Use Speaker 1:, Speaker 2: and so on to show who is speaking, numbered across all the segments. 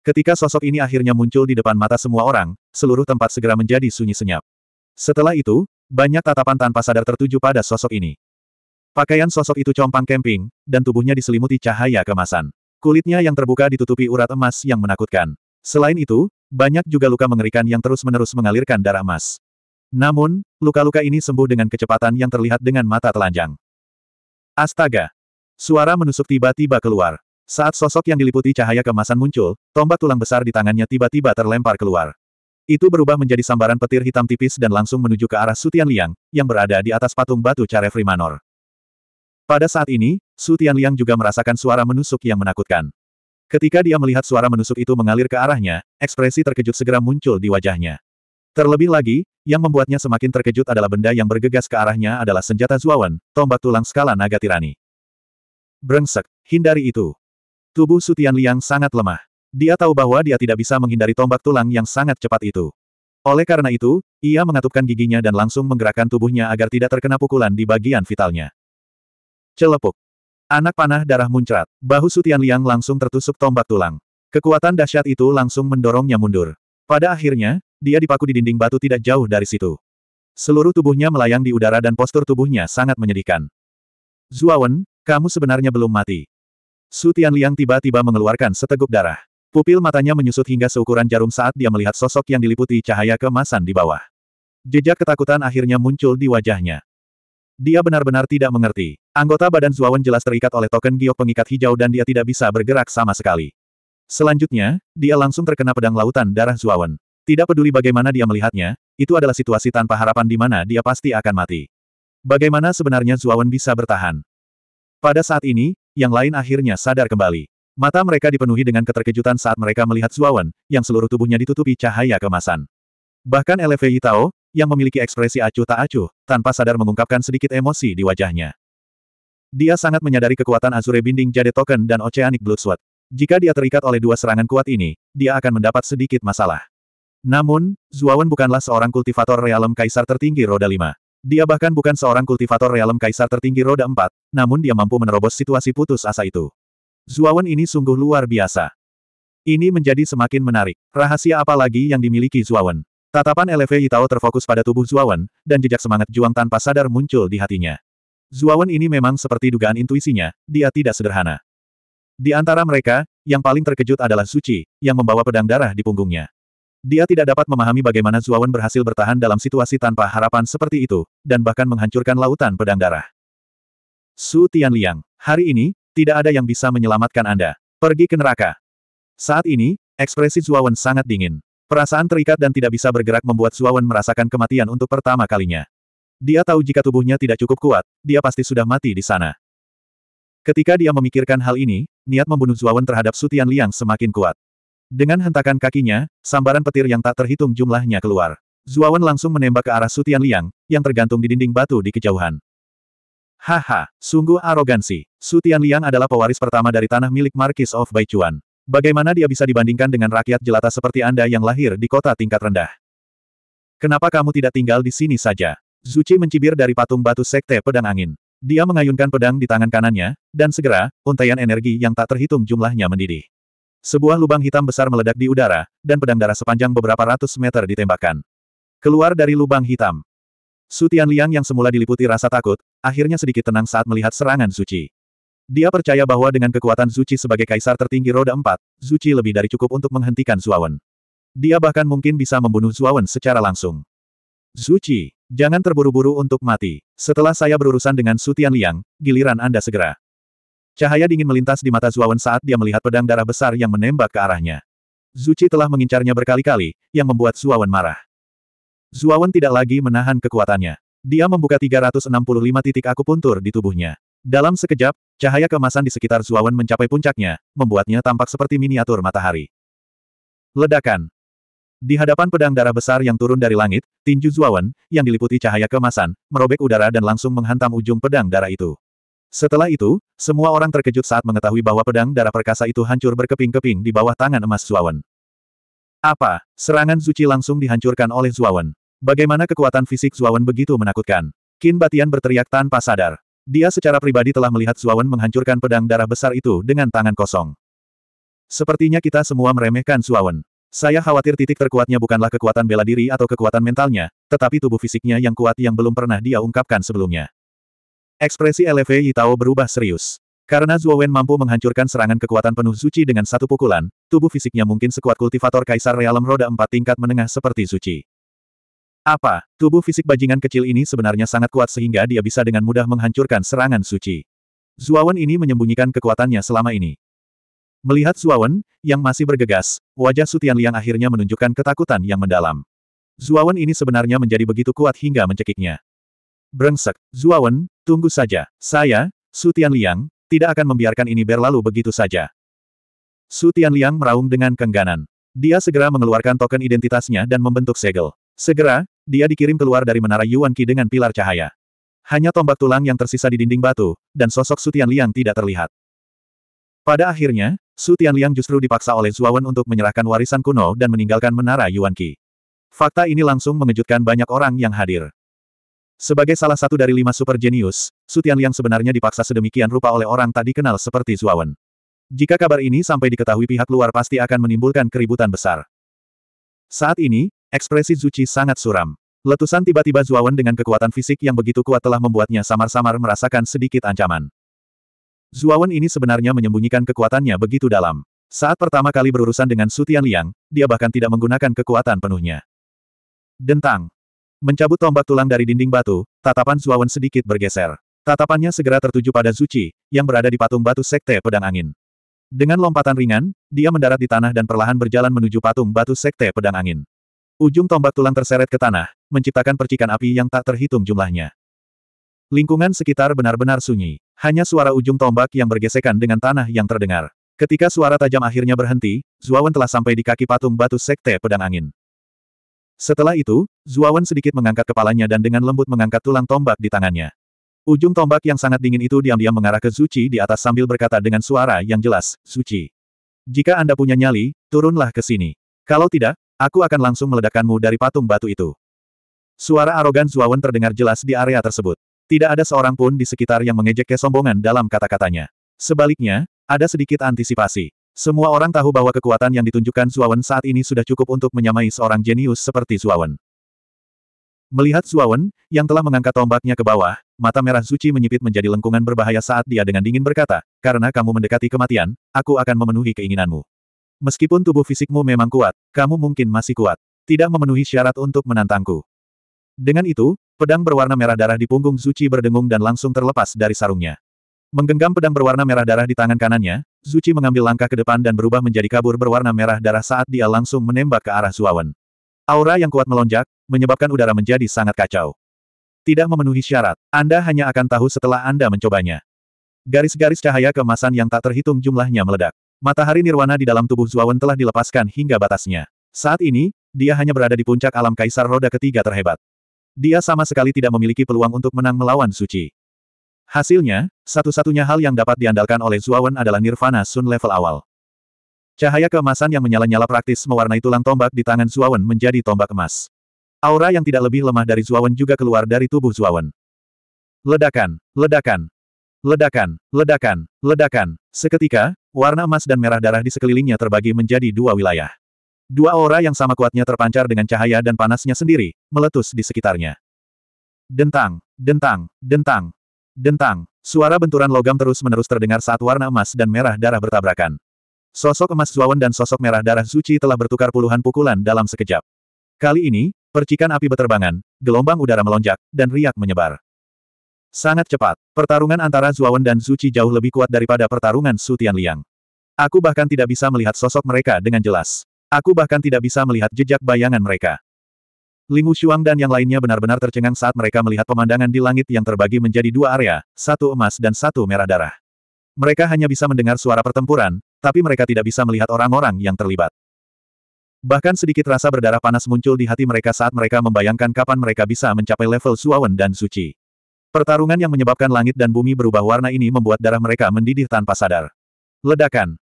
Speaker 1: Ketika sosok ini akhirnya muncul di depan mata semua orang, seluruh tempat segera menjadi sunyi senyap. Setelah itu, banyak tatapan tanpa sadar tertuju pada sosok ini. Pakaian sosok itu compang camping, dan tubuhnya diselimuti cahaya kemasan. Kulitnya yang terbuka ditutupi urat emas yang menakutkan. Selain itu, banyak juga luka mengerikan yang terus-menerus mengalirkan darah emas. Namun, luka-luka ini sembuh dengan kecepatan yang terlihat dengan mata telanjang. Astaga! Suara menusuk tiba-tiba keluar. Saat sosok yang diliputi cahaya kemasan muncul, tombak tulang besar di tangannya tiba-tiba terlempar keluar. Itu berubah menjadi sambaran petir hitam tipis dan langsung menuju ke arah Sutian Liang, yang berada di atas patung batu Carefree Manor. Pada saat ini, Sutian Liang juga merasakan suara menusuk yang menakutkan. Ketika dia melihat suara menusuk itu mengalir ke arahnya, ekspresi terkejut segera muncul di wajahnya. Terlebih lagi, yang membuatnya semakin terkejut adalah benda yang bergegas ke arahnya adalah senjata Zuawan, tombak tulang skala naga tirani. Brengsek, hindari itu. Tubuh Sutian Liang sangat lemah. Dia tahu bahwa dia tidak bisa menghindari tombak tulang yang sangat cepat itu. Oleh karena itu, ia mengatupkan giginya dan langsung menggerakkan tubuhnya agar tidak terkena pukulan di bagian vitalnya. Celepuk. Anak panah darah muncrat. Bahu Sutian Liang langsung tertusuk tombak tulang. Kekuatan dahsyat itu langsung mendorongnya mundur. Pada akhirnya, dia dipaku di dinding batu tidak jauh dari situ. Seluruh tubuhnya melayang di udara dan postur tubuhnya sangat menyedihkan. Zuawan, kamu sebenarnya belum mati. Su Liang tiba-tiba mengeluarkan seteguk darah. Pupil matanya menyusut hingga seukuran jarum saat dia melihat sosok yang diliputi cahaya kemasan di bawah. Jejak ketakutan akhirnya muncul di wajahnya. Dia benar-benar tidak mengerti. Anggota badan Zuawan jelas terikat oleh token giok pengikat hijau dan dia tidak bisa bergerak sama sekali. Selanjutnya, dia langsung terkena pedang lautan darah Zuawan. Tidak peduli bagaimana dia melihatnya, itu adalah situasi tanpa harapan di mana dia pasti akan mati. Bagaimana sebenarnya Zuawan bisa bertahan? Pada saat ini, yang lain akhirnya sadar kembali. Mata mereka dipenuhi dengan keterkejutan saat mereka melihat Zuawan, yang seluruh tubuhnya ditutupi cahaya kemasan. Bahkan Elevei Tao, yang memiliki ekspresi acuh tak acuh, tanpa sadar mengungkapkan sedikit emosi di wajahnya. Dia sangat menyadari kekuatan Azure Binding Jade Token dan Oceanic Blood Sword. Jika dia terikat oleh dua serangan kuat ini, dia akan mendapat sedikit masalah. Namun, Zuawan bukanlah seorang kultivator realem kaisar tertinggi roda 5. Dia bahkan bukan seorang kultivator realem kaisar tertinggi roda empat, namun dia mampu menerobos situasi putus asa itu. Zuawan ini sungguh luar biasa. Ini menjadi semakin menarik. Rahasia apa lagi yang dimiliki Zuawan? Tatapan LV Yitao terfokus pada tubuh Zuawan, dan jejak semangat juang tanpa sadar muncul di hatinya. Zuawan ini memang seperti dugaan intuisinya, dia tidak sederhana. Di antara mereka, yang paling terkejut adalah Suci, yang membawa pedang darah di punggungnya. Dia tidak dapat memahami bagaimana Zuawan berhasil bertahan dalam situasi tanpa harapan seperti itu, dan bahkan menghancurkan lautan pedang darah. Su Tianliang, hari ini, tidak ada yang bisa menyelamatkan Anda. Pergi ke neraka. Saat ini, ekspresi Zuawan sangat dingin. Perasaan terikat dan tidak bisa bergerak membuat Zuawan merasakan kematian untuk pertama kalinya. Dia tahu jika tubuhnya tidak cukup kuat, dia pasti sudah mati di sana. Ketika dia memikirkan hal ini, niat membunuh Zuawan terhadap Su Tianliang semakin kuat. Dengan hentakan kakinya, sambaran petir yang tak terhitung jumlahnya keluar. Zuawan langsung menembak ke arah Sutian Liang, yang tergantung di dinding batu di kejauhan. Haha, sungguh arogansi. Sutian Liang adalah pewaris pertama dari tanah milik Markis of Baichuan. Bagaimana dia bisa dibandingkan dengan rakyat jelata seperti Anda yang lahir di kota tingkat rendah? Kenapa kamu tidak tinggal di sini saja? Zuci mencibir dari patung batu sekte pedang angin. Dia mengayunkan pedang di tangan kanannya, dan segera, untaian energi yang tak terhitung jumlahnya mendidih. Sebuah lubang hitam besar meledak di udara, dan pedang darah sepanjang beberapa ratus meter ditembakkan. Keluar dari lubang hitam. Su Tianliang yang semula diliputi rasa takut, akhirnya sedikit tenang saat melihat serangan Zuci. Dia percaya bahwa dengan kekuatan Zuci sebagai kaisar tertinggi roda empat, Zuci lebih dari cukup untuk menghentikan Zuawan. Dia bahkan mungkin bisa membunuh Zuawan secara langsung. Zuci, jangan terburu-buru untuk mati. Setelah saya berurusan dengan Su Tianliang, giliran Anda segera. Cahaya dingin melintas di mata Zuawan saat dia melihat pedang darah besar yang menembak ke arahnya. Zuci telah mengincarnya berkali-kali, yang membuat Zuawan marah. Zuawan tidak lagi menahan kekuatannya. Dia membuka 365 titik akupuntur di tubuhnya. Dalam sekejap, cahaya kemasan di sekitar Zuawan mencapai puncaknya, membuatnya tampak seperti miniatur matahari. Ledakan. Di hadapan pedang darah besar yang turun dari langit, tinju Zuawan, yang diliputi cahaya kemasan, merobek udara dan langsung menghantam ujung pedang darah itu. Setelah itu, semua orang terkejut saat mengetahui bahwa pedang darah perkasa itu hancur berkeping-keping di bawah tangan emas Zuawan. Apa? Serangan Zuci langsung dihancurkan oleh Zuawan. Bagaimana kekuatan fisik Zuawan begitu menakutkan? Qin Batian berteriak tanpa sadar. Dia secara pribadi telah melihat Zuawan menghancurkan pedang darah besar itu dengan tangan kosong. Sepertinya kita semua meremehkan Zuawan. Saya khawatir titik terkuatnya bukanlah kekuatan bela diri atau kekuatan mentalnya, tetapi tubuh fisiknya yang kuat yang belum pernah dia ungkapkan sebelumnya. Ekspresi LV Yitao berubah serius. Karena Wen mampu menghancurkan serangan kekuatan penuh Zuci dengan satu pukulan, tubuh fisiknya mungkin sekuat kultivator kaisar realem roda empat tingkat menengah seperti Zuci. Apa, tubuh fisik bajingan kecil ini sebenarnya sangat kuat sehingga dia bisa dengan mudah menghancurkan serangan Suci. Zuawan ini menyembunyikan kekuatannya selama ini. Melihat Zuawan, yang masih bergegas, wajah Sutian Liang akhirnya menunjukkan ketakutan yang mendalam. Zuawan ini sebenarnya menjadi begitu kuat hingga mencekiknya. Brengsek, Zuawan, Tunggu saja, saya, Su Liang, tidak akan membiarkan ini berlalu begitu saja. Su Liang meraung dengan kengganan. Dia segera mengeluarkan token identitasnya dan membentuk segel. Segera, dia dikirim keluar dari menara Yuan Qi dengan pilar cahaya. Hanya tombak tulang yang tersisa di dinding batu, dan sosok Su Liang tidak terlihat. Pada akhirnya, Su Liang justru dipaksa oleh Zuawan untuk menyerahkan warisan kuno dan meninggalkan menara Yuan Qi. Fakta ini langsung mengejutkan banyak orang yang hadir. Sebagai salah satu dari lima super genius, Sutian Liang sebenarnya dipaksa sedemikian rupa oleh orang tak dikenal seperti Zuawan. Jika kabar ini sampai diketahui pihak luar pasti akan menimbulkan keributan besar. Saat ini, ekspresi Zuci sangat suram. Letusan tiba-tiba Zuawan dengan kekuatan fisik yang begitu kuat telah membuatnya samar-samar merasakan sedikit ancaman. Zuawan ini sebenarnya menyembunyikan kekuatannya begitu dalam. Saat pertama kali berurusan dengan Sutian Liang, dia bahkan tidak menggunakan kekuatan penuhnya. Dentang. Mencabut tombak tulang dari dinding batu, tatapan Zuawan sedikit bergeser. Tatapannya segera tertuju pada Zuci, yang berada di patung batu sekte pedang angin. Dengan lompatan ringan, dia mendarat di tanah dan perlahan berjalan menuju patung batu sekte pedang angin. Ujung tombak tulang terseret ke tanah, menciptakan percikan api yang tak terhitung jumlahnya. Lingkungan sekitar benar-benar sunyi. Hanya suara ujung tombak yang bergesekan dengan tanah yang terdengar. Ketika suara tajam akhirnya berhenti, Zuawan telah sampai di kaki patung batu sekte pedang angin. Setelah itu, Zuawan sedikit mengangkat kepalanya dan dengan lembut mengangkat tulang tombak di tangannya. Ujung tombak yang sangat dingin itu diam-diam mengarah ke Zuci di atas sambil berkata dengan suara yang jelas, Zuci. Jika Anda punya nyali, turunlah ke sini. Kalau tidak, aku akan langsung meledakkanmu dari patung batu itu. Suara arogan Zuawan terdengar jelas di area tersebut. Tidak ada seorang pun di sekitar yang mengejek kesombongan dalam kata-katanya. Sebaliknya, ada sedikit antisipasi. Semua orang tahu bahwa kekuatan yang ditunjukkan Zuawan saat ini sudah cukup untuk menyamai seorang jenius seperti Zuawan. Melihat Zuawan, yang telah mengangkat tombaknya ke bawah, mata merah suci menyipit menjadi lengkungan berbahaya saat dia dengan dingin berkata, karena kamu mendekati kematian, aku akan memenuhi keinginanmu. Meskipun tubuh fisikmu memang kuat, kamu mungkin masih kuat. Tidak memenuhi syarat untuk menantangku. Dengan itu, pedang berwarna merah darah di punggung Zuci berdengung dan langsung terlepas dari sarungnya. Menggenggam pedang berwarna merah darah di tangan kanannya, Zuci mengambil langkah ke depan dan berubah menjadi kabur berwarna merah darah saat dia langsung menembak ke arah Zuawan. Aura yang kuat melonjak, menyebabkan udara menjadi sangat kacau. Tidak memenuhi syarat, Anda hanya akan tahu setelah Anda mencobanya. Garis-garis cahaya kemasan yang tak terhitung jumlahnya meledak. Matahari nirwana di dalam tubuh Zuawan telah dilepaskan hingga batasnya. Saat ini, dia hanya berada di puncak alam kaisar roda ketiga terhebat. Dia sama sekali tidak memiliki peluang untuk menang melawan Suci. Hasilnya, satu-satunya hal yang dapat diandalkan oleh Zuawan adalah Nirvana Sun level awal. Cahaya keemasan yang menyala-nyala praktis mewarnai tulang tombak di tangan Zuawan menjadi tombak emas. Aura yang tidak lebih lemah dari Zuawan juga keluar dari tubuh Zuawan. Ledakan, ledakan, ledakan, ledakan, ledakan. Seketika, warna emas dan merah darah di sekelilingnya terbagi menjadi dua wilayah. Dua aura yang sama kuatnya terpancar dengan cahaya dan panasnya sendiri, meletus di sekitarnya. Dentang, dentang, dentang, Dentang, suara benturan logam terus-menerus terdengar saat warna emas dan merah darah bertabrakan. Sosok emas Zuawan dan sosok merah darah Suci telah bertukar puluhan pukulan dalam sekejap. Kali ini, percikan api beterbangan, gelombang udara melonjak, dan riak menyebar. Sangat cepat, pertarungan antara Zuawan dan Suci jauh lebih kuat daripada pertarungan Sutian Liang. Aku bahkan tidak bisa melihat sosok mereka dengan jelas. Aku bahkan tidak bisa melihat jejak bayangan mereka. Limu Shuang dan yang lainnya benar-benar tercengang saat mereka melihat pemandangan di langit yang terbagi menjadi dua area, satu emas dan satu merah darah. Mereka hanya bisa mendengar suara pertempuran, tapi mereka tidak bisa melihat orang-orang yang terlibat. Bahkan sedikit rasa berdarah panas muncul di hati mereka saat mereka membayangkan kapan mereka bisa mencapai level Suawan dan Suci. Pertarungan yang menyebabkan langit dan bumi berubah warna ini membuat darah mereka mendidih tanpa sadar. Ledakan!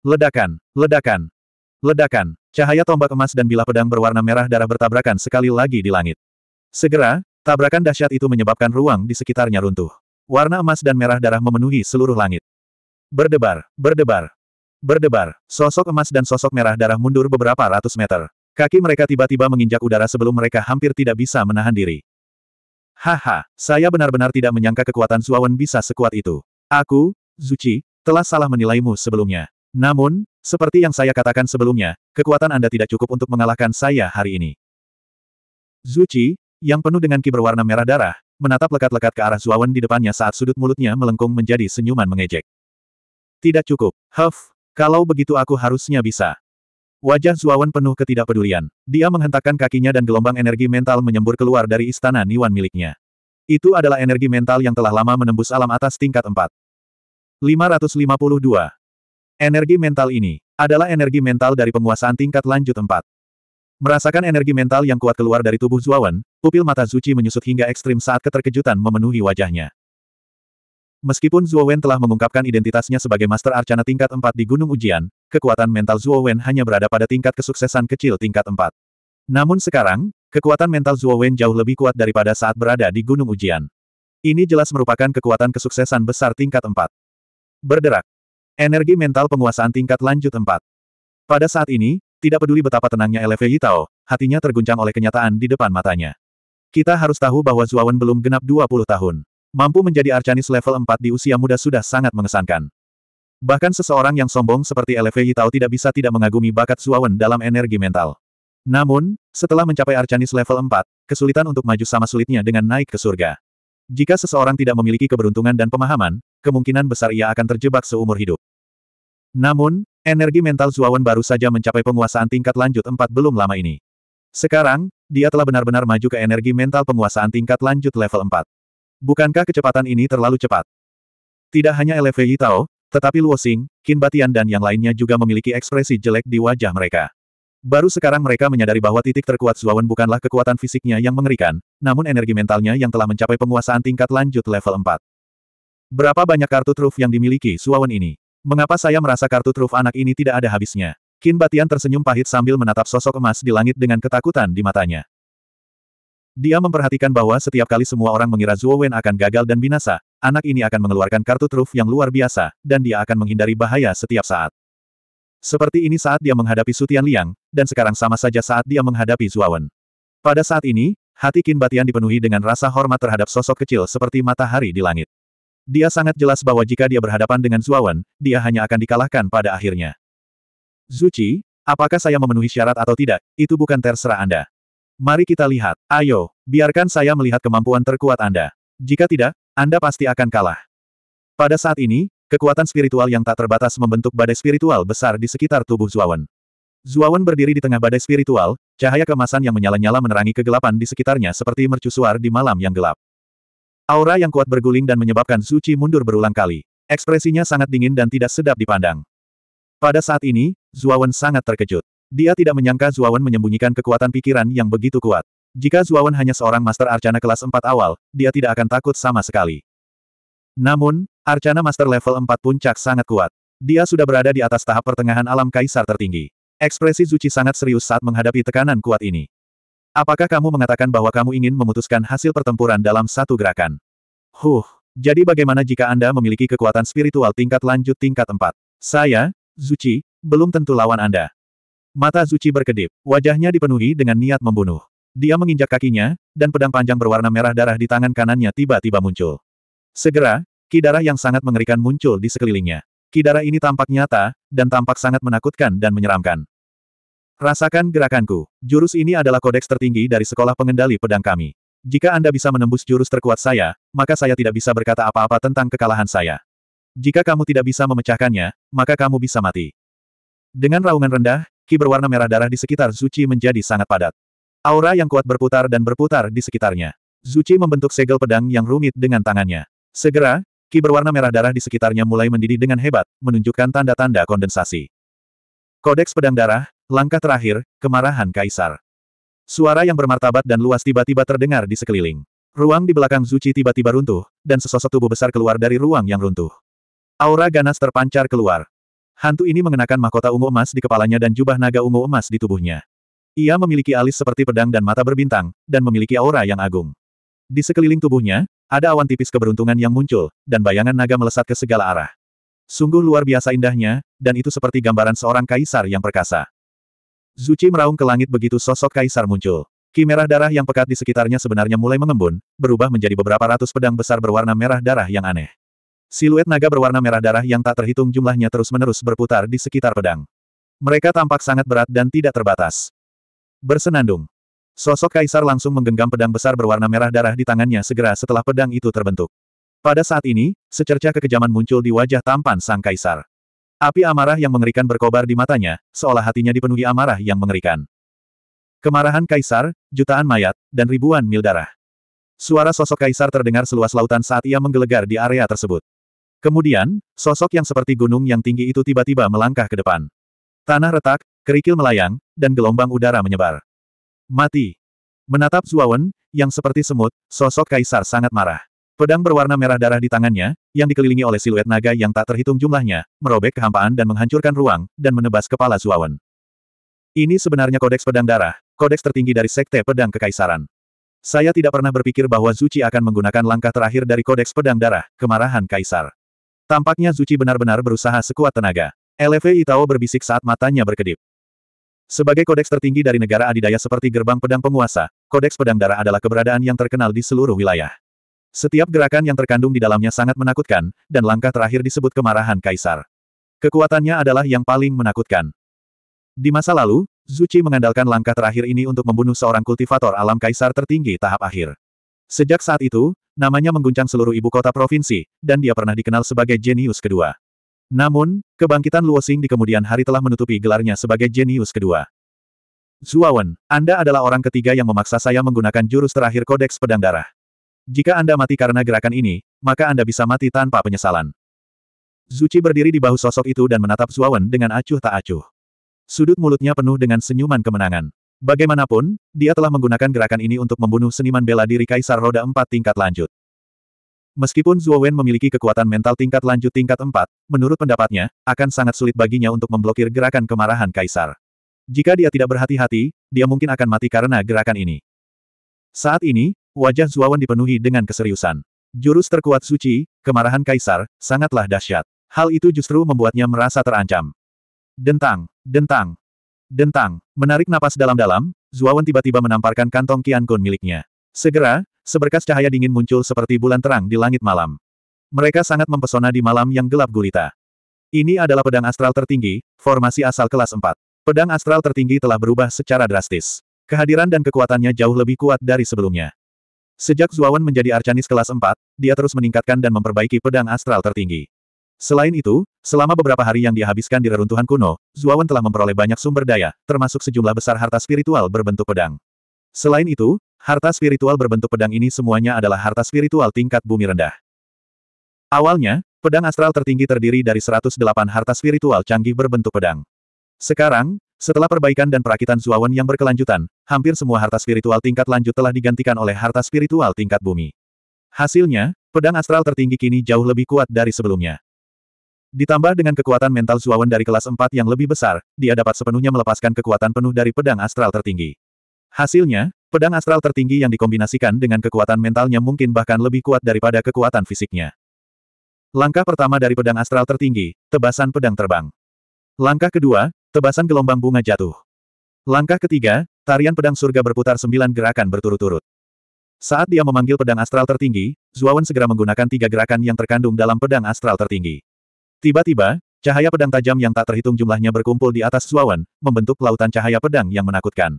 Speaker 1: Ledakan! Ledakan! Ledakan! Cahaya tombak emas dan bilah pedang berwarna merah darah bertabrakan sekali lagi di langit. Segera, tabrakan dahsyat itu menyebabkan ruang di sekitarnya runtuh. Warna emas dan merah darah memenuhi seluruh langit. Berdebar, berdebar, berdebar, sosok emas dan sosok merah darah mundur beberapa ratus meter. Kaki mereka tiba-tiba menginjak udara sebelum mereka hampir tidak bisa menahan diri. Haha, saya benar-benar tidak menyangka kekuatan Zuawan bisa sekuat itu. Aku, Zuci, telah salah menilaimu sebelumnya. Namun, seperti yang saya katakan sebelumnya, kekuatan Anda tidak cukup untuk mengalahkan saya hari ini. Zuci, yang penuh dengan kiber warna merah darah, menatap lekat-lekat ke arah Zuawan di depannya saat sudut mulutnya melengkung menjadi senyuman mengejek. Tidak cukup, Huff, kalau begitu aku harusnya bisa. Wajah Zuawan penuh ketidakpedulian. Dia menghentakkan kakinya dan gelombang energi mental menyembur keluar dari istana Niwan miliknya. Itu adalah energi mental yang telah lama menembus alam atas tingkat 4. 552. Energi mental ini adalah energi mental dari penguasaan tingkat lanjut empat. Merasakan energi mental yang kuat keluar dari tubuh Zuawan, pupil mata Zuci menyusut hingga ekstrim saat keterkejutan memenuhi wajahnya. Meskipun Zuowen telah mengungkapkan identitasnya sebagai Master Arcana tingkat 4 di Gunung Ujian, kekuatan mental Zuowen hanya berada pada tingkat kesuksesan kecil tingkat 4. Namun sekarang, kekuatan mental Zuowen jauh lebih kuat daripada saat berada di Gunung Ujian. Ini jelas merupakan kekuatan kesuksesan besar tingkat 4. Berderak, Energi mental penguasaan tingkat lanjut 4. Pada saat ini, tidak peduli betapa tenangnya LV Yitao, hatinya terguncang oleh kenyataan di depan matanya. Kita harus tahu bahwa Zuawan belum genap 20 tahun. Mampu menjadi Arcanis level 4 di usia muda sudah sangat mengesankan. Bahkan seseorang yang sombong seperti LV Yitao tidak bisa tidak mengagumi bakat Zuawan dalam energi mental. Namun, setelah mencapai Arcanis level 4, kesulitan untuk maju sama sulitnya dengan naik ke surga. Jika seseorang tidak memiliki keberuntungan dan pemahaman, kemungkinan besar ia akan terjebak seumur hidup. Namun, energi mental Zuawan baru saja mencapai penguasaan tingkat lanjut 4 belum lama ini. Sekarang, dia telah benar-benar maju ke energi mental penguasaan tingkat lanjut level 4. Bukankah kecepatan ini terlalu cepat? Tidak hanya LV Tao, tetapi Luo Xing, Qin Batian dan yang lainnya juga memiliki ekspresi jelek di wajah mereka. Baru sekarang mereka menyadari bahwa titik terkuat Zuawan bukanlah kekuatan fisiknya yang mengerikan, namun energi mentalnya yang telah mencapai penguasaan tingkat lanjut level 4. Berapa banyak kartu truf yang dimiliki Zuawan ini? Mengapa saya merasa kartu truf anak ini tidak ada habisnya? Kin Batian tersenyum pahit sambil menatap sosok emas di langit dengan ketakutan di matanya. Dia memperhatikan bahwa setiap kali semua orang mengira Zuo akan gagal dan binasa, anak ini akan mengeluarkan kartu truf yang luar biasa, dan dia akan menghindari bahaya setiap saat. Seperti ini saat dia menghadapi Sutian Liang, dan sekarang sama saja saat dia menghadapi Zuawan. Pada saat ini, hati Qin Batian dipenuhi dengan rasa hormat terhadap sosok kecil seperti matahari di langit. Dia sangat jelas bahwa jika dia berhadapan dengan Zuawan, dia hanya akan dikalahkan pada akhirnya. Zuci, apakah saya memenuhi syarat atau tidak, itu bukan terserah Anda. Mari kita lihat, ayo, biarkan saya melihat kemampuan terkuat Anda. Jika tidak, Anda pasti akan kalah. Pada saat ini, Kekuatan spiritual yang tak terbatas membentuk badai spiritual besar di sekitar tubuh Zuawan. Zuawan berdiri di tengah badai spiritual, cahaya kemasan yang menyala-nyala menerangi kegelapan di sekitarnya seperti mercusuar di malam yang gelap. Aura yang kuat berguling dan menyebabkan Suci mundur berulang kali. Ekspresinya sangat dingin dan tidak sedap dipandang. Pada saat ini, Zuawan sangat terkejut. Dia tidak menyangka Zuawan menyembunyikan kekuatan pikiran yang begitu kuat. Jika Zuawan hanya seorang Master Arcana kelas 4 awal, dia tidak akan takut sama sekali. Namun, Arcana Master level 4 puncak sangat kuat. Dia sudah berada di atas tahap pertengahan alam kaisar tertinggi. Ekspresi Zuci sangat serius saat menghadapi tekanan kuat ini. Apakah kamu mengatakan bahwa kamu ingin memutuskan hasil pertempuran dalam satu gerakan? Huh, jadi bagaimana jika Anda memiliki kekuatan spiritual tingkat lanjut tingkat 4? Saya, Zuci, belum tentu lawan Anda. Mata Zuci berkedip, wajahnya dipenuhi dengan niat membunuh. Dia menginjak kakinya, dan pedang panjang berwarna merah darah di tangan kanannya tiba-tiba muncul. Segera, Kidara yang sangat mengerikan muncul di sekelilingnya. Kidara ini tampak nyata, dan tampak sangat menakutkan dan menyeramkan. Rasakan gerakanku. Jurus ini adalah kodeks tertinggi dari sekolah pengendali pedang kami. Jika Anda bisa menembus jurus terkuat saya, maka saya tidak bisa berkata apa-apa tentang kekalahan saya. Jika kamu tidak bisa memecahkannya, maka kamu bisa mati. Dengan raungan rendah, ki berwarna merah darah di sekitar Zuchi menjadi sangat padat. Aura yang kuat berputar dan berputar di sekitarnya. Zuchi membentuk segel pedang yang rumit dengan tangannya. Segera, Ki berwarna merah darah di sekitarnya mulai mendidih dengan hebat, menunjukkan tanda-tanda kondensasi. Kodeks pedang darah, langkah terakhir, kemarahan kaisar. Suara yang bermartabat dan luas tiba-tiba terdengar di sekeliling. Ruang di belakang Zuci tiba-tiba runtuh, dan sesosok tubuh besar keluar dari ruang yang runtuh. Aura ganas terpancar keluar. Hantu ini mengenakan mahkota ungu emas di kepalanya dan jubah naga ungu emas di tubuhnya. Ia memiliki alis seperti pedang dan mata berbintang, dan memiliki aura yang agung. Di sekeliling tubuhnya, ada awan tipis keberuntungan yang muncul, dan bayangan naga melesat ke segala arah. Sungguh luar biasa indahnya, dan itu seperti gambaran seorang kaisar yang perkasa. Zuci meraung ke langit begitu sosok kaisar muncul. Kimerah darah yang pekat di sekitarnya sebenarnya mulai mengembun, berubah menjadi beberapa ratus pedang besar berwarna merah darah yang aneh. Siluet naga berwarna merah darah yang tak terhitung jumlahnya terus-menerus berputar di sekitar pedang. Mereka tampak sangat berat dan tidak terbatas. Bersenandung, Sosok kaisar langsung menggenggam pedang besar berwarna merah darah di tangannya segera setelah pedang itu terbentuk. Pada saat ini, secerca kekejaman muncul di wajah tampan sang kaisar. Api amarah yang mengerikan berkobar di matanya, seolah hatinya dipenuhi amarah yang mengerikan. Kemarahan kaisar, jutaan mayat, dan ribuan mil darah. Suara sosok kaisar terdengar seluas lautan saat ia menggelegar di area tersebut. Kemudian, sosok yang seperti gunung yang tinggi itu tiba-tiba melangkah ke depan. Tanah retak, kerikil melayang, dan gelombang udara menyebar. Mati. Menatap Zuawan, yang seperti semut, sosok kaisar sangat marah. Pedang berwarna merah darah di tangannya, yang dikelilingi oleh siluet naga yang tak terhitung jumlahnya, merobek kehampaan dan menghancurkan ruang, dan menebas kepala Zuawan. Ini sebenarnya kodeks pedang darah, kodeks tertinggi dari sekte pedang kekaisaran. Saya tidak pernah berpikir bahwa Zuci akan menggunakan langkah terakhir dari kodeks pedang darah, kemarahan kaisar. Tampaknya Zuci benar-benar berusaha sekuat tenaga. LFE Itao berbisik saat matanya berkedip. Sebagai kodeks tertinggi dari negara adidaya seperti gerbang pedang penguasa, kodeks pedang darah adalah keberadaan yang terkenal di seluruh wilayah. Setiap gerakan yang terkandung di dalamnya sangat menakutkan, dan langkah terakhir disebut kemarahan kaisar. Kekuatannya adalah yang paling menakutkan. Di masa lalu, Zuchi mengandalkan langkah terakhir ini untuk membunuh seorang kultivator alam kaisar tertinggi tahap akhir. Sejak saat itu, namanya mengguncang seluruh ibu kota provinsi, dan dia pernah dikenal sebagai jenius kedua. Namun, kebangkitan Luosing di kemudian hari telah menutupi gelarnya sebagai jenius kedua. Zuawan, Anda adalah orang ketiga yang memaksa saya menggunakan jurus terakhir kodeks pedang darah. Jika Anda mati karena gerakan ini, maka Anda bisa mati tanpa penyesalan. Zuci berdiri di bahu sosok itu dan menatap Zuawan dengan acuh tak acuh. Sudut mulutnya penuh dengan senyuman kemenangan. Bagaimanapun, dia telah menggunakan gerakan ini untuk membunuh seniman bela diri Kaisar Roda Empat tingkat lanjut. Meskipun Zhuo Wen memiliki kekuatan mental tingkat lanjut tingkat 4, menurut pendapatnya, akan sangat sulit baginya untuk memblokir gerakan kemarahan Kaisar. Jika dia tidak berhati-hati, dia mungkin akan mati karena gerakan ini. Saat ini, wajah Zhuo Wen dipenuhi dengan keseriusan. Jurus terkuat suci, kemarahan Kaisar, sangatlah dahsyat. Hal itu justru membuatnya merasa terancam. Dentang, dentang, dentang, menarik napas dalam-dalam, Zhuo Wen tiba-tiba menamparkan kantong Qian Kun miliknya. Segera, seberkas cahaya dingin muncul seperti bulan terang di langit malam. Mereka sangat mempesona di malam yang gelap gulita. Ini adalah pedang astral tertinggi, formasi asal kelas 4. Pedang astral tertinggi telah berubah secara drastis. Kehadiran dan kekuatannya jauh lebih kuat dari sebelumnya. Sejak Zuawan menjadi Arcanis kelas 4, dia terus meningkatkan dan memperbaiki pedang astral tertinggi. Selain itu, selama beberapa hari yang dihabiskan di reruntuhan kuno, Zuawan telah memperoleh banyak sumber daya, termasuk sejumlah besar harta spiritual berbentuk pedang. Selain itu, Harta spiritual berbentuk pedang ini semuanya adalah harta spiritual tingkat bumi rendah. Awalnya, pedang astral tertinggi terdiri dari 108 harta spiritual canggih berbentuk pedang. Sekarang, setelah perbaikan dan perakitan Zuawan yang berkelanjutan, hampir semua harta spiritual tingkat lanjut telah digantikan oleh harta spiritual tingkat bumi. Hasilnya, pedang astral tertinggi kini jauh lebih kuat dari sebelumnya. Ditambah dengan kekuatan mental Zuawan dari kelas 4 yang lebih besar, dia dapat sepenuhnya melepaskan kekuatan penuh dari pedang astral tertinggi. Hasilnya, Pedang astral tertinggi yang dikombinasikan dengan kekuatan mentalnya mungkin bahkan lebih kuat daripada kekuatan fisiknya. Langkah pertama dari pedang astral tertinggi, tebasan pedang terbang. Langkah kedua, tebasan gelombang bunga jatuh. Langkah ketiga, tarian pedang surga berputar sembilan gerakan berturut-turut. Saat dia memanggil pedang astral tertinggi, Zuawan segera menggunakan tiga gerakan yang terkandung dalam pedang astral tertinggi. Tiba-tiba, cahaya pedang tajam yang tak terhitung jumlahnya berkumpul di atas Zuawan, membentuk lautan cahaya pedang yang menakutkan.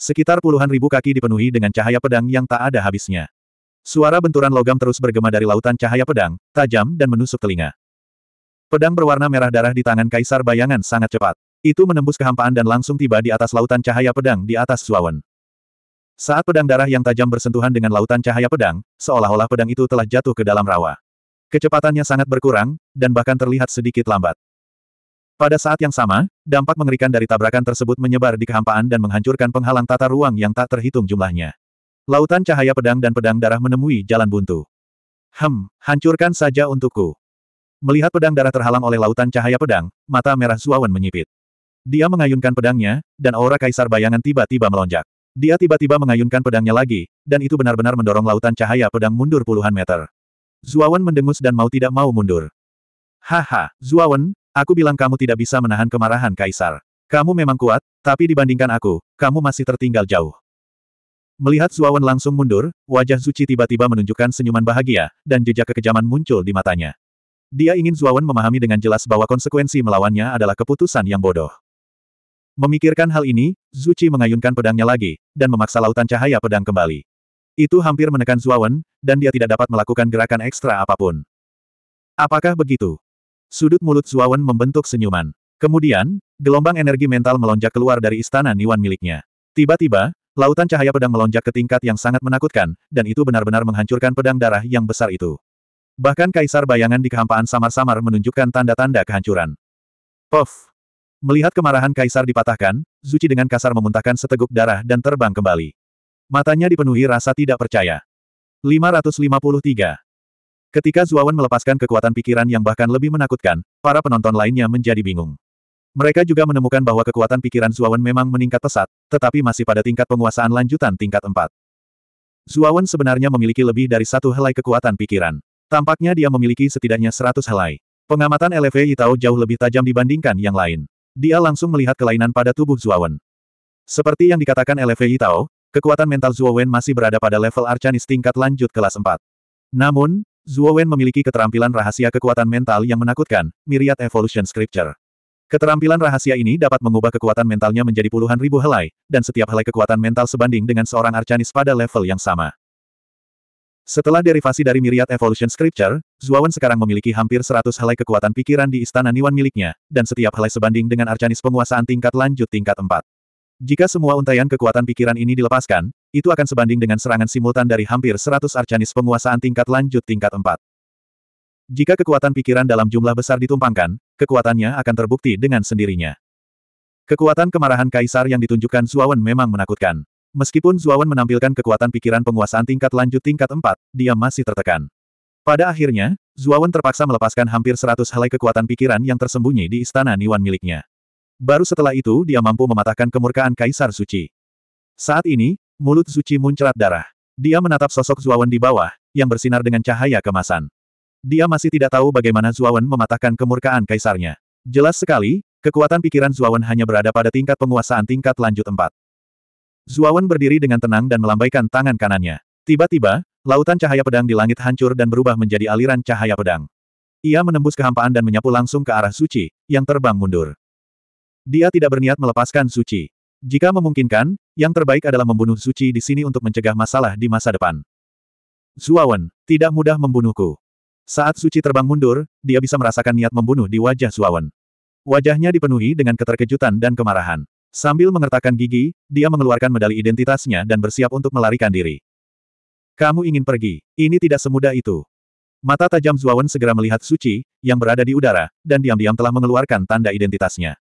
Speaker 1: Sekitar puluhan ribu kaki dipenuhi dengan cahaya pedang yang tak ada habisnya. Suara benturan logam terus bergema dari lautan cahaya pedang, tajam dan menusuk telinga. Pedang berwarna merah darah di tangan kaisar bayangan sangat cepat. Itu menembus kehampaan dan langsung tiba di atas lautan cahaya pedang di atas Suawan. Saat pedang darah yang tajam bersentuhan dengan lautan cahaya pedang, seolah-olah pedang itu telah jatuh ke dalam rawa. Kecepatannya sangat berkurang, dan bahkan terlihat sedikit lambat. Pada saat yang sama, dampak mengerikan dari tabrakan tersebut menyebar di kehampaan dan menghancurkan penghalang tata ruang yang tak terhitung jumlahnya. Lautan cahaya pedang dan pedang darah menemui jalan buntu. Hem, hancurkan saja untukku. Melihat pedang darah terhalang oleh lautan cahaya pedang, mata merah Suawan menyipit. Dia mengayunkan pedangnya, dan aura kaisar bayangan tiba-tiba melonjak. Dia tiba-tiba mengayunkan pedangnya lagi, dan itu benar-benar mendorong lautan cahaya pedang mundur puluhan meter. Zuawan mendengus dan mau tidak mau mundur. Haha, Zuawan, Aku bilang kamu tidak bisa menahan kemarahan Kaisar. Kamu memang kuat, tapi dibandingkan aku, kamu masih tertinggal jauh. Melihat Zuawan langsung mundur, wajah Zuci tiba-tiba menunjukkan senyuman bahagia, dan jejak kekejaman muncul di matanya. Dia ingin Zuawan memahami dengan jelas bahwa konsekuensi melawannya adalah keputusan yang bodoh. Memikirkan hal ini, Zuci mengayunkan pedangnya lagi, dan memaksa lautan cahaya pedang kembali. Itu hampir menekan Zuawan, dan dia tidak dapat melakukan gerakan ekstra apapun. Apakah begitu? Sudut mulut Zuawan membentuk senyuman. Kemudian, gelombang energi mental melonjak keluar dari istana Niwan miliknya. Tiba-tiba, lautan cahaya pedang melonjak ke tingkat yang sangat menakutkan, dan itu benar-benar menghancurkan pedang darah yang besar itu. Bahkan kaisar bayangan di kehampaan samar-samar menunjukkan tanda-tanda kehancuran. Puff. Melihat kemarahan kaisar dipatahkan, Zuci dengan kasar memuntahkan seteguk darah dan terbang kembali. Matanya dipenuhi rasa tidak percaya. 553. Ketika Zuawan melepaskan kekuatan pikiran yang bahkan lebih menakutkan, para penonton lainnya menjadi bingung. Mereka juga menemukan bahwa kekuatan pikiran Zuawan memang meningkat pesat, tetapi masih pada tingkat penguasaan lanjutan tingkat 4. Zuawan sebenarnya memiliki lebih dari satu helai kekuatan pikiran. Tampaknya dia memiliki setidaknya 100 helai. Pengamatan LFA Itao jauh lebih tajam dibandingkan yang lain. Dia langsung melihat kelainan pada tubuh Zuawan. Seperti yang dikatakan LFA Itao, kekuatan mental Zuawan masih berada pada level Arcanis tingkat lanjut kelas 4. Namun, Zuo Wen memiliki keterampilan rahasia kekuatan mental yang menakutkan, Myriad Evolution Scripture. Keterampilan rahasia ini dapat mengubah kekuatan mentalnya menjadi puluhan ribu helai, dan setiap helai kekuatan mental sebanding dengan seorang arcanis pada level yang sama. Setelah derivasi dari Myriad Evolution Scripture, Wen sekarang memiliki hampir 100 helai kekuatan pikiran di istana Niwan miliknya, dan setiap helai sebanding dengan arcanis penguasaan tingkat lanjut tingkat 4. Jika semua untaian kekuatan pikiran ini dilepaskan, itu akan sebanding dengan serangan simultan dari hampir 100 arcanis penguasaan tingkat lanjut tingkat 4. Jika kekuatan pikiran dalam jumlah besar ditumpangkan, kekuatannya akan terbukti dengan sendirinya. Kekuatan kemarahan kaisar yang ditunjukkan Zuawan memang menakutkan. Meskipun Zuawan menampilkan kekuatan pikiran penguasaan tingkat lanjut tingkat 4, dia masih tertekan. Pada akhirnya, Zuawan terpaksa melepaskan hampir 100 helai kekuatan pikiran yang tersembunyi di istana Niwan miliknya. Baru setelah itu dia mampu mematahkan kemurkaan Kaisar Suci. Saat ini, mulut Suci muncrat darah. Dia menatap sosok Zuawan di bawah, yang bersinar dengan cahaya kemasan. Dia masih tidak tahu bagaimana Zuawan mematahkan kemurkaan Kaisarnya. Jelas sekali, kekuatan pikiran Zuawan hanya berada pada tingkat penguasaan tingkat lanjut empat. Zuawan berdiri dengan tenang dan melambaikan tangan kanannya. Tiba-tiba, lautan cahaya pedang di langit hancur dan berubah menjadi aliran cahaya pedang. Ia menembus kehampaan dan menyapu langsung ke arah suci, yang terbang mundur. Dia tidak berniat melepaskan Suci. Jika memungkinkan, yang terbaik adalah membunuh Suci di sini untuk mencegah masalah di masa depan. Zuawan, tidak mudah membunuhku. Saat Suci terbang mundur, dia bisa merasakan niat membunuh di wajah Zuawan. Wajahnya dipenuhi dengan keterkejutan dan kemarahan. Sambil mengertakkan gigi, dia mengeluarkan medali identitasnya dan bersiap untuk melarikan diri. Kamu ingin pergi, ini tidak semudah itu. Mata tajam Zuawan segera melihat Suci, yang berada di udara, dan diam-diam telah mengeluarkan tanda identitasnya.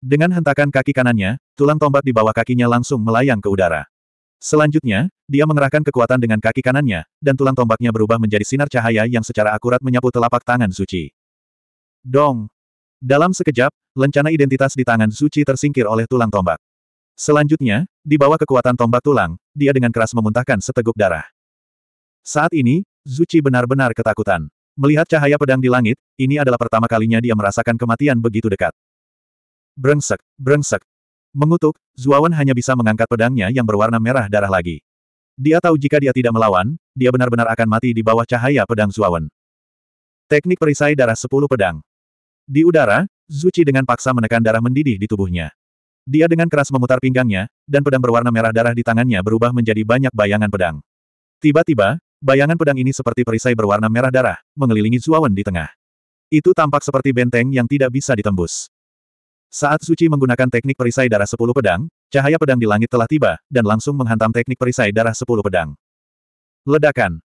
Speaker 1: Dengan hentakan kaki kanannya, tulang tombak di bawah kakinya langsung melayang ke udara. Selanjutnya, dia mengerahkan kekuatan dengan kaki kanannya, dan tulang tombaknya berubah menjadi sinar cahaya yang secara akurat menyapu telapak tangan suci. Dong! Dalam sekejap, lencana identitas di tangan suci tersingkir oleh tulang tombak. Selanjutnya, di bawah kekuatan tombak tulang, dia dengan keras memuntahkan seteguk darah. Saat ini, Zuchi benar-benar ketakutan. Melihat cahaya pedang di langit, ini adalah pertama kalinya dia merasakan kematian begitu dekat. Brengsek, brengsek. Mengutuk, Zuawan hanya bisa mengangkat pedangnya yang berwarna merah darah lagi. Dia tahu jika dia tidak melawan, dia benar-benar akan mati di bawah cahaya pedang Zuawan. Teknik perisai darah sepuluh pedang. Di udara, Zuci dengan paksa menekan darah mendidih di tubuhnya. Dia dengan keras memutar pinggangnya, dan pedang berwarna merah darah di tangannya berubah menjadi banyak bayangan pedang. Tiba-tiba, bayangan pedang ini seperti perisai berwarna merah darah, mengelilingi Zuawan di tengah. Itu tampak seperti benteng yang tidak bisa ditembus. Saat Suci menggunakan teknik perisai darah sepuluh pedang, cahaya pedang di langit telah tiba, dan langsung menghantam teknik perisai darah sepuluh pedang. Ledakan.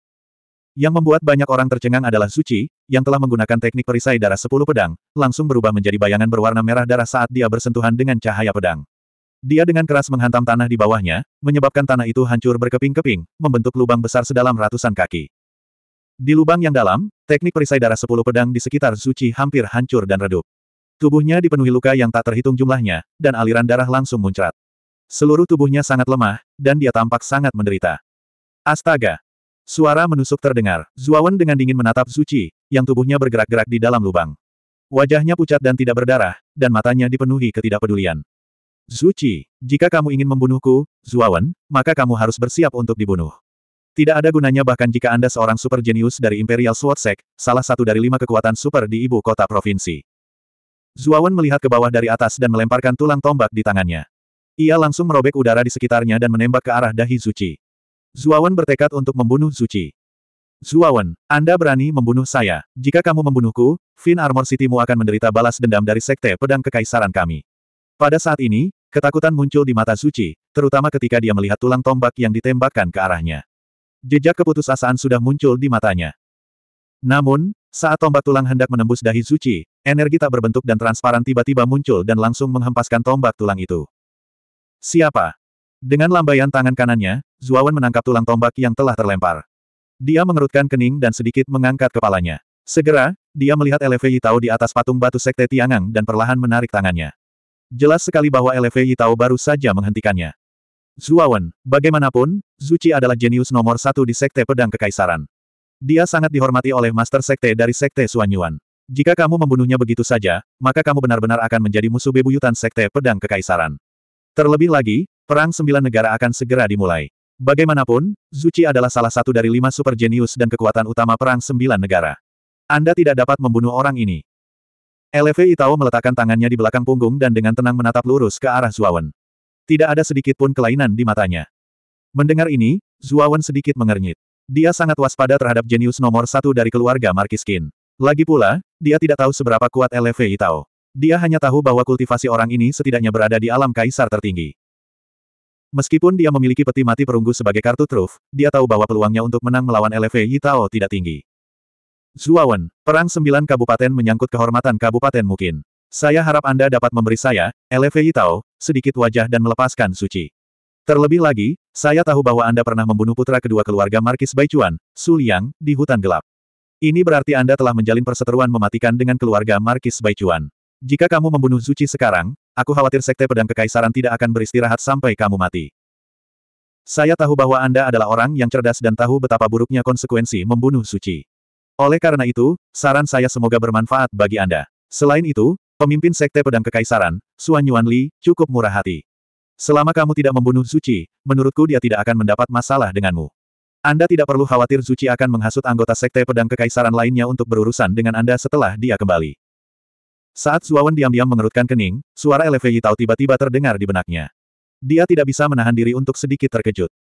Speaker 1: Yang membuat banyak orang tercengang adalah Suci, yang telah menggunakan teknik perisai darah sepuluh pedang, langsung berubah menjadi bayangan berwarna merah darah saat dia bersentuhan dengan cahaya pedang. Dia dengan keras menghantam tanah di bawahnya, menyebabkan tanah itu hancur berkeping-keping, membentuk lubang besar sedalam ratusan kaki. Di lubang yang dalam, teknik perisai darah sepuluh pedang di sekitar Suci hampir hancur dan redup. Tubuhnya dipenuhi luka yang tak terhitung jumlahnya, dan aliran darah langsung muncrat. Seluruh tubuhnya sangat lemah, dan dia tampak sangat menderita. Astaga! Suara menusuk terdengar. Zuawan dengan dingin menatap Zuci, yang tubuhnya bergerak-gerak di dalam lubang. Wajahnya pucat dan tidak berdarah, dan matanya dipenuhi ketidakpedulian. Zuci, jika kamu ingin membunuhku, Zuawan, maka kamu harus bersiap untuk dibunuh. Tidak ada gunanya bahkan jika Anda seorang super jenius dari Imperial Sword salah satu dari lima kekuatan super di ibu kota provinsi. Zuawan melihat ke bawah dari atas dan melemparkan tulang tombak di tangannya. Ia langsung merobek udara di sekitarnya dan menembak ke arah dahi Zuci. Zuawan bertekad untuk membunuh Zuci. Zuawan, Anda berani membunuh saya. Jika kamu membunuhku, Fin Armor Citymu akan menderita balas dendam dari Sekte Pedang Kekaisaran kami. Pada saat ini, ketakutan muncul di mata Zuci, terutama ketika dia melihat tulang tombak yang ditembakkan ke arahnya. Jejak keputusasaan sudah muncul di matanya. Namun, saat tombak tulang hendak menembus dahi suci, energi tak berbentuk dan transparan tiba-tiba muncul dan langsung menghempaskan tombak tulang itu. Siapa? Dengan lambaian tangan kanannya, Zuawan menangkap tulang tombak yang telah terlempar. Dia mengerutkan kening dan sedikit mengangkat kepalanya. Segera, dia melihat Eleve Yitao di atas patung batu Sekte Tiangang dan perlahan menarik tangannya. Jelas sekali bahwa Eleve Yitao baru saja menghentikannya. Zuawan, bagaimanapun, Zuci adalah jenius nomor satu di Sekte Pedang Kekaisaran. Dia sangat dihormati oleh Master Sekte dari Sekte Suanyuan. Jika kamu membunuhnya begitu saja, maka kamu benar-benar akan menjadi musuh bebuyutan Sekte Pedang Kekaisaran. Terlebih lagi, Perang Sembilan Negara akan segera dimulai. Bagaimanapun, Zuci adalah salah satu dari lima super jenius dan kekuatan utama Perang Sembilan Negara. Anda tidak dapat membunuh orang ini. Lv Itao meletakkan tangannya di belakang punggung dan dengan tenang menatap lurus ke arah Zuawan. Tidak ada sedikit pun kelainan di matanya. Mendengar ini, Zuawan sedikit mengernyit. Dia sangat waspada terhadap jenius nomor satu dari keluarga Kin. Lagi pula, dia tidak tahu seberapa kuat LV Itao. Dia hanya tahu bahwa kultivasi orang ini setidaknya berada di alam kaisar tertinggi. Meskipun dia memiliki peti mati perunggu sebagai kartu truf, dia tahu bahwa peluangnya untuk menang melawan LV Itao tidak tinggi. Zuawan, Perang Sembilan Kabupaten menyangkut kehormatan Kabupaten mungkin. Saya harap Anda dapat memberi saya, LV Itao, sedikit wajah dan melepaskan suci. Terlebih lagi, saya tahu bahwa Anda pernah membunuh putra kedua keluarga Markis Baichuan, Su Liang, di hutan gelap. Ini berarti Anda telah menjalin perseteruan mematikan dengan keluarga Markis Baichuan. Jika kamu membunuh Zuci sekarang, aku khawatir Sekte Pedang Kekaisaran tidak akan beristirahat sampai kamu mati. Saya tahu bahwa Anda adalah orang yang cerdas dan tahu betapa buruknya konsekuensi membunuh Suci. Oleh karena itu, saran saya semoga bermanfaat bagi Anda. Selain itu, pemimpin Sekte Pedang Kekaisaran, Suan Yuan Li, cukup murah hati. Selama kamu tidak membunuh Zuci, menurutku dia tidak akan mendapat masalah denganmu. Anda tidak perlu khawatir Zuci akan menghasut anggota Sekte Pedang Kekaisaran lainnya untuk berurusan dengan Anda setelah dia kembali. Saat Zuawan diam-diam mengerutkan kening, suara Elefe Tao tiba-tiba terdengar di benaknya. Dia tidak bisa menahan diri untuk sedikit terkejut.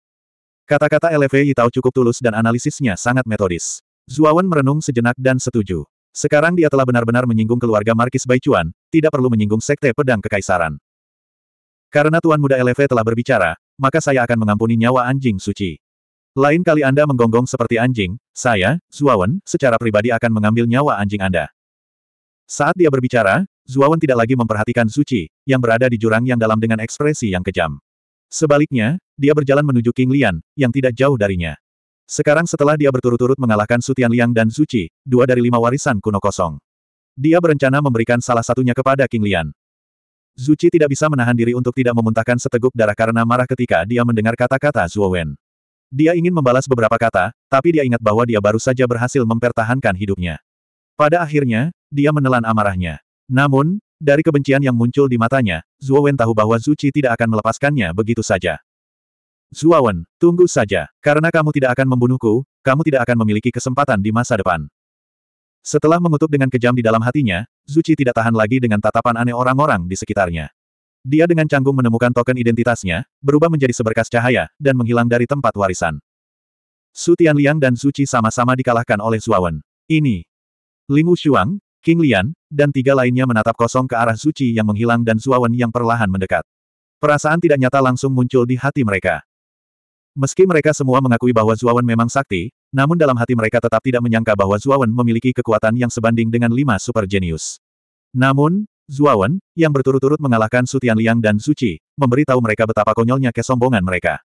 Speaker 1: Kata-kata Elefe Tao cukup tulus dan analisisnya sangat metodis. Zuawan merenung sejenak dan setuju. Sekarang dia telah benar-benar menyinggung keluarga Markis Baichuan, tidak perlu menyinggung Sekte Pedang Kekaisaran. Karena Tuan Muda LV telah berbicara, maka saya akan mengampuni nyawa anjing suci. Lain kali Anda menggonggong seperti anjing, saya, Zuawan, secara pribadi akan mengambil nyawa anjing Anda. Saat dia berbicara, Zuawan tidak lagi memperhatikan Suci, yang berada di jurang yang dalam dengan ekspresi yang kejam. Sebaliknya, dia berjalan menuju King Lian, yang tidak jauh darinya. Sekarang setelah dia berturut-turut mengalahkan Sutian Liang dan Suci, dua dari lima warisan kuno kosong. Dia berencana memberikan salah satunya kepada King Lian. Zuci tidak bisa menahan diri untuk tidak memuntahkan seteguk darah karena marah ketika dia mendengar kata-kata Zhuo Wen. Dia ingin membalas beberapa kata, tapi dia ingat bahwa dia baru saja berhasil mempertahankan hidupnya. Pada akhirnya, dia menelan amarahnya. Namun, dari kebencian yang muncul di matanya, Zhuo Wen tahu bahwa Zuci tidak akan melepaskannya begitu saja. Zhuo Wen, tunggu saja. Karena kamu tidak akan membunuhku, kamu tidak akan memiliki kesempatan di masa depan. Setelah mengutuk dengan kejam di dalam hatinya, Zuci tidak tahan lagi dengan tatapan aneh orang-orang di sekitarnya. Dia dengan canggung menemukan token identitasnya, berubah menjadi seberkas cahaya, dan menghilang dari tempat warisan. Su Tianliang dan Zuci sama-sama dikalahkan oleh Zuawan. Ini. Lingu Shuang, King Lian, dan tiga lainnya menatap kosong ke arah Zuci yang menghilang dan Zuawan yang perlahan mendekat. Perasaan tidak nyata langsung muncul di hati mereka. Meski mereka semua mengakui bahwa Zuawan memang sakti, namun dalam hati mereka tetap tidak menyangka bahwa Zuawan memiliki kekuatan yang sebanding dengan lima super genius. Namun, Zuawan, yang berturut-turut mengalahkan Sutian Liang dan Suci, memberitahu mereka betapa konyolnya kesombongan mereka.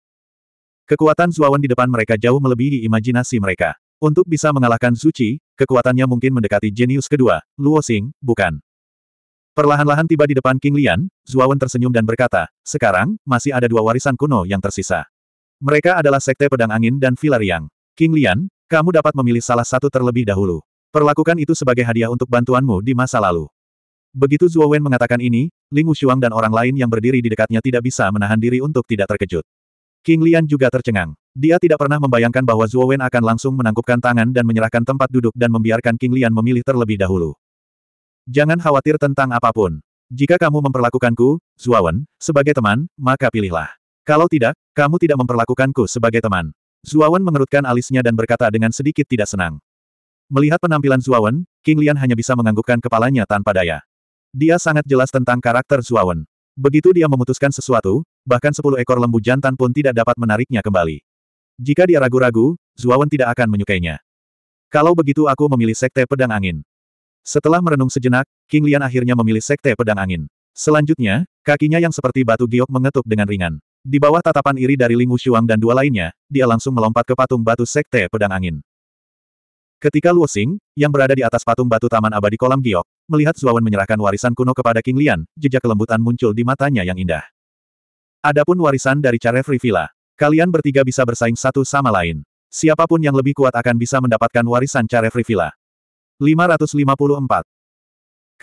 Speaker 1: Kekuatan Zuawan di depan mereka jauh melebihi imajinasi mereka. Untuk bisa mengalahkan Suci, kekuatannya mungkin mendekati jenius kedua, Luo Xing, bukan. Perlahan-lahan tiba di depan King Lian, Zuawan tersenyum dan berkata, sekarang, masih ada dua warisan kuno yang tersisa. Mereka adalah Sekte Pedang Angin dan Filariang. King Lian, kamu dapat memilih salah satu terlebih dahulu. Perlakukan itu sebagai hadiah untuk bantuanmu di masa lalu. Begitu Zhuo Wen mengatakan ini, Ling Shuang dan orang lain yang berdiri di dekatnya tidak bisa menahan diri untuk tidak terkejut. King Lian juga tercengang. Dia tidak pernah membayangkan bahwa Zhuo Wen akan langsung menangkupkan tangan dan menyerahkan tempat duduk dan membiarkan King Lian memilih terlebih dahulu. Jangan khawatir tentang apapun. Jika kamu memperlakukanku, Wen, sebagai teman, maka pilihlah. Kalau tidak, kamu tidak memperlakukanku sebagai teman. Zuawan mengerutkan alisnya dan berkata dengan sedikit tidak senang. Melihat penampilan Zuawan, King Lian hanya bisa menganggukkan kepalanya tanpa daya. Dia sangat jelas tentang karakter Zuawan. Begitu dia memutuskan sesuatu, bahkan sepuluh ekor lembu jantan pun tidak dapat menariknya kembali. Jika dia ragu-ragu, Zuawan tidak akan menyukainya. Kalau begitu aku memilih Sekte Pedang Angin. Setelah merenung sejenak, King Lian akhirnya memilih Sekte Pedang Angin. Selanjutnya, kakinya yang seperti batu giok mengetuk dengan ringan. Di bawah tatapan iri dari Ling Wuxuang dan dua lainnya, dia langsung melompat ke patung batu Sekte Pedang Angin. Ketika Luo Xing, yang berada di atas patung batu Taman Abadi Kolam Giok, melihat Zuawan menyerahkan warisan kuno kepada King Lian, jejak kelembutan muncul di matanya yang indah. Adapun warisan dari Carefree Villa, kalian bertiga bisa bersaing satu sama lain. Siapapun yang lebih kuat akan bisa mendapatkan warisan Carefree Villa. 554.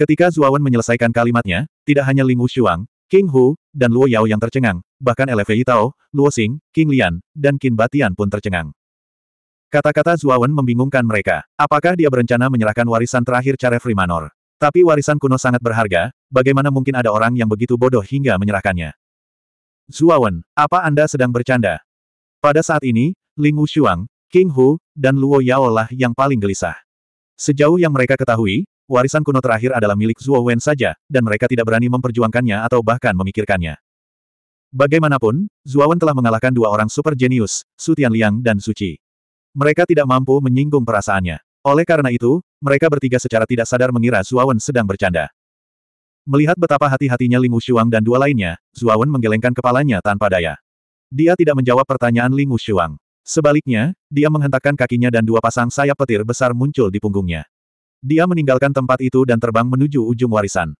Speaker 1: Ketika Zuawan menyelesaikan kalimatnya, tidak hanya Ling Wuxuang, King Hu, dan Luo Yao yang tercengang, bahkan Elevei Tao, Luo Xing, King Lian, dan Qin Batian pun tercengang. Kata-kata Zuawan membingungkan mereka. Apakah dia berencana menyerahkan warisan terakhir Free Manor? Tapi warisan kuno sangat berharga, bagaimana mungkin ada orang yang begitu bodoh hingga menyerahkannya? Zuawan, apa Anda sedang bercanda? Pada saat ini, Ling Wu Shuang, King Hu, dan Luo Yao lah yang paling gelisah. Sejauh yang mereka ketahui, warisan kuno terakhir adalah milik Zhuo Wen saja, dan mereka tidak berani memperjuangkannya atau bahkan memikirkannya. Bagaimanapun, Zhuo Wen telah mengalahkan dua orang super jenius, Su Tianliang dan Su Qi. Mereka tidak mampu menyinggung perasaannya. Oleh karena itu, mereka bertiga secara tidak sadar mengira Zhuo Wen sedang bercanda. Melihat betapa hati-hatinya Ling Shuang dan dua lainnya, Zhuo Wen menggelengkan kepalanya tanpa daya. Dia tidak menjawab pertanyaan Ling Shuang. Sebaliknya, dia menghentakkan kakinya dan dua pasang sayap petir besar muncul di punggungnya. Dia meninggalkan tempat itu dan terbang menuju ujung warisan.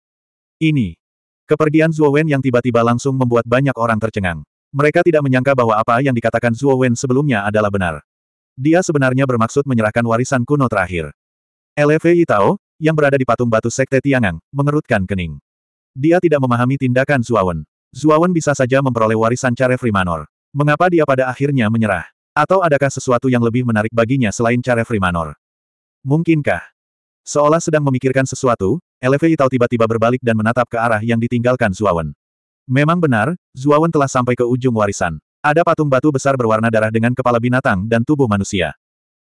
Speaker 1: Ini. Kepergian Zhuo Wen yang tiba-tiba langsung membuat banyak orang tercengang. Mereka tidak menyangka bahwa apa yang dikatakan Zhuo Wen sebelumnya adalah benar. Dia sebenarnya bermaksud menyerahkan warisan kuno terakhir. LFI Tao, yang berada di patung batu Sekte Tiangang, mengerutkan kening. Dia tidak memahami tindakan Wen. Zuo Wen bisa saja memperoleh warisan Carefree Manor. Mengapa dia pada akhirnya menyerah? Atau adakah sesuatu yang lebih menarik baginya selain Carefree Manor? Mungkinkah? Seolah sedang memikirkan sesuatu, Elevei tahu tiba-tiba berbalik dan menatap ke arah yang ditinggalkan Zuawan. Memang benar, Zuawan telah sampai ke ujung warisan. Ada patung batu besar berwarna darah dengan kepala binatang dan tubuh manusia.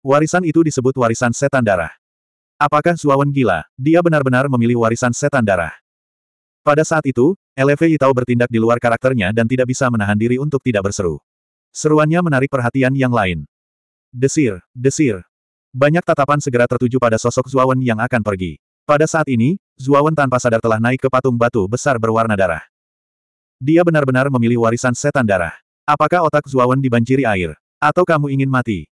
Speaker 1: Warisan itu disebut warisan setan darah. Apakah Zuawan gila? Dia benar-benar memilih warisan setan darah. Pada saat itu, Elevei tahu bertindak di luar karakternya dan tidak bisa menahan diri untuk tidak berseru. Seruannya menarik perhatian yang lain. Desir, desir, banyak tatapan segera tertuju pada sosok Zuawan yang akan pergi. Pada saat ini, Zuawan tanpa sadar telah naik ke patung batu besar berwarna darah. Dia benar-benar memilih warisan setan darah. Apakah otak Zuawan dibanjiri air? Atau kamu ingin mati?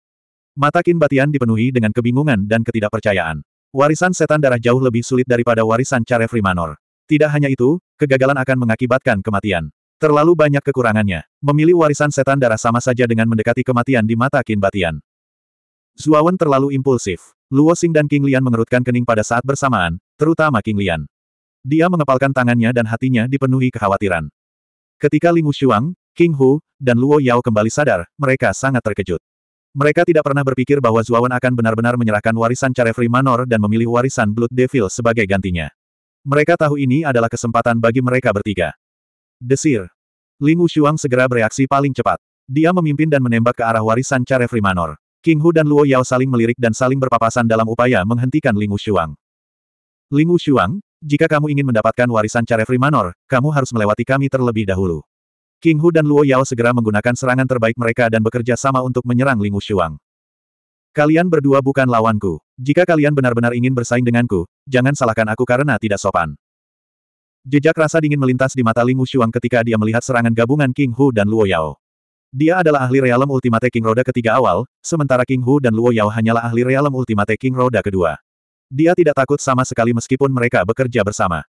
Speaker 1: Mata Kin Batian dipenuhi dengan kebingungan dan ketidakpercayaan. Warisan setan darah jauh lebih sulit daripada warisan Carefree Manor. Tidak hanya itu, kegagalan akan mengakibatkan kematian. Terlalu banyak kekurangannya. Memilih warisan setan darah sama saja dengan mendekati kematian di mata Kin Batian. Zuawan terlalu impulsif. Luo Xing dan King Lian mengerutkan kening pada saat bersamaan, terutama King Lian. Dia mengepalkan tangannya dan hatinya dipenuhi kekhawatiran. Ketika Ling Shuang, King Hu, dan Luo Yao kembali sadar, mereka sangat terkejut. Mereka tidak pernah berpikir bahwa Zuawan akan benar-benar menyerahkan warisan Carefree Manor dan memilih warisan Blood Devil sebagai gantinya. Mereka tahu ini adalah kesempatan bagi mereka bertiga. Desir. Ling Shuang segera bereaksi paling cepat. Dia memimpin dan menembak ke arah warisan Carefree Manor. King Hu dan Luo Yao saling melirik dan saling berpapasan dalam upaya menghentikan Ling Shuang. Ling Shuang, jika kamu ingin mendapatkan warisan Carefree Manor, kamu harus melewati kami terlebih dahulu. King Hu dan Luo Yao segera menggunakan serangan terbaik mereka dan bekerja sama untuk menyerang Ling Shuang. Kalian berdua bukan lawanku. Jika kalian benar-benar ingin bersaing denganku, jangan salahkan aku karena tidak sopan. Jejak rasa dingin melintas di mata Ling Shuang ketika dia melihat serangan gabungan King Hu dan Luo Yao. Dia adalah ahli realem Ultimate King Roda ketiga awal, sementara King Hu dan Luo Yao hanyalah ahli realem Ultimate King Roda kedua. Dia tidak takut sama sekali meskipun mereka bekerja bersama.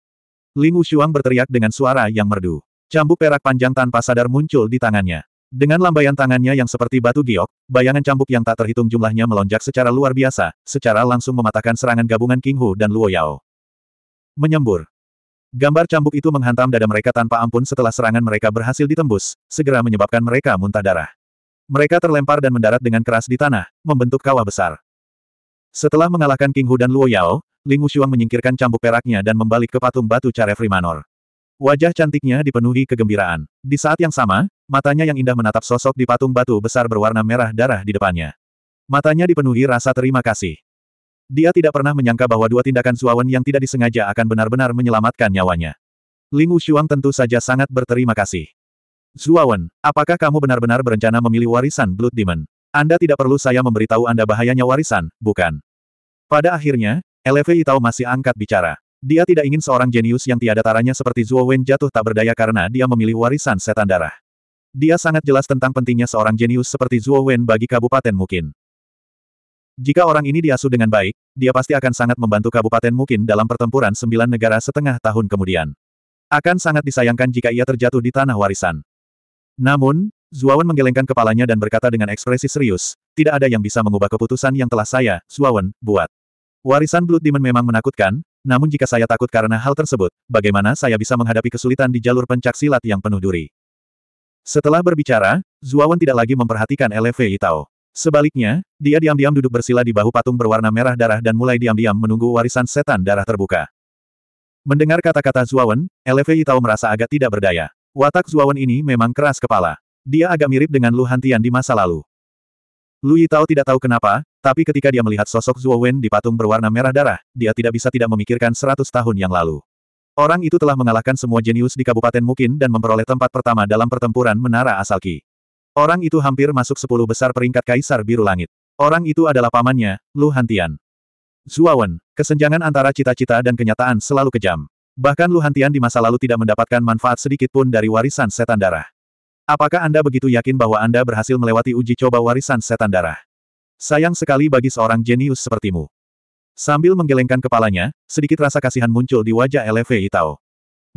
Speaker 1: Ling Wuxuang berteriak dengan suara yang merdu. Cambuk perak panjang tanpa sadar muncul di tangannya. Dengan lambaian tangannya yang seperti batu giok, bayangan cambuk yang tak terhitung jumlahnya melonjak secara luar biasa, secara langsung mematahkan serangan gabungan King Hu dan Luo Yao. Menyembur. Gambar cambuk itu menghantam dada mereka tanpa ampun setelah serangan mereka berhasil ditembus, segera menyebabkan mereka muntah darah. Mereka terlempar dan mendarat dengan keras di tanah, membentuk kawah besar. Setelah mengalahkan King Hu dan Luo Yao, Ling Wuxiang menyingkirkan cambuk peraknya dan membalik ke patung batu Carefree Manor. Wajah cantiknya dipenuhi kegembiraan. Di saat yang sama, matanya yang indah menatap sosok di patung batu besar berwarna merah darah di depannya. Matanya dipenuhi rasa terima kasih. Dia tidak pernah menyangka bahwa dua tindakan Suawan yang tidak disengaja akan benar-benar menyelamatkan nyawanya. Ling Wuxiang tentu saja sangat berterima kasih. Suawan, apakah kamu benar-benar berencana memilih warisan Blood Demon? Anda tidak perlu saya memberitahu Anda bahayanya warisan, bukan? Pada akhirnya, LV Itao masih angkat bicara. Dia tidak ingin seorang jenius yang tiada taranya seperti Zhuo jatuh tak berdaya karena dia memilih warisan setan darah. Dia sangat jelas tentang pentingnya seorang jenius seperti Zhuo bagi kabupaten Mukin. Jika orang ini diasuh dengan baik, dia pasti akan sangat membantu kabupaten mungkin dalam pertempuran sembilan negara setengah tahun kemudian. Akan sangat disayangkan jika ia terjatuh di tanah warisan. Namun, Zuawan menggelengkan kepalanya dan berkata dengan ekspresi serius, tidak ada yang bisa mengubah keputusan yang telah saya, Zuawan, buat. Warisan Blood Demon memang menakutkan, namun jika saya takut karena hal tersebut, bagaimana saya bisa menghadapi kesulitan di jalur pencak silat yang penuh duri? Setelah berbicara, Zuawan tidak lagi memperhatikan LV Itao. Sebaliknya, dia diam-diam duduk bersila di bahu patung berwarna merah darah dan mulai diam-diam menunggu warisan setan darah terbuka. Mendengar kata-kata Zuawan, Elevei tahu merasa agak tidak berdaya. Watak Zuawan ini memang keras kepala. Dia agak mirip dengan Lu Hantian di masa lalu. Lu Yitao tidak tahu kenapa, tapi ketika dia melihat sosok Zuawan di patung berwarna merah darah, dia tidak bisa tidak memikirkan seratus tahun yang lalu. Orang itu telah mengalahkan semua jenius di Kabupaten Mukin dan memperoleh tempat pertama dalam pertempuran Menara Asalki. Orang itu hampir masuk sepuluh besar peringkat Kaisar Biru Langit. Orang itu adalah pamannya, Lu Hantian. Zuawan, kesenjangan antara cita-cita dan kenyataan selalu kejam. Bahkan Lu Hantian di masa lalu tidak mendapatkan manfaat sedikit pun dari warisan setan darah. Apakah Anda begitu yakin bahwa Anda berhasil melewati uji coba warisan setan darah? Sayang sekali bagi seorang jenius sepertimu. Sambil menggelengkan kepalanya, sedikit rasa kasihan muncul di wajah LV Itao.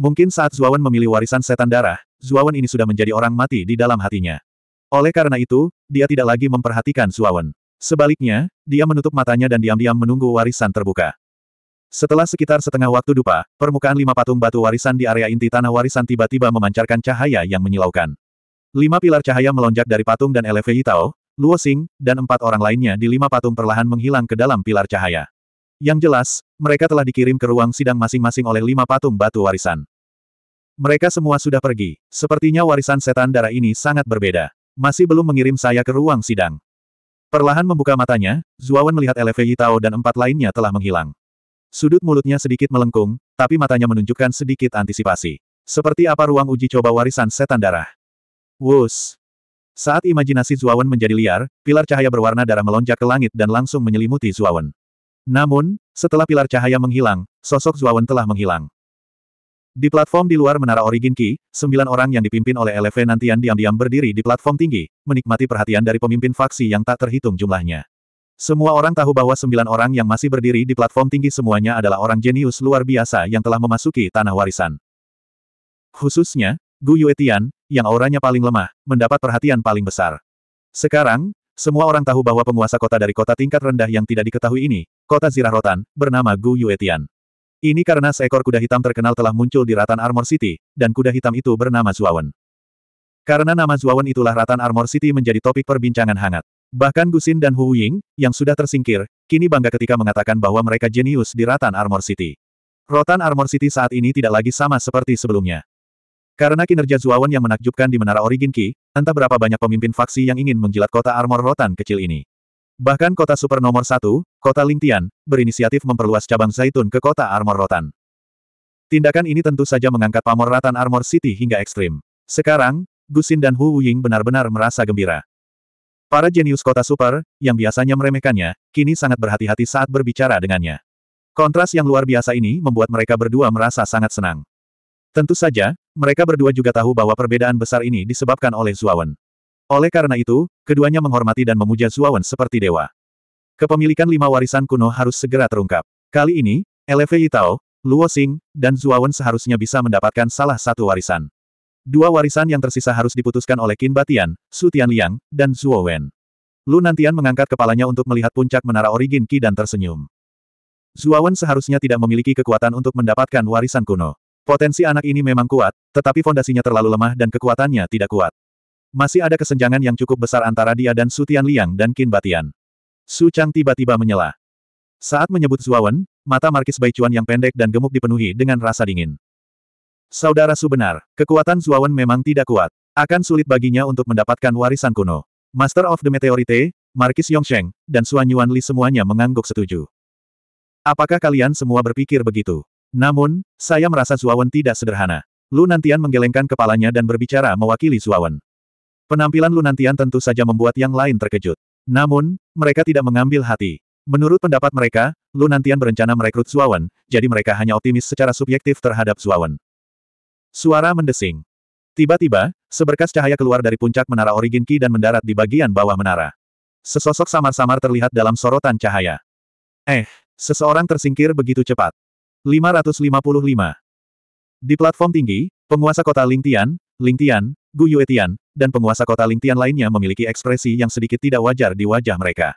Speaker 1: Mungkin saat Zuawan memilih warisan setan darah, Zuawan ini sudah menjadi orang mati di dalam hatinya. Oleh karena itu, dia tidak lagi memperhatikan Suawen. Sebaliknya, dia menutup matanya dan diam-diam menunggu warisan terbuka. Setelah sekitar setengah waktu dupa, permukaan lima patung batu warisan di area inti tanah warisan tiba-tiba memancarkan cahaya yang menyilaukan. Lima pilar cahaya melonjak dari patung dan Eleve Yitao, Luo Xing, dan empat orang lainnya di lima patung perlahan menghilang ke dalam pilar cahaya. Yang jelas, mereka telah dikirim ke ruang sidang masing-masing oleh lima patung batu warisan. Mereka semua sudah pergi, sepertinya warisan setan darah ini sangat berbeda. Masih belum mengirim saya ke ruang sidang. Perlahan membuka matanya, Zuawan melihat Elevei Tao dan empat lainnya telah menghilang. Sudut mulutnya sedikit melengkung, tapi matanya menunjukkan sedikit antisipasi. Seperti apa ruang uji coba warisan setan darah? Wus! Saat imajinasi Zuawan menjadi liar, pilar cahaya berwarna darah melonjak ke langit dan langsung menyelimuti Zuawan. Namun, setelah pilar cahaya menghilang, sosok Zuawan telah menghilang. Di platform di luar menara Origin Ki, sembilan orang yang dipimpin oleh LV Nantian diam-diam berdiri di platform tinggi, menikmati perhatian dari pemimpin faksi yang tak terhitung jumlahnya. Semua orang tahu bahwa sembilan orang yang masih berdiri di platform tinggi semuanya adalah orang jenius luar biasa yang telah memasuki tanah warisan. Khususnya, Gu Yuetian, yang auranya paling lemah, mendapat perhatian paling besar. Sekarang, semua orang tahu bahwa penguasa kota dari kota tingkat rendah yang tidak diketahui ini, kota Zirahrotan, bernama Gu Yuetian. Ini karena seekor kuda hitam terkenal telah muncul di Ratan Armor City, dan kuda hitam itu bernama Zuawan. Karena nama Zuawan itulah Ratan Armor City menjadi topik perbincangan hangat. Bahkan Gusin dan Hu Ying, yang sudah tersingkir, kini bangga ketika mengatakan bahwa mereka jenius di Ratan Armor City. Rotan Armor City saat ini tidak lagi sama seperti sebelumnya. Karena kinerja Zuawan yang menakjubkan di Menara Origin Ki, entah berapa banyak pemimpin faksi yang ingin menjilat kota armor rotan kecil ini. Bahkan kota super nomor satu, kota Lingtian, berinisiatif memperluas cabang Zaitun ke kota Armor Rotan. Tindakan ini tentu saja mengangkat pamor ratan Armor City hingga ekstrim. Sekarang, Gusin dan Hu Wuying benar-benar merasa gembira. Para jenius kota super, yang biasanya meremehkannya, kini sangat berhati-hati saat berbicara dengannya. Kontras yang luar biasa ini membuat mereka berdua merasa sangat senang. Tentu saja, mereka berdua juga tahu bahwa perbedaan besar ini disebabkan oleh Zuawan. Oleh karena itu, keduanya menghormati dan memuja Zuawan seperti dewa. Kepemilikan lima warisan kuno harus segera terungkap. Kali ini, Elevei Yitao, Luo Xing, dan Zuawan seharusnya bisa mendapatkan salah satu warisan. Dua warisan yang tersisa harus diputuskan oleh Qin Batian, Su Tianliang, dan Zuo Wen. Lu Nantian mengangkat kepalanya untuk melihat puncak menara origin Qi dan tersenyum. Zuawan seharusnya tidak memiliki kekuatan untuk mendapatkan warisan kuno. Potensi anak ini memang kuat, tetapi fondasinya terlalu lemah dan kekuatannya tidak kuat. Masih ada kesenjangan yang cukup besar antara dia dan Su Liang dan Qin Batian. Su Chang tiba-tiba menyela. Saat menyebut Zuawan, mata Markis Baichuan yang pendek dan gemuk dipenuhi dengan rasa dingin. Saudara Su benar, kekuatan Zuawan memang tidak kuat. Akan sulit baginya untuk mendapatkan warisan kuno. Master of the Meteorite, Markis Yongsheng, dan Suan Yuan Li semuanya mengangguk setuju. Apakah kalian semua berpikir begitu? Namun, saya merasa Zuawan tidak sederhana. Lu Nantian menggelengkan kepalanya dan berbicara mewakili Zuawan. Penampilan Lunantian tentu saja membuat yang lain terkejut. Namun, mereka tidak mengambil hati. Menurut pendapat mereka, Lunantian berencana merekrut Zuawan, jadi mereka hanya optimis secara subjektif terhadap Zuawan. Suara mendesing. Tiba-tiba, seberkas cahaya keluar dari puncak menara origin Ki dan mendarat di bagian bawah menara. Sesosok samar-samar terlihat dalam sorotan cahaya. Eh, seseorang tersingkir begitu cepat. 555. Di platform tinggi, penguasa kota Lingtian, Lingtian, Gu Yuetian, dan penguasa kota Lingtian lainnya memiliki ekspresi yang sedikit tidak wajar di wajah mereka.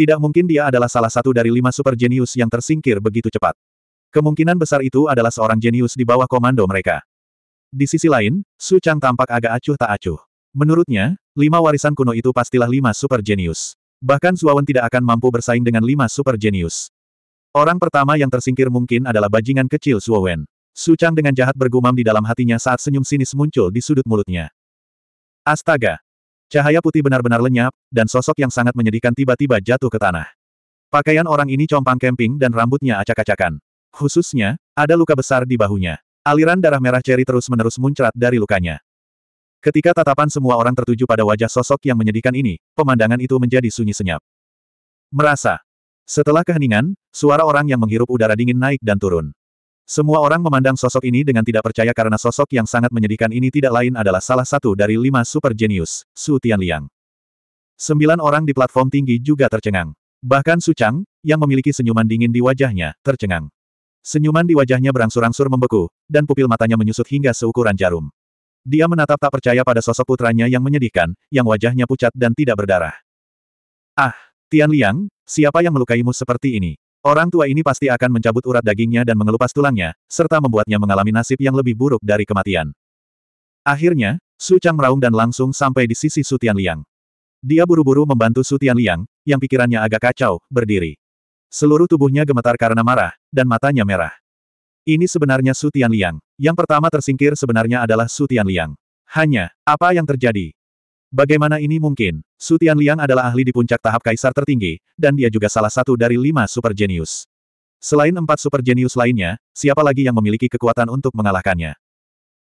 Speaker 1: Tidak mungkin dia adalah salah satu dari lima super jenius yang tersingkir begitu cepat. Kemungkinan besar itu adalah seorang jenius di bawah komando mereka. Di sisi lain, Su Chang tampak agak acuh tak acuh. Menurutnya, lima warisan kuno itu pastilah lima super jenius. Bahkan Wen tidak akan mampu bersaing dengan lima super jenius. Orang pertama yang tersingkir mungkin adalah bajingan kecil Suowen. Sucang dengan jahat bergumam di dalam hatinya saat senyum sinis muncul di sudut mulutnya. Astaga! Cahaya putih benar-benar lenyap, dan sosok yang sangat menyedihkan tiba-tiba jatuh ke tanah. Pakaian orang ini compang kemping dan rambutnya acak-acakan. Khususnya, ada luka besar di bahunya. Aliran darah merah ceri terus-menerus muncrat dari lukanya. Ketika tatapan semua orang tertuju pada wajah sosok yang menyedihkan ini, pemandangan itu menjadi sunyi senyap. Merasa. Setelah keheningan, suara orang yang menghirup udara dingin naik dan turun. Semua orang memandang sosok ini dengan tidak percaya karena sosok yang sangat menyedihkan ini tidak lain adalah salah satu dari lima super jenius, Su Tianliang. Sembilan orang di platform tinggi juga tercengang. Bahkan Su Chang, yang memiliki senyuman dingin di wajahnya, tercengang. Senyuman di wajahnya berangsur-angsur membeku, dan pupil matanya menyusut hingga seukuran jarum. Dia menatap tak percaya pada sosok putranya yang menyedihkan, yang wajahnya pucat dan tidak berdarah. Ah, Tian Liang, siapa yang melukaimu seperti ini? Orang tua ini pasti akan mencabut urat dagingnya dan mengelupas tulangnya, serta membuatnya mengalami nasib yang lebih buruk dari kematian. Akhirnya, Su Chang meraung dan langsung sampai di sisi Su Tian Liang. Dia buru-buru membantu Su Tian Liang, yang pikirannya agak kacau, berdiri. Seluruh tubuhnya gemetar karena marah, dan matanya merah. Ini sebenarnya Su Tian Liang. Yang pertama tersingkir sebenarnya adalah Su Tian Liang. Hanya, apa yang terjadi? Bagaimana ini mungkin? Su Liang adalah ahli di puncak tahap kaisar tertinggi, dan dia juga salah satu dari lima super genius. Selain empat super genius lainnya, siapa lagi yang memiliki kekuatan untuk mengalahkannya?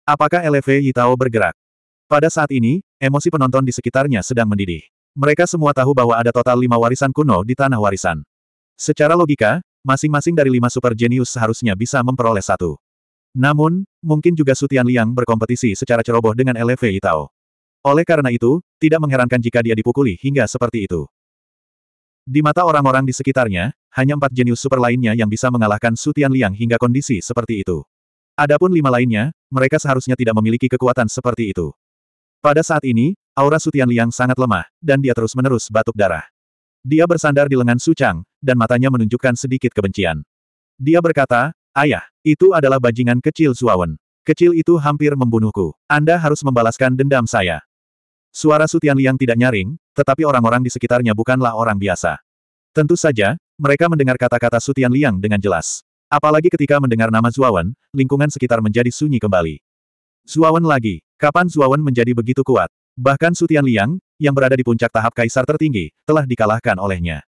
Speaker 1: Apakah LV Yitao bergerak? Pada saat ini, emosi penonton di sekitarnya sedang mendidih. Mereka semua tahu bahwa ada total lima warisan kuno di tanah warisan. Secara logika, masing-masing dari lima super genius seharusnya bisa memperoleh satu. Namun, mungkin juga Sutian Liang berkompetisi secara ceroboh dengan LV Yitao. Oleh karena itu, tidak mengherankan jika dia dipukuli hingga seperti itu. Di mata orang-orang di sekitarnya, hanya empat jenius super lainnya yang bisa mengalahkan Sutian Liang hingga kondisi seperti itu. Adapun lima lainnya, mereka seharusnya tidak memiliki kekuatan seperti itu. Pada saat ini, aura Sutian Liang sangat lemah, dan dia terus-menerus batuk darah. Dia bersandar di lengan Su dan matanya menunjukkan sedikit kebencian. Dia berkata, Ayah, itu adalah bajingan kecil Suawen. Kecil itu hampir membunuhku. Anda harus membalaskan dendam saya. Suara Sutian Liang tidak nyaring, tetapi orang-orang di sekitarnya bukanlah orang biasa. Tentu saja, mereka mendengar kata-kata Sutian Liang dengan jelas. Apalagi ketika mendengar nama Zuawan, lingkungan sekitar menjadi sunyi kembali. Zuawan lagi, kapan Zuawan menjadi begitu kuat? Bahkan Sutian Liang, yang berada di puncak tahap kaisar tertinggi, telah dikalahkan olehnya.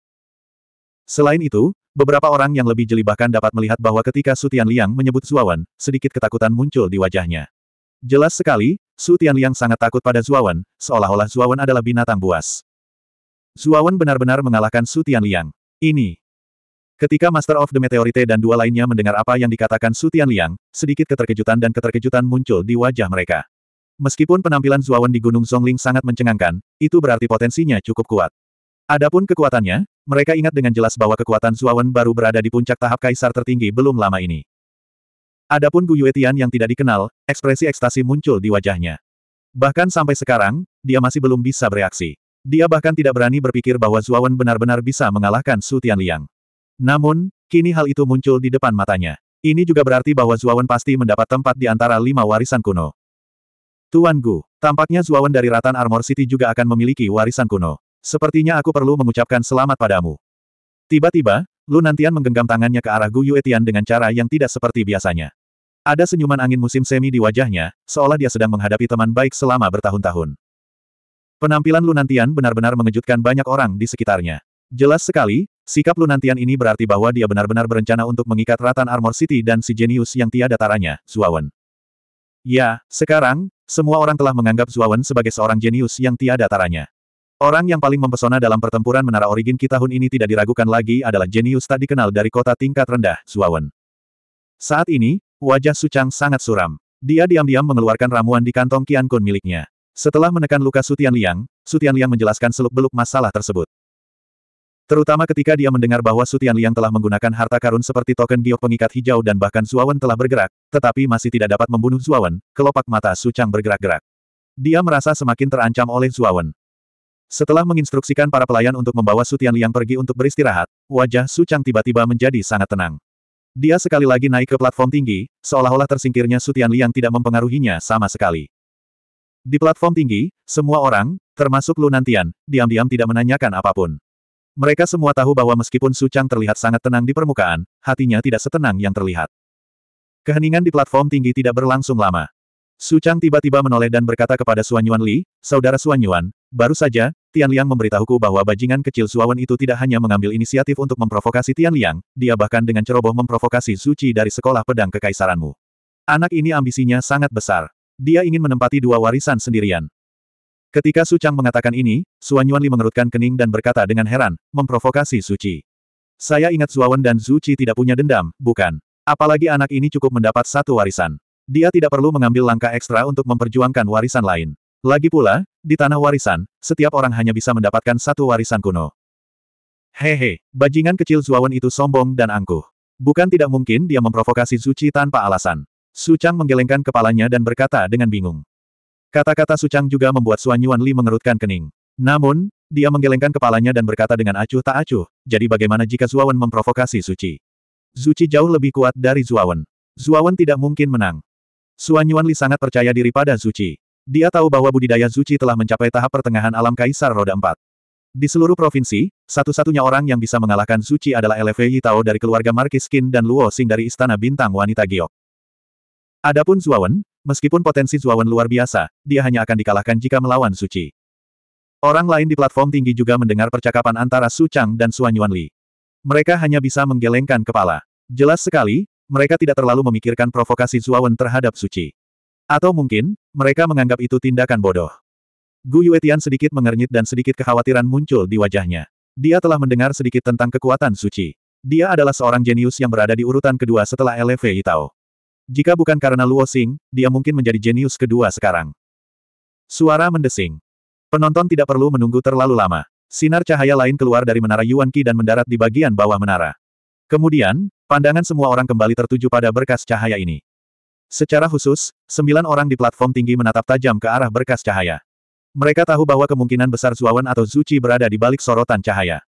Speaker 1: Selain itu, beberapa orang yang lebih jeli bahkan dapat melihat bahwa ketika Sutian Liang menyebut Zuawan, sedikit ketakutan muncul di wajahnya. Jelas sekali, Su Tianliang sangat takut pada Zuawan, seolah-olah Zuawan adalah binatang buas. Zuawan benar-benar mengalahkan Su Tianliang. Ini. Ketika Master of the Meteorite dan dua lainnya mendengar apa yang dikatakan Su Tianliang, sedikit keterkejutan dan keterkejutan muncul di wajah mereka. Meskipun penampilan Zuawan di Gunung Zongling sangat mencengangkan, itu berarti potensinya cukup kuat. Adapun kekuatannya, mereka ingat dengan jelas bahwa kekuatan Zuawan baru berada di puncak tahap kaisar tertinggi belum lama ini. Adapun Gu Yuetian yang tidak dikenal, ekspresi ekstasi muncul di wajahnya. Bahkan sampai sekarang, dia masih belum bisa bereaksi. Dia bahkan tidak berani berpikir bahwa Zuawan benar-benar bisa mengalahkan Su Tianliang. Namun, kini hal itu muncul di depan matanya. Ini juga berarti bahwa Zuawan pasti mendapat tempat di antara lima warisan kuno. Tuan Gu, tampaknya Zuawan dari Ratan Armor City juga akan memiliki warisan kuno. Sepertinya aku perlu mengucapkan selamat padamu. Tiba-tiba, Lu Nantian menggenggam tangannya ke arah Gu Yuetian dengan cara yang tidak seperti biasanya. Ada senyuman angin musim semi di wajahnya, seolah dia sedang menghadapi teman baik selama bertahun-tahun. Penampilan Lunantian benar-benar mengejutkan banyak orang di sekitarnya. Jelas sekali, sikap Lunantian ini berarti bahwa dia benar-benar berencana untuk mengikat Ratan Armor City dan si jenius yang tiada taranya, Zuawan. Ya, sekarang, semua orang telah menganggap Zuawan sebagai seorang jenius yang tiada taranya. Orang yang paling mempesona dalam pertempuran Menara Origin kita tahun ini tidak diragukan lagi adalah jenius tak dikenal dari kota tingkat rendah, Zuawan. Saat ini, Wajah Sucang sangat suram. Dia diam-diam mengeluarkan ramuan di kantong Kian Kun miliknya. Setelah menekan luka Sutian Liang, Sutian Liang menjelaskan seluk-beluk masalah tersebut. Terutama ketika dia mendengar bahwa Sutian Liang telah menggunakan harta karun seperti token giok pengikat hijau dan bahkan Zuawan telah bergerak, tetapi masih tidak dapat membunuh Zuawan, kelopak mata Sucang bergerak-gerak. Dia merasa semakin terancam oleh Zuawan. Setelah menginstruksikan para pelayan untuk membawa Sutian Liang pergi untuk beristirahat, wajah Sucang tiba-tiba menjadi sangat tenang. Dia sekali lagi naik ke platform tinggi, seolah-olah tersingkirnya Sutian Liang tidak mempengaruhinya sama sekali. Di platform tinggi, semua orang, termasuk Lu Nantian, diam-diam tidak menanyakan apapun. Mereka semua tahu bahwa meskipun Su Chang terlihat sangat tenang di permukaan, hatinya tidak setenang yang terlihat. Keheningan di platform tinggi tidak berlangsung lama. Su Chang tiba-tiba menoleh dan berkata kepada Suan Yuan Li, Saudara Suan Yuan, Baru saja, Tian Liang memberitahuku bahwa bajingan kecil Suawan itu tidak hanya mengambil inisiatif untuk memprovokasi Tian Liang, dia bahkan dengan ceroboh memprovokasi Suci dari sekolah pedang kekaisaranmu. Anak ini ambisinya sangat besar. Dia ingin menempati dua warisan sendirian. Ketika Su Chang mengatakan ini, Suan Li mengerutkan kening dan berkata dengan heran, memprovokasi Suci. Saya ingat Suawan dan Suci tidak punya dendam, bukan? Apalagi anak ini cukup mendapat satu warisan. Dia tidak perlu mengambil langkah ekstra untuk memperjuangkan warisan lain. Lagi pula, di tanah warisan, setiap orang hanya bisa mendapatkan satu warisan kuno. Hehe, bajingan kecil Zuawan itu sombong dan angkuh. Bukan tidak mungkin dia memprovokasi Zuci tanpa alasan. Sucang menggelengkan kepalanya dan berkata dengan bingung. Kata-kata Sucang juga membuat Suan Yuan Li mengerutkan kening. Namun, dia menggelengkan kepalanya dan berkata dengan acuh tak acuh, jadi bagaimana jika Zuawan memprovokasi Zuci? Zuci jauh lebih kuat dari Zuawan. Zuawan tidak mungkin menang. Suan Yuan Li sangat percaya diri pada Zuci. Dia tahu bahwa budidaya Zuci telah mencapai tahap pertengahan alam Kaisar Roda empat. Di seluruh provinsi, satu-satunya orang yang bisa mengalahkan Zuci adalah LFE Yitao dari keluarga Marquis Qin dan Luo Xing dari Istana Bintang Wanita Giok. Adapun Zuawan, meskipun potensi Zuawan luar biasa, dia hanya akan dikalahkan jika melawan Suci. Orang lain di platform tinggi juga mendengar percakapan antara Su Chang dan Suan Li. Mereka hanya bisa menggelengkan kepala. Jelas sekali, mereka tidak terlalu memikirkan provokasi Zuawan terhadap Suci. Atau mungkin, mereka menganggap itu tindakan bodoh. Gu Yuetian sedikit mengernyit dan sedikit kekhawatiran muncul di wajahnya. Dia telah mendengar sedikit tentang kekuatan suci. Dia adalah seorang jenius yang berada di urutan kedua setelah LV Itao. Jika bukan karena Luo Xing, dia mungkin menjadi jenius kedua sekarang. Suara mendesing. Penonton tidak perlu menunggu terlalu lama. Sinar cahaya lain keluar dari menara Yuan Qi dan mendarat di bagian bawah menara. Kemudian, pandangan semua orang kembali tertuju pada berkas cahaya ini. Secara khusus, sembilan orang di platform tinggi menatap tajam ke arah berkas cahaya. Mereka tahu bahwa kemungkinan besar Zuawan atau Zuci berada di balik sorotan cahaya.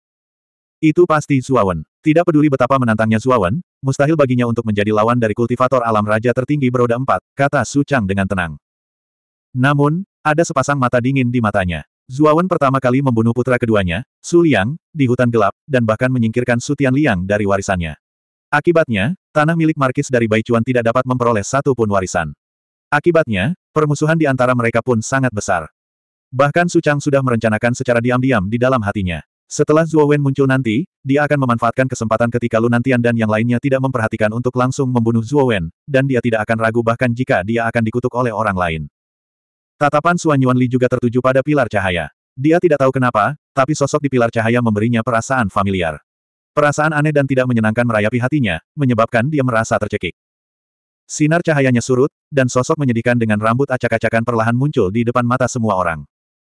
Speaker 1: Itu pasti Zuawan. Tidak peduli betapa menantangnya Zuawan, mustahil baginya untuk menjadi lawan dari kultivator alam raja tertinggi beroda empat, kata Su Chang dengan tenang. Namun, ada sepasang mata dingin di matanya. Zuawan pertama kali membunuh putra keduanya, Su Liang, di hutan gelap, dan bahkan menyingkirkan Su Tian Liang dari warisannya. Akibatnya, tanah milik Markis dari Baichuan tidak dapat memperoleh satu pun warisan. Akibatnya, permusuhan di antara mereka pun sangat besar. Bahkan Su Chang sudah merencanakan secara diam-diam di dalam hatinya. Setelah Zhuo Wen muncul nanti, dia akan memanfaatkan kesempatan ketika Lunantian Tian dan yang lainnya tidak memperhatikan untuk langsung membunuh Zhuo Wen, dan dia tidak akan ragu bahkan jika dia akan dikutuk oleh orang lain. Tatapan Suan Yuan Li juga tertuju pada pilar cahaya. Dia tidak tahu kenapa, tapi sosok di pilar cahaya memberinya perasaan familiar. Perasaan aneh dan tidak menyenangkan merayapi hatinya, menyebabkan dia merasa tercekik. Sinar cahayanya surut, dan sosok menyedihkan dengan rambut acak-acakan perlahan muncul di depan mata semua orang.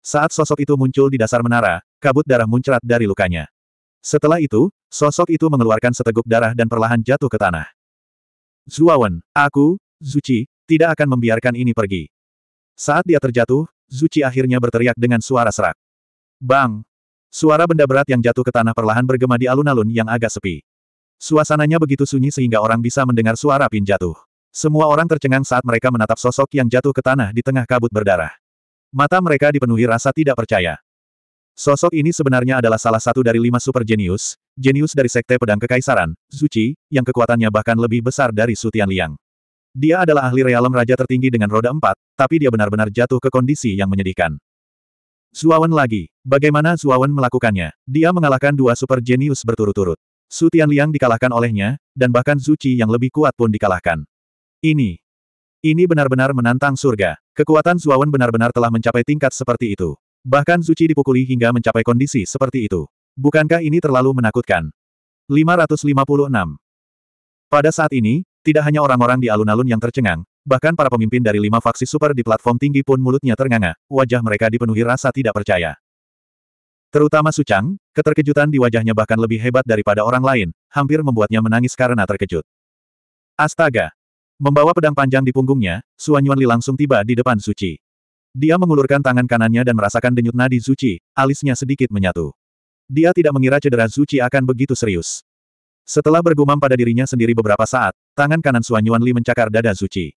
Speaker 1: Saat sosok itu muncul di dasar menara, kabut darah muncrat dari lukanya. Setelah itu, sosok itu mengeluarkan seteguk darah dan perlahan jatuh ke tanah. Zuawan, aku, Zuci, tidak akan membiarkan ini pergi. Saat dia terjatuh, Zuci akhirnya berteriak dengan suara serak. Bang! Suara benda berat yang jatuh ke tanah perlahan bergema di alun-alun yang agak sepi. Suasananya begitu sunyi sehingga orang bisa mendengar suara pin jatuh. Semua orang tercengang saat mereka menatap sosok yang jatuh ke tanah di tengah kabut berdarah. Mata mereka dipenuhi rasa tidak percaya. Sosok ini sebenarnya adalah salah satu dari lima super jenius, jenius dari Sekte Pedang Kekaisaran, Zuci, yang kekuatannya bahkan lebih besar dari Sutian Liang. Dia adalah ahli realem raja tertinggi dengan roda empat, tapi dia benar-benar jatuh ke kondisi yang menyedihkan. Zuawan lagi. Bagaimana Zuawan melakukannya? Dia mengalahkan dua super jenius berturut-turut. Su Tianliang dikalahkan olehnya, dan bahkan Zuci yang lebih kuat pun dikalahkan. Ini. Ini benar-benar menantang surga. Kekuatan Zuawan benar-benar telah mencapai tingkat seperti itu. Bahkan Zuci dipukuli hingga mencapai kondisi seperti itu. Bukankah ini terlalu menakutkan? 556. Pada saat ini, tidak hanya orang-orang di alun-alun yang tercengang, Bahkan para pemimpin dari lima faksi super di platform tinggi pun mulutnya ternganga, wajah mereka dipenuhi rasa tidak percaya. Terutama Sucang, keterkejutan di wajahnya bahkan lebih hebat daripada orang lain, hampir membuatnya menangis karena terkejut. Astaga! Membawa pedang panjang di punggungnya, Suan Yuan Li langsung tiba di depan Suci. Dia mengulurkan tangan kanannya dan merasakan denyut nadi Suci, alisnya sedikit menyatu. Dia tidak mengira cedera Suci akan begitu serius. Setelah bergumam pada dirinya sendiri beberapa saat, tangan kanan Suan Yuan Li mencakar dada Suci.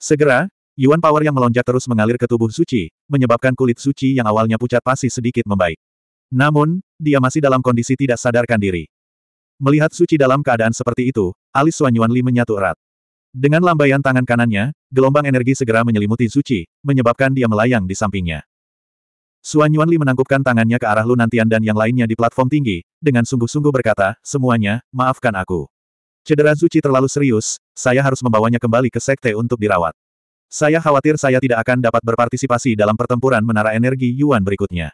Speaker 1: Segera, Yuan Power yang melonjak terus mengalir ke tubuh suci, menyebabkan kulit suci yang awalnya pucat pasti sedikit membaik. Namun, dia masih dalam kondisi tidak sadarkan diri. Melihat suci dalam keadaan seperti itu, alis Suan Yuan Li menyatu erat. Dengan lambaian tangan kanannya, gelombang energi segera menyelimuti suci, menyebabkan dia melayang di sampingnya. Suan Yuan Li menangkupkan tangannya ke arah Lunantian dan yang lainnya di platform tinggi, dengan sungguh-sungguh berkata, semuanya, maafkan aku. Cedera Zuci terlalu serius, saya harus membawanya kembali ke sekte untuk dirawat. Saya khawatir saya tidak akan dapat berpartisipasi dalam pertempuran menara energi Yuan berikutnya.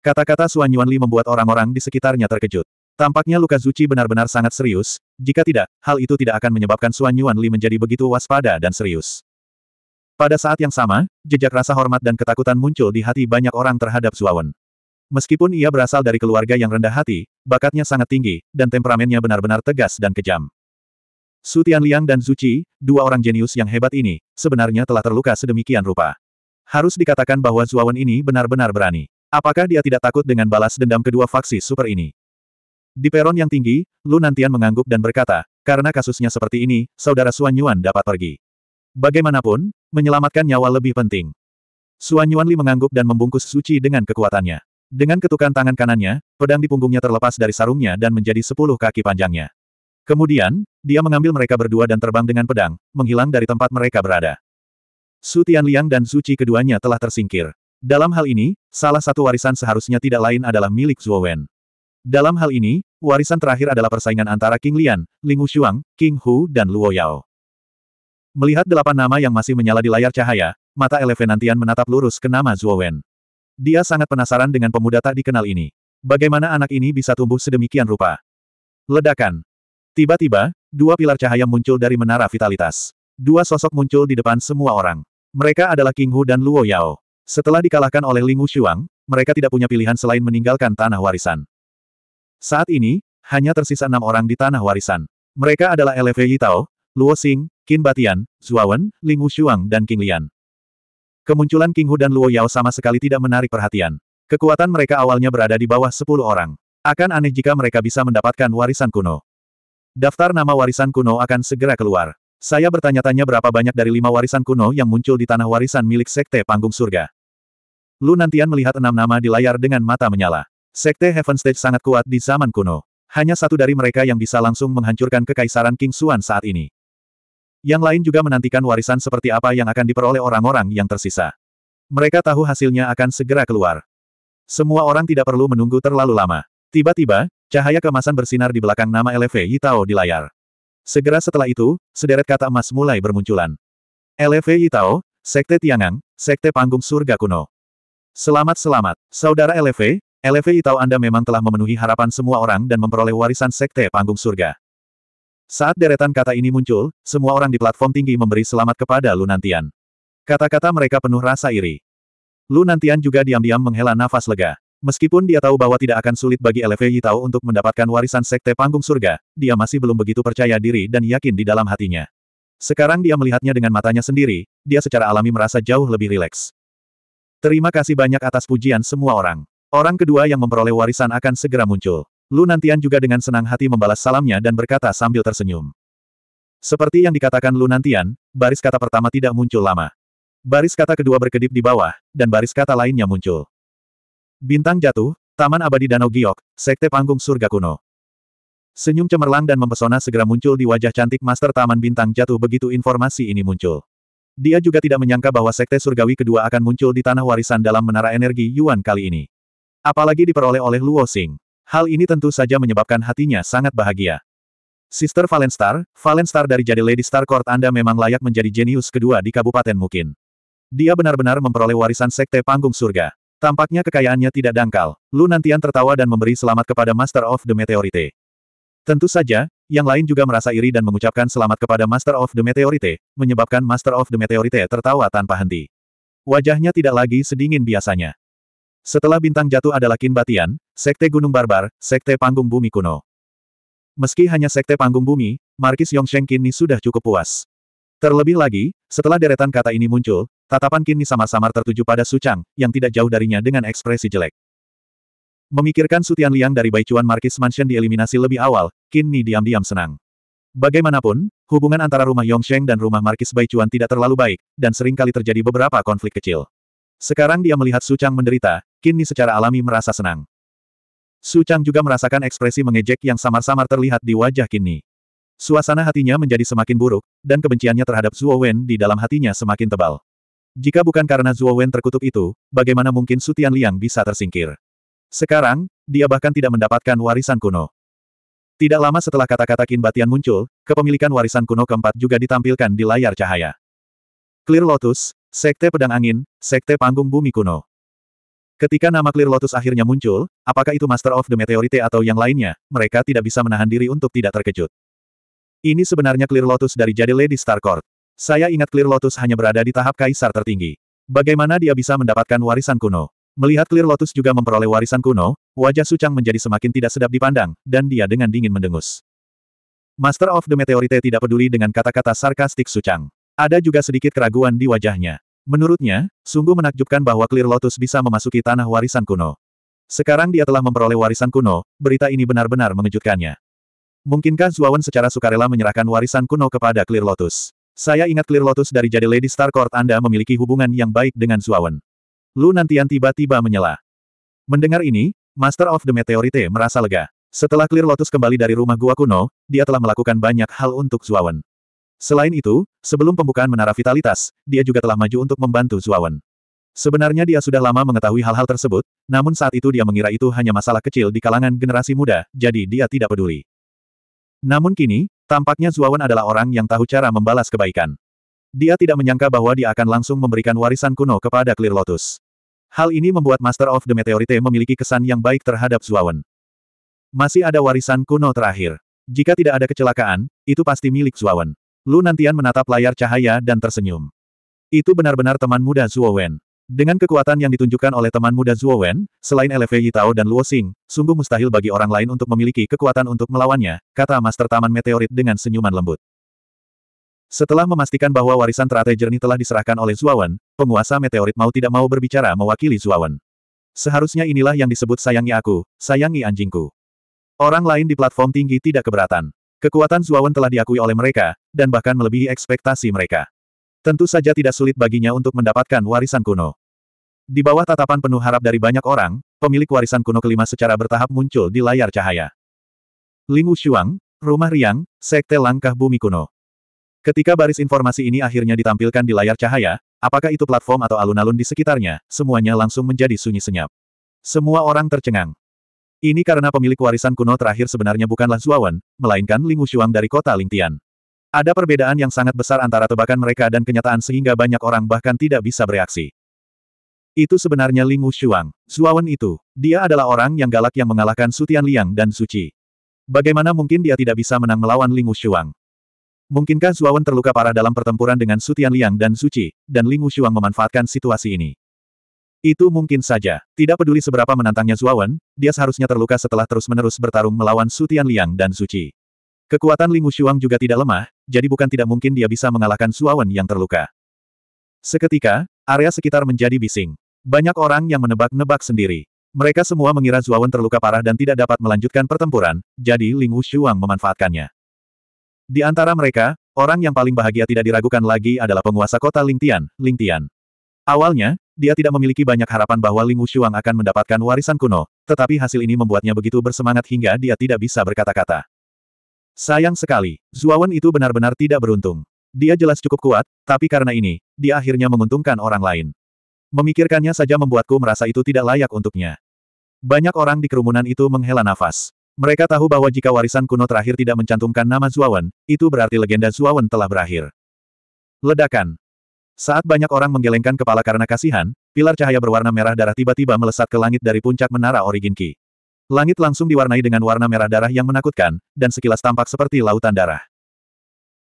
Speaker 1: Kata-kata Suan Yuan Li membuat orang-orang di sekitarnya terkejut. Tampaknya luka Zuci benar-benar sangat serius, jika tidak, hal itu tidak akan menyebabkan Suan Yuan Li menjadi begitu waspada dan serius. Pada saat yang sama, jejak rasa hormat dan ketakutan muncul di hati banyak orang terhadap Zuawan. Meskipun ia berasal dari keluarga yang rendah hati, Bakatnya sangat tinggi, dan temperamennya benar-benar tegas dan kejam. Su Tianliang dan Zuci, dua orang jenius yang hebat ini, sebenarnya telah terluka sedemikian rupa. Harus dikatakan bahwa Zuawan ini benar-benar berani. Apakah dia tidak takut dengan balas dendam kedua faksi super ini? Di peron yang tinggi, Lu Nantian mengangguk dan berkata, karena kasusnya seperti ini, saudara Suan Yuan dapat pergi. Bagaimanapun, menyelamatkan nyawa lebih penting. Suan Yuan Li mengangguk dan membungkus Suci dengan kekuatannya. Dengan ketukan tangan kanannya, pedang di punggungnya terlepas dari sarungnya dan menjadi sepuluh kaki panjangnya. Kemudian, dia mengambil mereka berdua dan terbang dengan pedang, menghilang dari tempat mereka berada. Su Tianliang dan Su Qi keduanya telah tersingkir. Dalam hal ini, salah satu warisan seharusnya tidak lain adalah milik Zhuo Wen. Dalam hal ini, warisan terakhir adalah persaingan antara King Lian, Ling Wuxuang, King Hu dan Luo Yao. Melihat delapan nama yang masih menyala di layar cahaya, mata Elevenantian menatap lurus ke nama Zhuo Wen. Dia sangat penasaran dengan pemuda tak dikenal ini. Bagaimana anak ini bisa tumbuh sedemikian rupa? Ledakan. Tiba-tiba, dua pilar cahaya muncul dari menara vitalitas. Dua sosok muncul di depan semua orang. Mereka adalah King Hu dan Luo Yao. Setelah dikalahkan oleh Ling Wu mereka tidak punya pilihan selain meninggalkan tanah warisan. Saat ini, hanya tersisa enam orang di tanah warisan. Mereka adalah Eleve Tao, Luo Xing, Qin Batian, Zhuawan, Ling Wu dan King Lian. Kemunculan King Hu dan Luo Yao sama sekali tidak menarik perhatian. Kekuatan mereka awalnya berada di bawah 10 orang. Akan aneh jika mereka bisa mendapatkan warisan kuno. Daftar nama warisan kuno akan segera keluar. Saya bertanya-tanya berapa banyak dari lima warisan kuno yang muncul di tanah warisan milik Sekte Panggung Surga. Lu Nantian melihat enam nama di layar dengan mata menyala. Sekte Heaven Stage sangat kuat di zaman kuno. Hanya satu dari mereka yang bisa langsung menghancurkan kekaisaran King Suan saat ini. Yang lain juga menantikan warisan seperti apa yang akan diperoleh orang-orang yang tersisa. Mereka tahu hasilnya akan segera keluar. Semua orang tidak perlu menunggu terlalu lama. Tiba-tiba, cahaya kemasan bersinar di belakang nama LV Yitao di layar. Segera setelah itu, sederet kata emas mulai bermunculan. LV Yitao, Sekte Tiangang, Sekte Panggung Surga Kuno. Selamat-selamat, Saudara LV, LV Yitao Anda memang telah memenuhi harapan semua orang dan memperoleh warisan Sekte Panggung Surga. Saat deretan kata ini muncul, semua orang di platform tinggi memberi selamat kepada Lunantian. Kata-kata mereka penuh rasa iri. Lunantian juga diam-diam menghela nafas lega. Meskipun dia tahu bahwa tidak akan sulit bagi LV Yitao untuk mendapatkan warisan sekte panggung surga, dia masih belum begitu percaya diri dan yakin di dalam hatinya. Sekarang dia melihatnya dengan matanya sendiri, dia secara alami merasa jauh lebih rileks. Terima kasih banyak atas pujian semua orang. Orang kedua yang memperoleh warisan akan segera muncul. Lu Nantian juga dengan senang hati membalas salamnya dan berkata sambil tersenyum. Seperti yang dikatakan Lu Nantian, baris kata pertama tidak muncul lama. Baris kata kedua berkedip di bawah, dan baris kata lainnya muncul. Bintang jatuh, Taman Abadi Danau Giok, Sekte Panggung Surga Kuno. Senyum cemerlang dan mempesona segera muncul di wajah cantik Master Taman Bintang Jatuh begitu informasi ini muncul. Dia juga tidak menyangka bahwa Sekte Surgawi kedua akan muncul di Tanah Warisan dalam Menara Energi Yuan kali ini. Apalagi diperoleh oleh Luo Xing. Hal ini tentu saja menyebabkan hatinya sangat bahagia. Sister Valenstar, Valenstar dari jadi Lady Star Court Anda memang layak menjadi jenius kedua di Kabupaten Mukin. Dia benar-benar memperoleh warisan sekte panggung surga. Tampaknya kekayaannya tidak dangkal. Lu Nantian tertawa dan memberi selamat kepada Master of the Meteorite. Tentu saja, yang lain juga merasa iri dan mengucapkan selamat kepada Master of the Meteorite, menyebabkan Master of the Meteorite tertawa tanpa henti. Wajahnya tidak lagi sedingin biasanya. Setelah bintang jatuh adalah Kin Batian, Sekte Gunung Barbar, Sekte Panggung Bumi Kuno. Meski hanya Sekte Panggung Bumi, Markis Yongsheng kini sudah cukup puas. Terlebih lagi, setelah deretan kata ini muncul, tatapan kini samar-samar tertuju pada Su Chang, yang tidak jauh darinya dengan ekspresi jelek. Memikirkan Sutian Liang dari Baicuan Markis Mansion dieliminasi lebih awal, kini diam-diam senang. Bagaimanapun, hubungan antara rumah Yongsheng dan rumah Markis Baicuan tidak terlalu baik, dan seringkali terjadi beberapa konflik kecil. Sekarang dia melihat Su Chang menderita, Kinni secara alami merasa senang. Su Chang juga merasakan ekspresi mengejek yang samar-samar terlihat di wajah Kinni. Suasana hatinya menjadi semakin buruk, dan kebenciannya terhadap Zuo Wen di dalam hatinya semakin tebal. Jika bukan karena Zuo Wen terkutuk itu, bagaimana mungkin Su Liang bisa tersingkir? Sekarang, dia bahkan tidak mendapatkan warisan kuno. Tidak lama setelah kata-kata Qin Batian muncul, kepemilikan warisan kuno keempat juga ditampilkan di layar cahaya. Clear Lotus, Sekte Pedang Angin, Sekte Panggung Bumi Kuno. Ketika nama Clear Lotus akhirnya muncul, apakah itu Master of the Meteorite atau yang lainnya, mereka tidak bisa menahan diri untuk tidak terkejut. Ini sebenarnya Clear Lotus dari Jade Lady Star Court. Saya ingat Clear Lotus hanya berada di tahap kaisar tertinggi. Bagaimana dia bisa mendapatkan warisan kuno? Melihat Clear Lotus juga memperoleh warisan kuno, wajah Sucang menjadi semakin tidak sedap dipandang, dan dia dengan dingin mendengus. Master of the Meteorite tidak peduli dengan kata-kata sarkastik Sucang. Ada juga sedikit keraguan di wajahnya. Menurutnya, sungguh menakjubkan bahwa Clear Lotus bisa memasuki tanah warisan kuno. Sekarang dia telah memperoleh warisan kuno, berita ini benar-benar mengejutkannya. Mungkinkah Zuawan secara sukarela menyerahkan warisan kuno kepada Clear Lotus? Saya ingat Clear Lotus dari jadi Lady Star Court Anda memiliki hubungan yang baik dengan Zuawan. Lu Nantian tiba-tiba menyela. Mendengar ini, Master of the Meteorite merasa lega. Setelah Clear Lotus kembali dari rumah gua kuno, dia telah melakukan banyak hal untuk Zuawan. Selain itu, sebelum pembukaan Menara Vitalitas, dia juga telah maju untuk membantu Zuawan. Sebenarnya dia sudah lama mengetahui hal-hal tersebut, namun saat itu dia mengira itu hanya masalah kecil di kalangan generasi muda, jadi dia tidak peduli. Namun kini, tampaknya Zuawan adalah orang yang tahu cara membalas kebaikan. Dia tidak menyangka bahwa dia akan langsung memberikan warisan kuno kepada Clear Lotus. Hal ini membuat Master of the Meteorite memiliki kesan yang baik terhadap Zuawan. Masih ada warisan kuno terakhir. Jika tidak ada kecelakaan, itu pasti milik Zuawan. Lu Nantian menatap layar cahaya dan tersenyum. Itu benar-benar teman muda Zhuo Wen. Dengan kekuatan yang ditunjukkan oleh teman muda Zhuo Wen, selain LV Tao dan Luo Xing, sungguh mustahil bagi orang lain untuk memiliki kekuatan untuk melawannya, kata Master Taman Meteorit dengan senyuman lembut. Setelah memastikan bahwa warisan teratai jernih telah diserahkan oleh Wen, penguasa meteorit mau tidak mau berbicara mewakili Wen. Seharusnya inilah yang disebut sayangi aku, sayangi anjingku. Orang lain di platform tinggi tidak keberatan. Kekuatan Zuawan telah diakui oleh mereka, dan bahkan melebihi ekspektasi mereka. Tentu saja tidak sulit baginya untuk mendapatkan warisan kuno. Di bawah tatapan penuh harap dari banyak orang, pemilik warisan kuno kelima secara bertahap muncul di layar cahaya. Lingu Shuang, Rumah Riang, Sekte Langkah Bumi Kuno. Ketika baris informasi ini akhirnya ditampilkan di layar cahaya, apakah itu platform atau alun-alun di sekitarnya, semuanya langsung menjadi sunyi senyap. Semua orang tercengang. Ini karena pemilik warisan kuno terakhir sebenarnya bukanlah Zuawan, melainkan Ling Wushuang dari kota Lingtian. Ada perbedaan yang sangat besar antara tebakan mereka dan kenyataan sehingga banyak orang bahkan tidak bisa bereaksi. Itu sebenarnya Ling Wushuang, Zuawan itu. Dia adalah orang yang galak yang mengalahkan Sutian Liang dan Suci. Bagaimana mungkin dia tidak bisa menang melawan Ling Wushuang? Mungkinkah Zuawan terluka parah dalam pertempuran dengan Sutian Liang dan Suci, dan Ling Wushuang memanfaatkan situasi ini? Itu mungkin saja. Tidak peduli seberapa menantangnya Zuawan, dia seharusnya terluka setelah terus-menerus bertarung melawan Sutian Liang dan Suci. Kekuatan Ling Shuang juga tidak lemah, jadi bukan tidak mungkin dia bisa mengalahkan Zuawan yang terluka. Seketika, area sekitar menjadi bising. Banyak orang yang menebak-nebak sendiri. Mereka semua mengira Zuawan terluka parah dan tidak dapat melanjutkan pertempuran, jadi Ling Shuang memanfaatkannya. Di antara mereka, orang yang paling bahagia tidak diragukan lagi adalah penguasa kota Lingtian, Lingtian. Awalnya, dia tidak memiliki banyak harapan bahwa Ling Wushuang akan mendapatkan warisan kuno, tetapi hasil ini membuatnya begitu bersemangat hingga dia tidak bisa berkata-kata. Sayang sekali, Zuawan itu benar-benar tidak beruntung. Dia jelas cukup kuat, tapi karena ini, dia akhirnya menguntungkan orang lain. Memikirkannya saja membuatku merasa itu tidak layak untuknya. Banyak orang di kerumunan itu menghela nafas. Mereka tahu bahwa jika warisan kuno terakhir tidak mencantumkan nama Zuawan, itu berarti legenda Zuawan telah berakhir. Ledakan, saat banyak orang menggelengkan kepala karena kasihan, pilar cahaya berwarna merah darah tiba-tiba melesat ke langit dari puncak menara Origin Ki. Langit langsung diwarnai dengan warna merah darah yang menakutkan, dan sekilas tampak seperti lautan darah.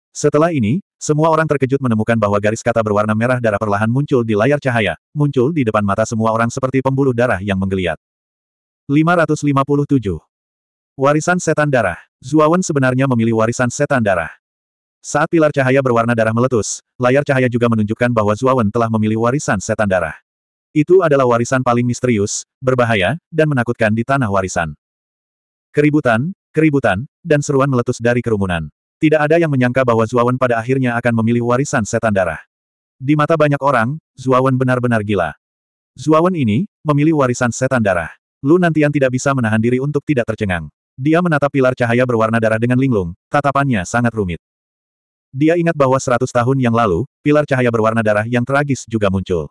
Speaker 1: Setelah ini, semua orang terkejut menemukan bahwa garis kata berwarna merah darah perlahan muncul di layar cahaya, muncul di depan mata semua orang seperti pembuluh darah yang menggeliat. 557. Warisan Setan Darah Zuawan sebenarnya memilih warisan setan darah. Saat pilar cahaya berwarna darah meletus, layar cahaya juga menunjukkan bahwa Zuawan telah memilih warisan setan darah. Itu adalah warisan paling misterius, berbahaya, dan menakutkan di tanah warisan. Keributan, keributan, dan seruan meletus dari kerumunan. Tidak ada yang menyangka bahwa Zuawan pada akhirnya akan memilih warisan setan darah. Di mata banyak orang, Zuawan benar-benar gila. Zuawan ini, memilih warisan setan darah. Lu Nantian tidak bisa menahan diri untuk tidak tercengang. Dia menatap pilar cahaya berwarna darah dengan linglung, tatapannya sangat rumit. Dia ingat bahwa seratus tahun yang lalu, pilar cahaya berwarna darah yang tragis juga muncul.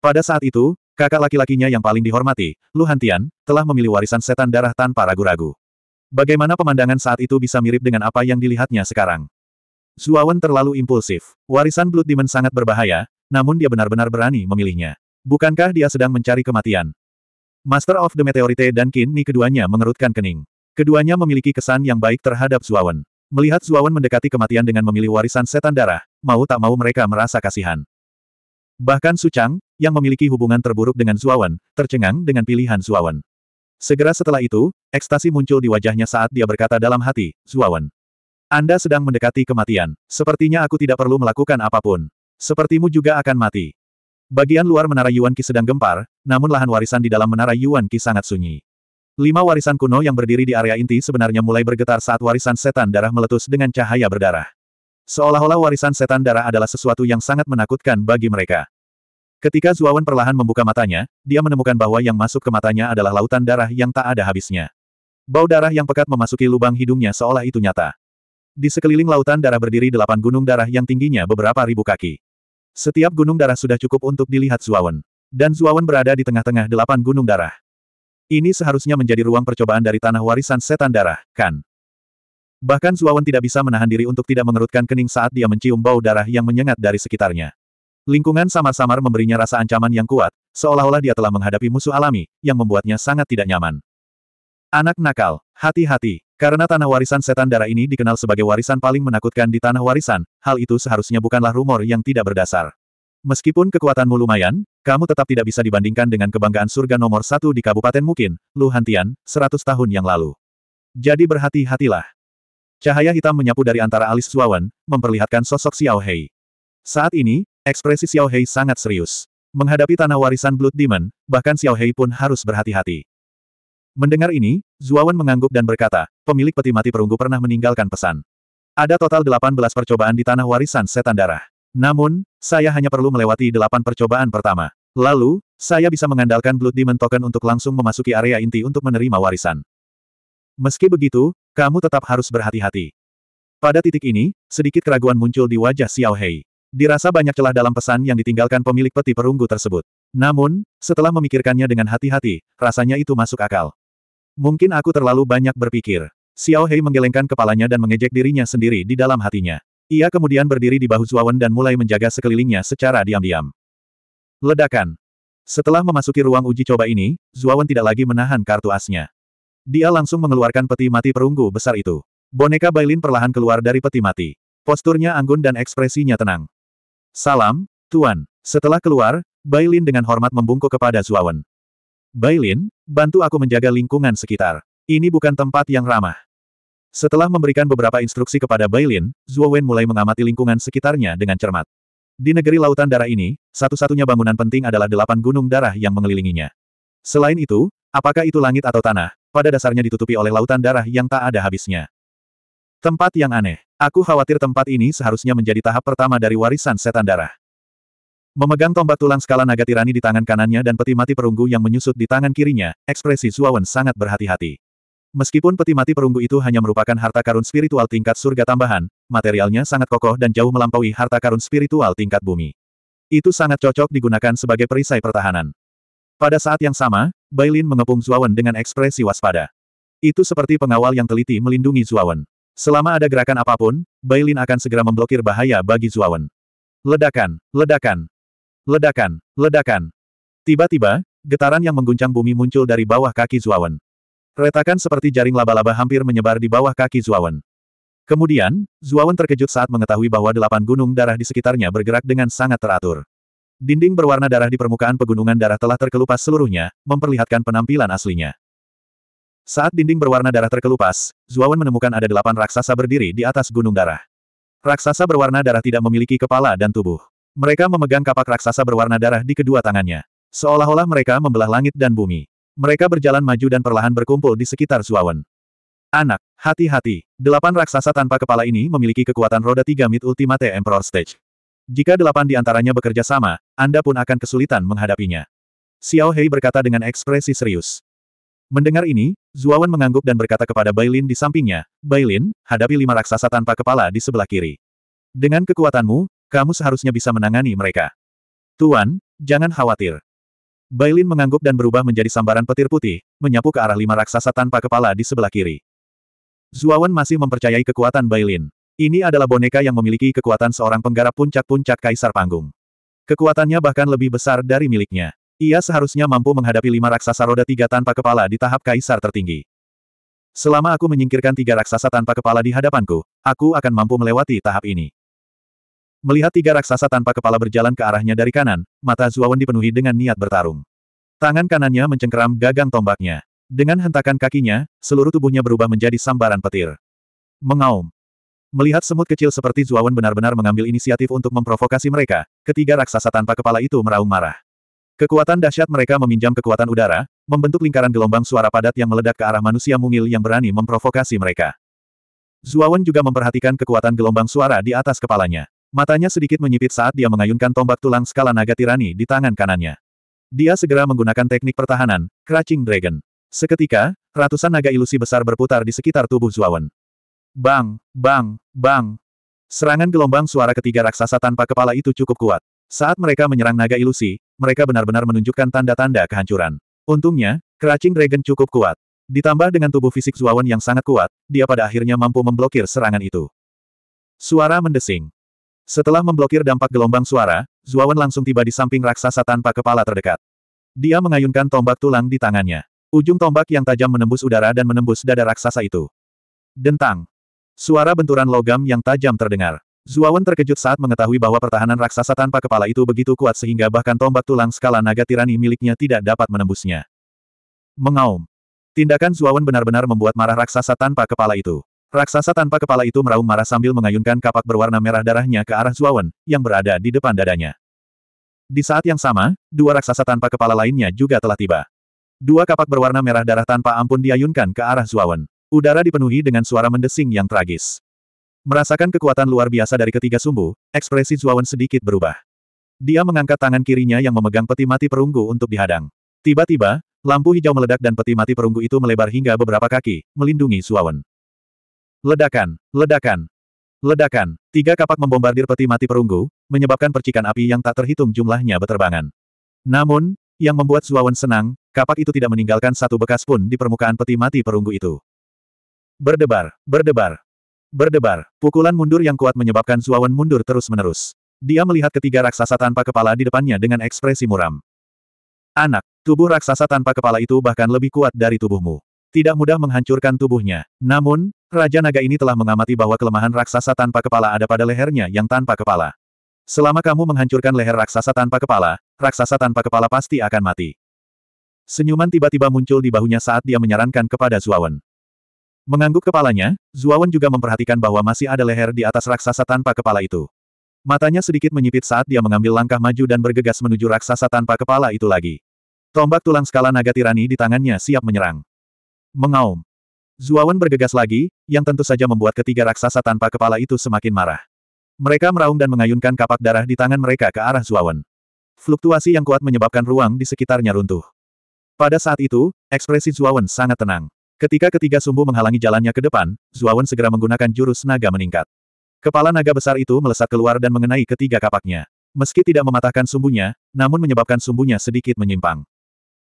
Speaker 1: Pada saat itu, kakak laki-lakinya yang paling dihormati, Lu Hantian, telah memilih warisan setan darah tanpa ragu-ragu. Bagaimana pemandangan saat itu bisa mirip dengan apa yang dilihatnya sekarang? Zuawan terlalu impulsif. Warisan Blood Demon sangat berbahaya, namun dia benar-benar berani memilihnya. Bukankah dia sedang mencari kematian? Master of the Meteorite dan Qin keduanya mengerutkan kening. Keduanya memiliki kesan yang baik terhadap Zuawan. Melihat Zuawan mendekati kematian dengan memilih warisan setan darah, mau tak mau mereka merasa kasihan. Bahkan Su Chang, yang memiliki hubungan terburuk dengan Zuawan, tercengang dengan pilihan Zuawan. Segera setelah itu, ekstasi muncul di wajahnya saat dia berkata dalam hati, Zuawan. Anda sedang mendekati kematian. Sepertinya aku tidak perlu melakukan apapun. Sepertimu juga akan mati. Bagian luar menara Yuan Qi sedang gempar, namun lahan warisan di dalam menara Yuan Qi sangat sunyi. Lima warisan kuno yang berdiri di area inti sebenarnya mulai bergetar saat warisan setan darah meletus dengan cahaya berdarah. Seolah-olah warisan setan darah adalah sesuatu yang sangat menakutkan bagi mereka. Ketika Zuawan perlahan membuka matanya, dia menemukan bahwa yang masuk ke matanya adalah lautan darah yang tak ada habisnya. Bau darah yang pekat memasuki lubang hidungnya seolah itu nyata. Di sekeliling lautan darah berdiri delapan gunung darah yang tingginya beberapa ribu kaki. Setiap gunung darah sudah cukup untuk dilihat Zuawan. Dan Zuawan berada di tengah-tengah delapan gunung darah. Ini seharusnya menjadi ruang percobaan dari tanah warisan setan darah, kan? Bahkan Zuawan tidak bisa menahan diri untuk tidak mengerutkan kening saat dia mencium bau darah yang menyengat dari sekitarnya. Lingkungan samar-samar memberinya rasa ancaman yang kuat, seolah-olah dia telah menghadapi musuh alami, yang membuatnya sangat tidak nyaman. Anak nakal, hati-hati, karena tanah warisan setan darah ini dikenal sebagai warisan paling menakutkan di tanah warisan, hal itu seharusnya bukanlah rumor yang tidak berdasar. Meskipun kekuatanmu lumayan, kamu tetap tidak bisa dibandingkan dengan kebanggaan surga nomor satu di Kabupaten Mukin, Lu Hantian, 100 tahun yang lalu. Jadi berhati-hatilah. Cahaya hitam menyapu dari antara alis Zuawan, memperlihatkan sosok Xiao Hei. Saat ini, ekspresi Xiao Hei sangat serius. Menghadapi tanah warisan Blood Demon, bahkan Xiao Hei pun harus berhati-hati. Mendengar ini, Zuawan mengangguk dan berkata, pemilik peti mati perunggu pernah meninggalkan pesan. Ada total 18 percobaan di tanah warisan setan darah. Namun, saya hanya perlu melewati delapan percobaan pertama. Lalu, saya bisa mengandalkan Blood Demon Token untuk langsung memasuki area inti untuk menerima warisan. Meski begitu, kamu tetap harus berhati-hati. Pada titik ini, sedikit keraguan muncul di wajah Xiao Hei. Dirasa banyak celah dalam pesan yang ditinggalkan pemilik peti perunggu tersebut. Namun, setelah memikirkannya dengan hati-hati, rasanya itu masuk akal. Mungkin aku terlalu banyak berpikir. Xiao Hei menggelengkan kepalanya dan mengejek dirinya sendiri di dalam hatinya. Ia kemudian berdiri di bahu Zuawan dan mulai menjaga sekelilingnya secara diam-diam. Ledakan. Setelah memasuki ruang uji coba ini, Zuawan tidak lagi menahan kartu asnya. Dia langsung mengeluarkan peti mati perunggu besar itu. Boneka Bailin perlahan keluar dari peti mati. Posturnya anggun dan ekspresinya tenang. Salam, Tuan. Setelah keluar, Bailin dengan hormat membungkuk kepada Zuawan. Bailin, bantu aku menjaga lingkungan sekitar. Ini bukan tempat yang ramah. Setelah memberikan beberapa instruksi kepada Bailin, Zuo Wen mulai mengamati lingkungan sekitarnya dengan cermat. Di negeri lautan darah ini, satu-satunya bangunan penting adalah delapan gunung darah yang mengelilinginya. Selain itu, apakah itu langit atau tanah, pada dasarnya ditutupi oleh lautan darah yang tak ada habisnya. Tempat yang aneh. Aku khawatir tempat ini seharusnya menjadi tahap pertama dari warisan setan darah. Memegang tombak tulang skala naga tirani di tangan kanannya dan peti mati perunggu yang menyusut di tangan kirinya, ekspresi Zuawan sangat berhati-hati. Meskipun peti mati perunggu itu hanya merupakan harta karun spiritual tingkat surga tambahan, materialnya sangat kokoh dan jauh melampaui harta karun spiritual tingkat bumi. Itu sangat cocok digunakan sebagai perisai pertahanan. Pada saat yang sama, Bailin mengepung Zuawan dengan ekspresi waspada. Itu seperti pengawal yang teliti melindungi Zuawan. Selama ada gerakan apapun, Bailin akan segera memblokir bahaya bagi Zuawan. Ledakan, ledakan, ledakan, ledakan. Tiba-tiba, getaran yang mengguncang bumi muncul dari bawah kaki Zuawan. Retakan seperti jaring laba-laba hampir menyebar di bawah kaki Zuawan. Kemudian, Zuawan terkejut saat mengetahui bahwa delapan gunung darah di sekitarnya bergerak dengan sangat teratur. Dinding berwarna darah di permukaan pegunungan darah telah terkelupas seluruhnya, memperlihatkan penampilan aslinya. Saat dinding berwarna darah terkelupas, Zuawan menemukan ada delapan raksasa berdiri di atas gunung darah. Raksasa berwarna darah tidak memiliki kepala dan tubuh. Mereka memegang kapak raksasa berwarna darah di kedua tangannya. Seolah-olah mereka membelah langit dan bumi. Mereka berjalan maju dan perlahan berkumpul di sekitar Zuawan. Anak, hati-hati. Delapan raksasa tanpa kepala ini memiliki kekuatan roda tiga mid ultimate Emperor Stage. Jika delapan di antaranya bekerja sama, Anda pun akan kesulitan menghadapinya. Xiao Hei berkata dengan ekspresi serius. Mendengar ini, Zuawan mengangguk dan berkata kepada Bailin di sampingnya, Bailin, hadapi lima raksasa tanpa kepala di sebelah kiri. Dengan kekuatanmu, kamu seharusnya bisa menangani mereka. Tuan, jangan khawatir. Bailin mengangguk dan berubah menjadi sambaran petir putih, menyapu ke arah lima raksasa tanpa kepala di sebelah kiri. Zuawan masih mempercayai kekuatan Bailin. Ini adalah boneka yang memiliki kekuatan seorang penggarap puncak-puncak kaisar panggung. Kekuatannya bahkan lebih besar dari miliknya. Ia seharusnya mampu menghadapi lima raksasa roda tiga tanpa kepala di tahap kaisar tertinggi. Selama aku menyingkirkan tiga raksasa tanpa kepala di hadapanku, aku akan mampu melewati tahap ini. Melihat tiga raksasa tanpa kepala berjalan ke arahnya dari kanan, mata Zuawan dipenuhi dengan niat bertarung. Tangan kanannya mencengkeram gagang tombaknya. Dengan hentakan kakinya, seluruh tubuhnya berubah menjadi sambaran petir. Mengaum. Melihat semut kecil seperti Zuawan benar-benar mengambil inisiatif untuk memprovokasi mereka, ketiga raksasa tanpa kepala itu meraung marah. Kekuatan dahsyat mereka meminjam kekuatan udara, membentuk lingkaran gelombang suara padat yang meledak ke arah manusia mungil yang berani memprovokasi mereka. Zuawan juga memperhatikan kekuatan gelombang suara di atas kepalanya. Matanya sedikit menyipit saat dia mengayunkan tombak tulang skala naga tirani di tangan kanannya. Dia segera menggunakan teknik pertahanan, Crouching Dragon. Seketika, ratusan naga ilusi besar berputar di sekitar tubuh Zuawan. Bang, bang, bang. Serangan gelombang suara ketiga raksasa tanpa kepala itu cukup kuat. Saat mereka menyerang naga ilusi, mereka benar-benar menunjukkan tanda-tanda kehancuran. Untungnya, Crouching Dragon cukup kuat. Ditambah dengan tubuh fisik Zuawan yang sangat kuat, dia pada akhirnya mampu memblokir serangan itu. Suara mendesing. Setelah memblokir dampak gelombang suara, Zuawan langsung tiba di samping raksasa tanpa kepala terdekat. Dia mengayunkan tombak tulang di tangannya. Ujung tombak yang tajam menembus udara dan menembus dada raksasa itu. Dentang. Suara benturan logam yang tajam terdengar. Zuawan terkejut saat mengetahui bahwa pertahanan raksasa tanpa kepala itu begitu kuat sehingga bahkan tombak tulang skala naga tirani miliknya tidak dapat menembusnya. Mengaum. Tindakan Zuawan benar-benar membuat marah raksasa tanpa kepala itu. Raksasa tanpa kepala itu meraung marah sambil mengayunkan kapak berwarna merah darahnya ke arah Zuawan, yang berada di depan dadanya. Di saat yang sama, dua raksasa tanpa kepala lainnya juga telah tiba. Dua kapak berwarna merah darah tanpa ampun diayunkan ke arah Zuawan. Udara dipenuhi dengan suara mendesing yang tragis. Merasakan kekuatan luar biasa dari ketiga sumbu, ekspresi Zuawan sedikit berubah. Dia mengangkat tangan kirinya yang memegang peti mati perunggu untuk dihadang. Tiba-tiba, lampu hijau meledak dan peti mati perunggu itu melebar hingga beberapa kaki, melindungi Zuawan. Ledakan, ledakan, ledakan. Tiga kapak membombardir peti mati perunggu, menyebabkan percikan api yang tak terhitung jumlahnya beterbangan. Namun, yang membuat Zuawan senang, kapak itu tidak meninggalkan satu bekas pun di permukaan peti mati perunggu itu. Berdebar, berdebar, berdebar. Pukulan mundur yang kuat menyebabkan Zuawan mundur terus-menerus. Dia melihat ketiga raksasa tanpa kepala di depannya dengan ekspresi muram. Anak, tubuh raksasa tanpa kepala itu bahkan lebih kuat dari tubuhmu. Tidak mudah menghancurkan tubuhnya. Namun, Raja Naga ini telah mengamati bahwa kelemahan raksasa tanpa kepala ada pada lehernya yang tanpa kepala. Selama kamu menghancurkan leher raksasa tanpa kepala, raksasa tanpa kepala pasti akan mati. Senyuman tiba-tiba muncul di bahunya saat dia menyarankan kepada Zuawan. Mengangguk kepalanya, Zuawan juga memperhatikan bahwa masih ada leher di atas raksasa tanpa kepala itu. Matanya sedikit menyipit saat dia mengambil langkah maju dan bergegas menuju raksasa tanpa kepala itu lagi. Tombak tulang skala naga tirani di tangannya siap menyerang. Mengaum. Zuawan bergegas lagi, yang tentu saja membuat ketiga raksasa tanpa kepala itu semakin marah. Mereka meraung dan mengayunkan kapak darah di tangan mereka ke arah Zuawan. Fluktuasi yang kuat menyebabkan ruang di sekitarnya runtuh. Pada saat itu, ekspresi Zuawan sangat tenang. Ketika ketiga sumbu menghalangi jalannya ke depan, Zuawan segera menggunakan jurus naga meningkat. Kepala naga besar itu melesat keluar dan mengenai ketiga kapaknya. Meski tidak mematahkan sumbunya, namun menyebabkan sumbunya sedikit menyimpang.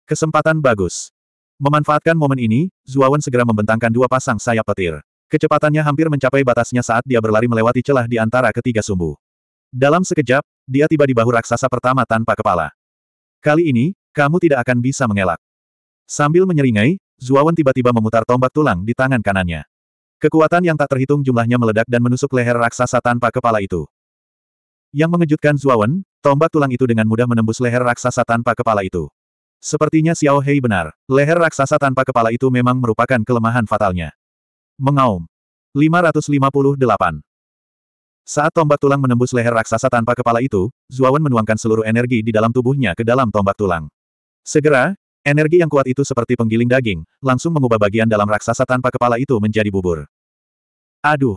Speaker 1: Kesempatan bagus. Memanfaatkan momen ini, Zuawan segera membentangkan dua pasang sayap petir. Kecepatannya hampir mencapai batasnya saat dia berlari melewati celah di antara ketiga sumbu. Dalam sekejap, dia tiba di bahu raksasa pertama tanpa kepala. Kali ini, kamu tidak akan bisa mengelak. Sambil menyeringai, Zuawan tiba-tiba memutar tombak tulang di tangan kanannya. Kekuatan yang tak terhitung jumlahnya meledak dan menusuk leher raksasa tanpa kepala itu. Yang mengejutkan Zuawan, tombak tulang itu dengan mudah menembus leher raksasa tanpa kepala itu. Sepertinya Xiao Hei benar, leher raksasa tanpa kepala itu memang merupakan kelemahan fatalnya. Mengaum. 558. Saat tombak tulang menembus leher raksasa tanpa kepala itu, Zuawan menuangkan seluruh energi di dalam tubuhnya ke dalam tombak tulang. Segera, energi yang kuat itu seperti penggiling daging, langsung mengubah bagian dalam raksasa tanpa kepala itu menjadi bubur. Aduh!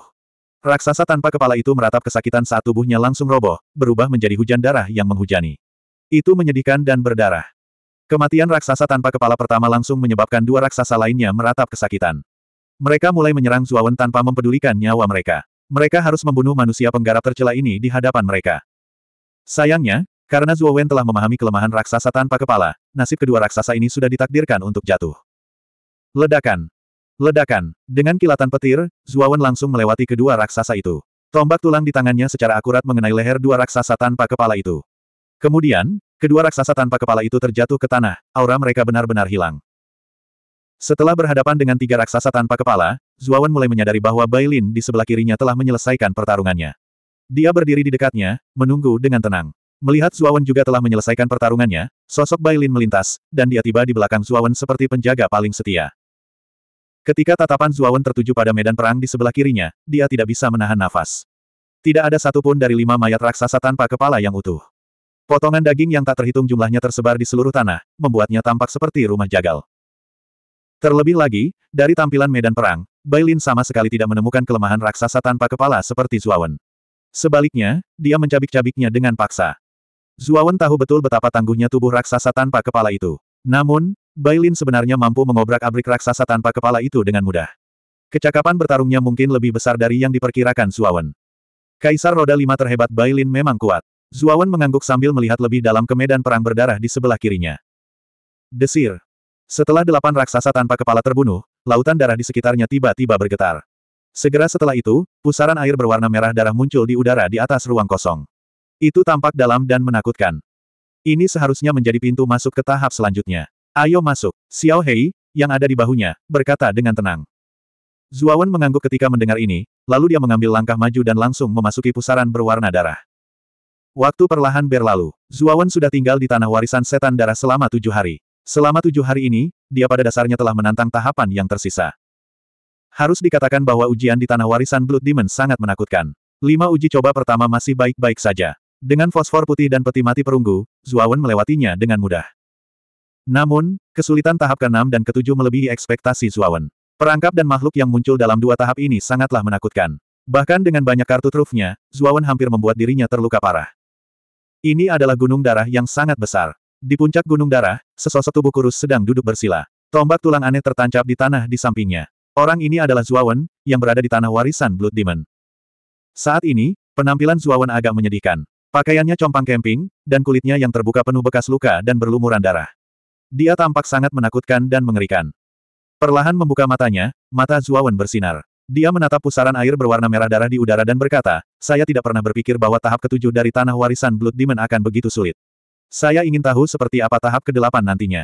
Speaker 1: Raksasa tanpa kepala itu meratap kesakitan saat tubuhnya langsung roboh, berubah menjadi hujan darah yang menghujani. Itu menyedihkan dan berdarah. Kematian raksasa tanpa kepala pertama langsung menyebabkan dua raksasa lainnya meratap kesakitan. Mereka mulai menyerang Zuawan tanpa mempedulikan nyawa mereka. Mereka harus membunuh manusia penggarap tercela ini di hadapan mereka. Sayangnya, karena Zuawan telah memahami kelemahan raksasa tanpa kepala, nasib kedua raksasa ini sudah ditakdirkan untuk jatuh. Ledakan. Ledakan. Dengan kilatan petir, Zuawan langsung melewati kedua raksasa itu. Tombak tulang di tangannya secara akurat mengenai leher dua raksasa tanpa kepala itu. Kemudian, Kedua raksasa tanpa kepala itu terjatuh ke tanah, aura mereka benar-benar hilang. Setelah berhadapan dengan tiga raksasa tanpa kepala, Zuawan mulai menyadari bahwa Bailin di sebelah kirinya telah menyelesaikan pertarungannya. Dia berdiri di dekatnya, menunggu dengan tenang. Melihat Zuawan juga telah menyelesaikan pertarungannya, sosok Bailin melintas, dan dia tiba di belakang Zuawan seperti penjaga paling setia. Ketika tatapan Zuawan tertuju pada medan perang di sebelah kirinya, dia tidak bisa menahan nafas. Tidak ada satupun dari lima mayat raksasa tanpa kepala yang utuh. Potongan daging yang tak terhitung jumlahnya tersebar di seluruh tanah, membuatnya tampak seperti rumah jagal. Terlebih lagi, dari tampilan medan perang, Bailin sama sekali tidak menemukan kelemahan raksasa tanpa kepala seperti Zuawan. Sebaliknya, dia mencabik-cabiknya dengan paksa. Zuawan tahu betul betapa tangguhnya tubuh raksasa tanpa kepala itu. Namun, Bailin sebenarnya mampu mengobrak-abrik raksasa tanpa kepala itu dengan mudah. Kecakapan bertarungnya mungkin lebih besar dari yang diperkirakan Zuawan. Kaisar Roda Lima terhebat Bailin memang kuat. Zuawan mengangguk sambil melihat lebih dalam ke medan perang berdarah di sebelah kirinya. Desir. Setelah delapan raksasa tanpa kepala terbunuh, lautan darah di sekitarnya tiba-tiba bergetar. Segera setelah itu, pusaran air berwarna merah darah muncul di udara di atas ruang kosong. Itu tampak dalam dan menakutkan. Ini seharusnya menjadi pintu masuk ke tahap selanjutnya. Ayo masuk, Xiao Hei, yang ada di bahunya, berkata dengan tenang. Zuawan mengangguk ketika mendengar ini, lalu dia mengambil langkah maju dan langsung memasuki pusaran berwarna darah. Waktu perlahan berlalu. Zuawan sudah tinggal di tanah warisan setan darah selama tujuh hari. Selama tujuh hari ini, dia pada dasarnya telah menantang tahapan yang tersisa. Harus dikatakan bahwa ujian di tanah warisan Blood Demon sangat menakutkan. Lima uji coba pertama masih baik-baik saja. Dengan fosfor putih dan peti mati perunggu, Zuawan melewatinya dengan mudah. Namun, kesulitan tahap ke-6 dan ke-7 melebihi ekspektasi Zuawan. Perangkap dan makhluk yang muncul dalam dua tahap ini sangatlah menakutkan. Bahkan dengan banyak kartu trufnya, Zuawan hampir membuat dirinya terluka parah. Ini adalah gunung darah yang sangat besar. Di puncak gunung darah, sesosok tubuh kurus sedang duduk bersila. Tombak tulang aneh tertancap di tanah di sampingnya. Orang ini adalah Zuawan, yang berada di tanah warisan Blood Demon. Saat ini, penampilan Zuawan agak menyedihkan. Pakaiannya compang kemping, dan kulitnya yang terbuka penuh bekas luka dan berlumuran darah. Dia tampak sangat menakutkan dan mengerikan. Perlahan membuka matanya, mata Zuawan bersinar. Dia menatap pusaran air berwarna merah darah di udara dan berkata, saya tidak pernah berpikir bahwa tahap ketujuh dari tanah warisan Blood Demon akan begitu sulit. Saya ingin tahu seperti apa tahap kedelapan nantinya.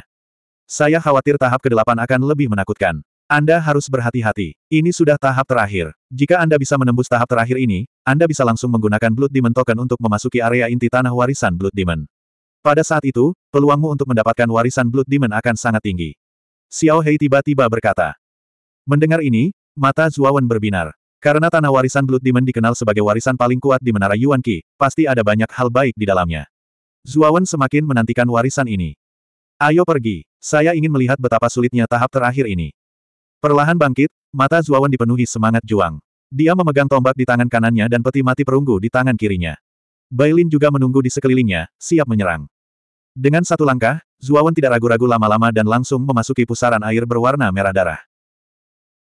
Speaker 1: Saya khawatir tahap kedelapan akan lebih menakutkan. Anda harus berhati-hati. Ini sudah tahap terakhir. Jika Anda bisa menembus tahap terakhir ini, Anda bisa langsung menggunakan Blood Demon Token untuk memasuki area inti tanah warisan Blood Demon. Pada saat itu, peluangmu untuk mendapatkan warisan Blood Demon akan sangat tinggi. Xiao Hei tiba-tiba berkata. Mendengar ini, Mata Zuawan berbinar. Karena tanah warisan Blood Demon dikenal sebagai warisan paling kuat di Menara Yuan Qi, pasti ada banyak hal baik di dalamnya. Zuawan semakin menantikan warisan ini. Ayo pergi, saya ingin melihat betapa sulitnya tahap terakhir ini. Perlahan bangkit, mata Zuawan dipenuhi semangat juang. Dia memegang tombak di tangan kanannya dan peti mati perunggu di tangan kirinya. Bailin juga menunggu di sekelilingnya, siap menyerang. Dengan satu langkah, Zuawan tidak ragu-ragu lama-lama dan langsung memasuki pusaran air berwarna merah darah.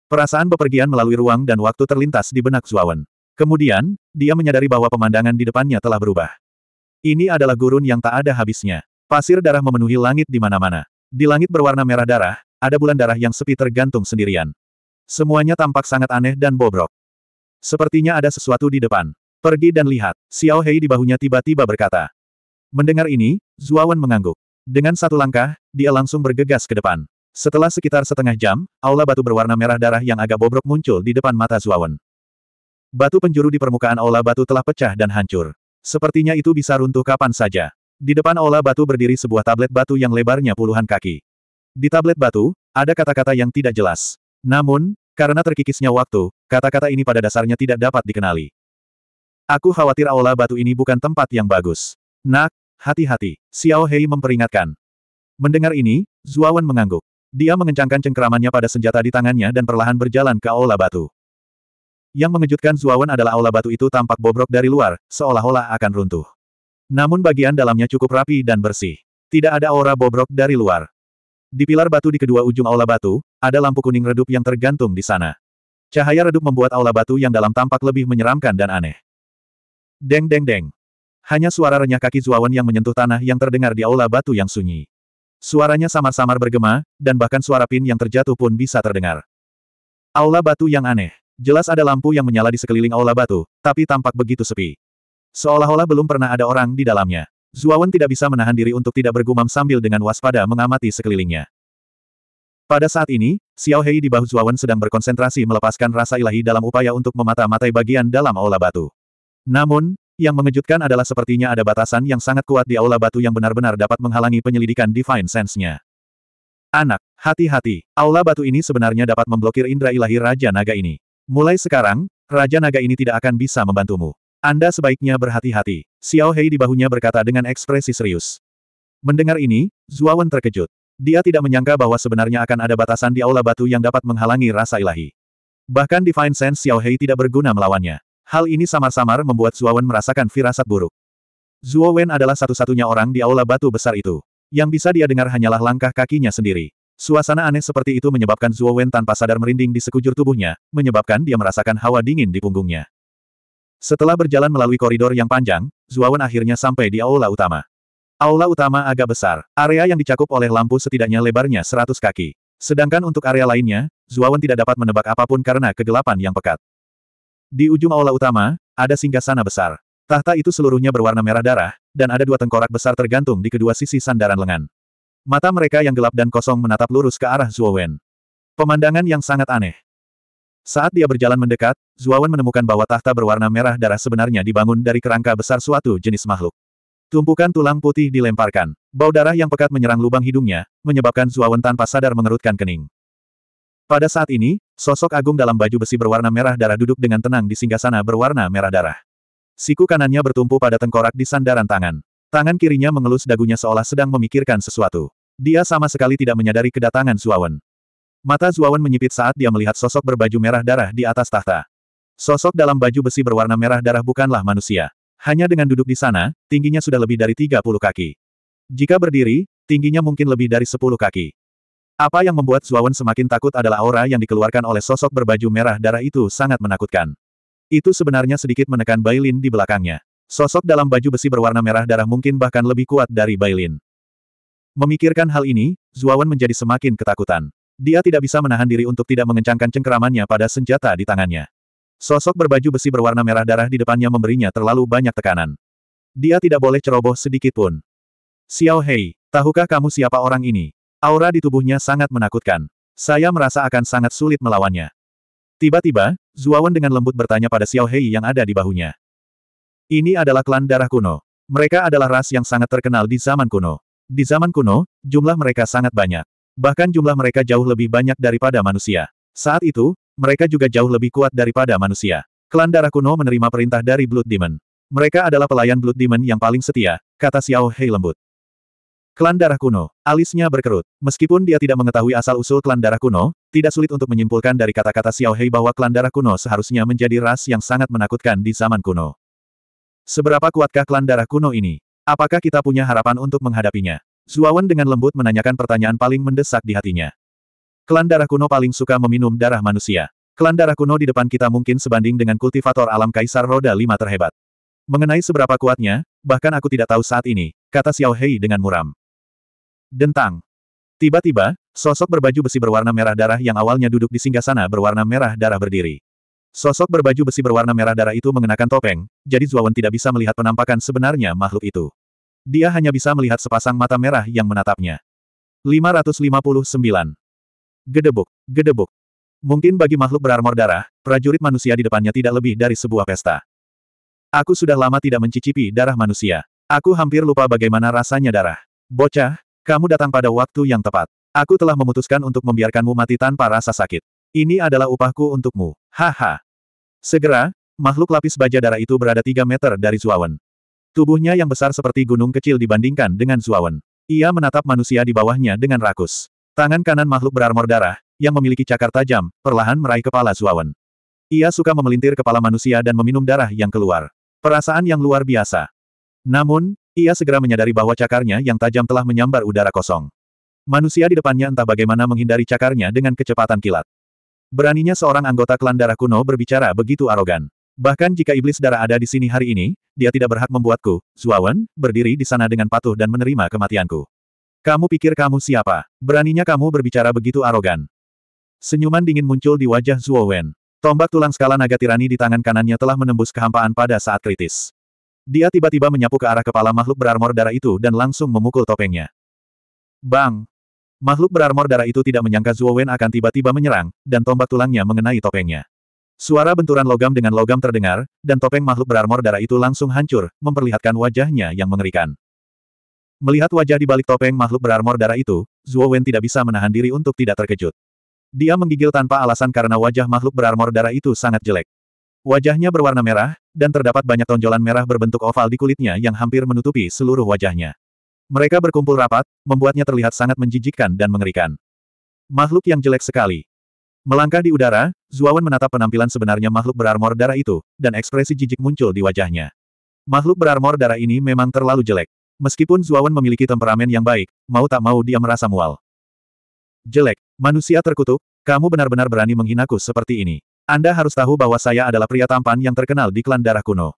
Speaker 1: Perasaan bepergian melalui ruang dan waktu terlintas di benak Zuawan. Kemudian, dia menyadari bahwa pemandangan di depannya telah berubah. Ini adalah gurun yang tak ada habisnya. Pasir darah memenuhi langit di mana-mana. Di langit berwarna merah darah, ada bulan darah yang sepi tergantung sendirian. Semuanya tampak sangat aneh dan bobrok. Sepertinya ada sesuatu di depan. Pergi dan lihat, Xiao Hei di bahunya tiba-tiba berkata. Mendengar ini, Zuawan mengangguk. Dengan satu langkah, dia langsung bergegas ke depan. Setelah sekitar setengah jam, aula batu berwarna merah darah yang agak bobrok muncul di depan mata Zuawan. Batu penjuru di permukaan aula batu telah pecah dan hancur. Sepertinya itu bisa runtuh kapan saja. Di depan aula batu berdiri sebuah tablet batu yang lebarnya puluhan kaki. Di tablet batu, ada kata-kata yang tidak jelas. Namun, karena terkikisnya waktu, kata-kata ini pada dasarnya tidak dapat dikenali. Aku khawatir aula batu ini bukan tempat yang bagus. Nak, hati-hati, Xiao Hei memperingatkan. Mendengar ini, Zuawan mengangguk. Dia mengencangkan cengkeramannya pada senjata di tangannya dan perlahan berjalan ke aula batu. Yang mengejutkan Zuawan adalah aula batu itu tampak bobrok dari luar, seolah-olah akan runtuh. Namun bagian dalamnya cukup rapi dan bersih. Tidak ada aura bobrok dari luar. Di pilar batu di kedua ujung aula batu, ada lampu kuning redup yang tergantung di sana. Cahaya redup membuat aula batu yang dalam tampak lebih menyeramkan dan aneh. Deng deng deng. Hanya suara renyah kaki Zuawan yang menyentuh tanah yang terdengar di aula batu yang sunyi. Suaranya samar-samar bergema, dan bahkan suara pin yang terjatuh pun bisa terdengar. Aula batu yang aneh. Jelas ada lampu yang menyala di sekeliling aula batu, tapi tampak begitu sepi. Seolah-olah belum pernah ada orang di dalamnya. Zuawan tidak bisa menahan diri untuk tidak bergumam sambil dengan waspada mengamati sekelilingnya. Pada saat ini, Xiao Hei di bahu Zuawan sedang berkonsentrasi melepaskan rasa ilahi dalam upaya untuk memata-matai bagian dalam aula batu. Namun, yang mengejutkan adalah sepertinya ada batasan yang sangat kuat di aula batu yang benar-benar dapat menghalangi penyelidikan Divine Sense-nya. Anak, hati-hati, aula batu ini sebenarnya dapat memblokir indra ilahi Raja Naga ini. Mulai sekarang, Raja Naga ini tidak akan bisa membantumu. Anda sebaiknya berhati-hati, Xiao Hei di bahunya berkata dengan ekspresi serius. Mendengar ini, Zuawan terkejut. Dia tidak menyangka bahwa sebenarnya akan ada batasan di aula batu yang dapat menghalangi rasa ilahi. Bahkan Divine Sense Xiao Hei tidak berguna melawannya. Hal ini samar-samar membuat Zuowen merasakan firasat buruk. Zuowen adalah satu-satunya orang di aula batu besar itu. Yang bisa dia dengar hanyalah langkah kakinya sendiri. Suasana aneh seperti itu menyebabkan Zuowen tanpa sadar merinding di sekujur tubuhnya, menyebabkan dia merasakan hawa dingin di punggungnya. Setelah berjalan melalui koridor yang panjang, Zuowen akhirnya sampai di aula utama. Aula utama agak besar, area yang dicakup oleh lampu setidaknya lebarnya 100 kaki. Sedangkan untuk area lainnya, Zuawan tidak dapat menebak apapun karena kegelapan yang pekat. Di ujung aula utama, ada singgasana besar. Tahta itu seluruhnya berwarna merah darah, dan ada dua tengkorak besar tergantung di kedua sisi sandaran lengan. Mata mereka yang gelap dan kosong menatap lurus ke arah Zuowen. Pemandangan yang sangat aneh. Saat dia berjalan mendekat, Zuowen menemukan bahwa tahta berwarna merah darah sebenarnya dibangun dari kerangka besar suatu jenis makhluk. Tumpukan tulang putih dilemparkan. Bau darah yang pekat menyerang lubang hidungnya, menyebabkan Zuowen tanpa sadar mengerutkan kening. Pada saat ini, sosok agung dalam baju besi berwarna merah darah duduk dengan tenang di singgasana berwarna merah darah. Siku kanannya bertumpu pada tengkorak di sandaran tangan. Tangan kirinya mengelus dagunya seolah sedang memikirkan sesuatu. Dia sama sekali tidak menyadari kedatangan Zuawan. Mata Zuawan menyipit saat dia melihat sosok berbaju merah darah di atas tahta. Sosok dalam baju besi berwarna merah darah bukanlah manusia. Hanya dengan duduk di sana, tingginya sudah lebih dari 30 kaki. Jika berdiri, tingginya mungkin lebih dari 10 kaki. Apa yang membuat Zuawan semakin takut adalah aura yang dikeluarkan oleh sosok berbaju merah darah itu sangat menakutkan. Itu sebenarnya sedikit menekan Bailin di belakangnya. Sosok dalam baju besi berwarna merah darah mungkin bahkan lebih kuat dari Bailin. Memikirkan hal ini, Zuawan menjadi semakin ketakutan. Dia tidak bisa menahan diri untuk tidak mengencangkan cengkeramannya pada senjata di tangannya. Sosok berbaju besi berwarna merah darah di depannya memberinya terlalu banyak tekanan. Dia tidak boleh ceroboh sedikit pun. Xiao Hei, tahukah kamu siapa orang ini? Aura di tubuhnya sangat menakutkan. Saya merasa akan sangat sulit melawannya. Tiba-tiba, Zuawan dengan lembut bertanya pada Xiao Hei yang ada di bahunya. Ini adalah klan darah kuno. Mereka adalah ras yang sangat terkenal di zaman kuno. Di zaman kuno, jumlah mereka sangat banyak. Bahkan jumlah mereka jauh lebih banyak daripada manusia. Saat itu, mereka juga jauh lebih kuat daripada manusia. Klan darah kuno menerima perintah dari Blood Demon. Mereka adalah pelayan Blood Demon yang paling setia, kata Xiao Hei lembut. Klan Darah Kuno. Alisnya berkerut. Meskipun dia tidak mengetahui asal-usul klan Darah Kuno, tidak sulit untuk menyimpulkan dari kata-kata Xiao Hei bahwa klan Darah Kuno seharusnya menjadi ras yang sangat menakutkan di zaman kuno. Seberapa kuatkah klan Darah Kuno ini? Apakah kita punya harapan untuk menghadapinya? Zuawan dengan lembut menanyakan pertanyaan paling mendesak di hatinya. Klan Darah Kuno paling suka meminum darah manusia. Klan Darah Kuno di depan kita mungkin sebanding dengan kultivator alam Kaisar Roda Lima terhebat. Mengenai seberapa kuatnya, bahkan aku tidak tahu saat ini, kata Xiao Hei dengan muram. Dentang. Tiba-tiba, sosok berbaju besi berwarna merah darah yang awalnya duduk di singgasana berwarna merah darah berdiri. Sosok berbaju besi berwarna merah darah itu mengenakan topeng, jadi Zuawan tidak bisa melihat penampakan sebenarnya makhluk itu. Dia hanya bisa melihat sepasang mata merah yang menatapnya. 559. Gedebuk, gedebuk. Mungkin bagi makhluk berarmor darah, prajurit manusia di depannya tidak lebih dari sebuah pesta. Aku sudah lama tidak mencicipi darah manusia. Aku hampir lupa bagaimana rasanya darah. Bocah, kamu datang pada waktu yang tepat. Aku telah memutuskan untuk membiarkanmu mati tanpa rasa sakit. Ini adalah upahku untukmu. Haha. Segera, makhluk lapis baja darah itu berada tiga meter dari Zuawan. Tubuhnya yang besar seperti gunung kecil dibandingkan dengan Zuawan. Ia menatap manusia di bawahnya dengan rakus. Tangan kanan makhluk berarmor darah, yang memiliki cakar tajam, perlahan meraih kepala Zuawan. Ia suka memelintir kepala manusia dan meminum darah yang keluar. Perasaan yang luar biasa. Namun, ia segera menyadari bahwa cakarnya yang tajam telah menyambar udara kosong. Manusia di depannya entah bagaimana menghindari cakarnya dengan kecepatan kilat. Beraninya seorang anggota klan darah kuno berbicara begitu arogan. Bahkan jika iblis darah ada di sini hari ini, dia tidak berhak membuatku, Zuawan, berdiri di sana dengan patuh dan menerima kematianku. Kamu pikir kamu siapa? Beraninya kamu berbicara begitu arogan. Senyuman dingin muncul di wajah Zuowen. Tombak tulang skala naga tirani di tangan kanannya telah menembus kehampaan pada saat kritis. Dia tiba-tiba menyapu ke arah kepala makhluk berarmor darah itu dan langsung memukul topengnya. Bang! Makhluk berarmor darah itu tidak menyangka Zuo Wen akan tiba-tiba menyerang, dan tombak tulangnya mengenai topengnya. Suara benturan logam dengan logam terdengar, dan topeng makhluk berarmor darah itu langsung hancur, memperlihatkan wajahnya yang mengerikan. Melihat wajah di balik topeng makhluk berarmor darah itu, Zuo Wen tidak bisa menahan diri untuk tidak terkejut. Dia menggigil tanpa alasan karena wajah makhluk berarmor darah itu sangat jelek. Wajahnya berwarna merah, dan terdapat banyak tonjolan merah berbentuk oval di kulitnya yang hampir menutupi seluruh wajahnya. Mereka berkumpul rapat, membuatnya terlihat sangat menjijikkan dan mengerikan. Makhluk yang jelek sekali. Melangkah di udara, Zuawan menatap penampilan sebenarnya makhluk berarmor darah itu, dan ekspresi jijik muncul di wajahnya. Makhluk berarmor darah ini memang terlalu jelek. Meskipun Zuawan memiliki temperamen yang baik, mau tak mau dia merasa mual. Jelek, manusia terkutuk, kamu benar-benar berani menghinaku seperti ini. Anda harus tahu bahwa saya adalah pria tampan yang terkenal di klan darah kuno.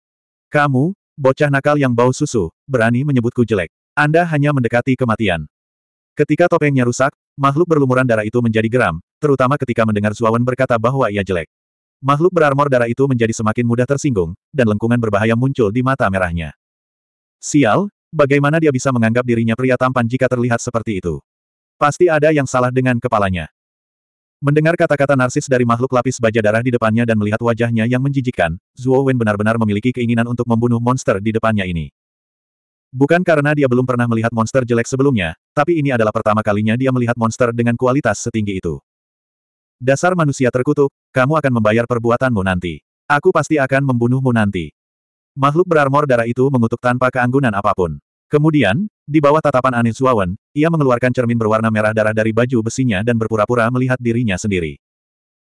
Speaker 1: Kamu, bocah nakal yang bau susu, berani menyebutku jelek. Anda hanya mendekati kematian. Ketika topengnya rusak, makhluk berlumuran darah itu menjadi geram, terutama ketika mendengar Suawan berkata bahwa ia jelek. Makhluk berarmor darah itu menjadi semakin mudah tersinggung, dan lengkungan berbahaya muncul di mata merahnya. Sial, bagaimana dia bisa menganggap dirinya pria tampan jika terlihat seperti itu? Pasti ada yang salah dengan kepalanya. Mendengar kata-kata narsis dari makhluk lapis baja darah di depannya dan melihat wajahnya yang menjijikkan, Zuo Wen benar-benar memiliki keinginan untuk membunuh monster di depannya ini. Bukan karena dia belum pernah melihat monster jelek sebelumnya, tapi ini adalah pertama kalinya dia melihat monster dengan kualitas setinggi itu. Dasar manusia terkutuk, kamu akan membayar perbuatanmu nanti. Aku pasti akan membunuhmu nanti. Makhluk berarmor darah itu mengutuk tanpa keanggunan apapun. Kemudian, di bawah tatapan Anin Suawan, ia mengeluarkan cermin berwarna merah darah dari baju besinya dan berpura-pura melihat dirinya sendiri.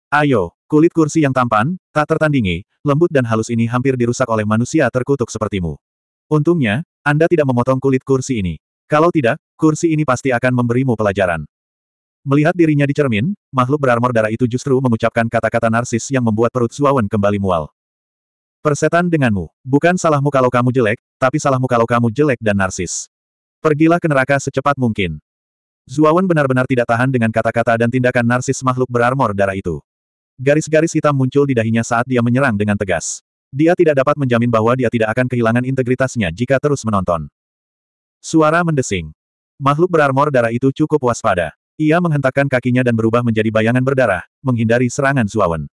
Speaker 1: Ayo, kulit kursi yang tampan, tak tertandingi, lembut dan halus ini hampir dirusak oleh manusia terkutuk sepertimu. Untungnya, Anda tidak memotong kulit kursi ini. Kalau tidak, kursi ini pasti akan memberimu pelajaran. Melihat dirinya di cermin, makhluk berarmor darah itu justru mengucapkan kata-kata narsis yang membuat perut Suawan kembali mual. Persetan denganmu, bukan salahmu kalau kamu jelek, tapi salahmu kalau kamu jelek dan narsis. Pergilah ke neraka secepat mungkin. Zuawan benar-benar tidak tahan dengan kata-kata dan tindakan narsis makhluk berarmor darah itu. Garis-garis hitam muncul di dahinya saat dia menyerang dengan tegas. Dia tidak dapat menjamin bahwa dia tidak akan kehilangan integritasnya jika terus menonton. Suara mendesing. Makhluk berarmor darah itu cukup waspada. Ia menghentakkan kakinya dan berubah menjadi bayangan berdarah, menghindari serangan Zuawan.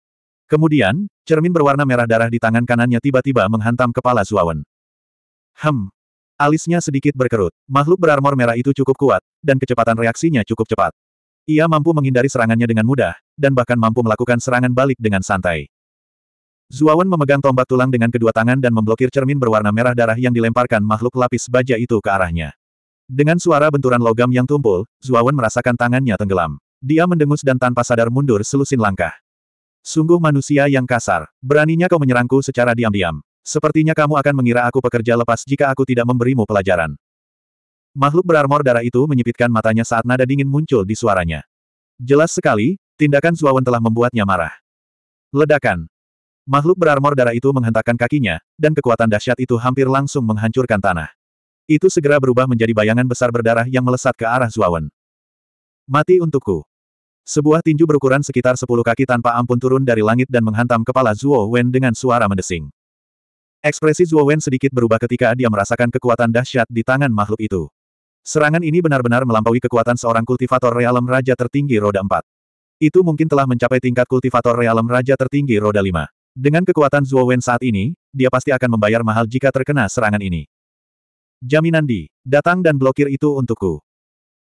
Speaker 1: Kemudian, cermin berwarna merah darah di tangan kanannya tiba-tiba menghantam kepala Zuawan. Hem. Alisnya sedikit berkerut. Makhluk berarmor merah itu cukup kuat, dan kecepatan reaksinya cukup cepat. Ia mampu menghindari serangannya dengan mudah, dan bahkan mampu melakukan serangan balik dengan santai. Zuawan memegang tombak tulang dengan kedua tangan dan memblokir cermin berwarna merah darah yang dilemparkan makhluk lapis baja itu ke arahnya. Dengan suara benturan logam yang tumpul, Zuawan merasakan tangannya tenggelam. Dia mendengus dan tanpa sadar mundur selusin langkah. Sungguh manusia yang kasar, beraninya kau menyerangku secara diam-diam. Sepertinya kamu akan mengira aku pekerja lepas jika aku tidak memberimu pelajaran. Makhluk berarmor darah itu menyipitkan matanya saat nada dingin muncul di suaranya. Jelas sekali, tindakan Zuawan telah membuatnya marah. Ledakan. Makhluk berarmor darah itu menghentakkan kakinya, dan kekuatan dahsyat itu hampir langsung menghancurkan tanah. Itu segera berubah menjadi bayangan besar berdarah yang melesat ke arah Zuawan. Mati untukku. Sebuah tinju berukuran sekitar 10 kaki tanpa ampun turun dari langit dan menghantam kepala Zuo Wen dengan suara mendesing. Ekspresi Zhuo Wen sedikit berubah ketika dia merasakan kekuatan dahsyat di tangan makhluk itu. Serangan ini benar-benar melampaui kekuatan seorang kultivator realem raja tertinggi roda 4. Itu mungkin telah mencapai tingkat kultivator realem raja tertinggi roda 5. Dengan kekuatan Zhuo Wen saat ini, dia pasti akan membayar mahal jika terkena serangan ini. Jaminan di, datang dan blokir itu untukku.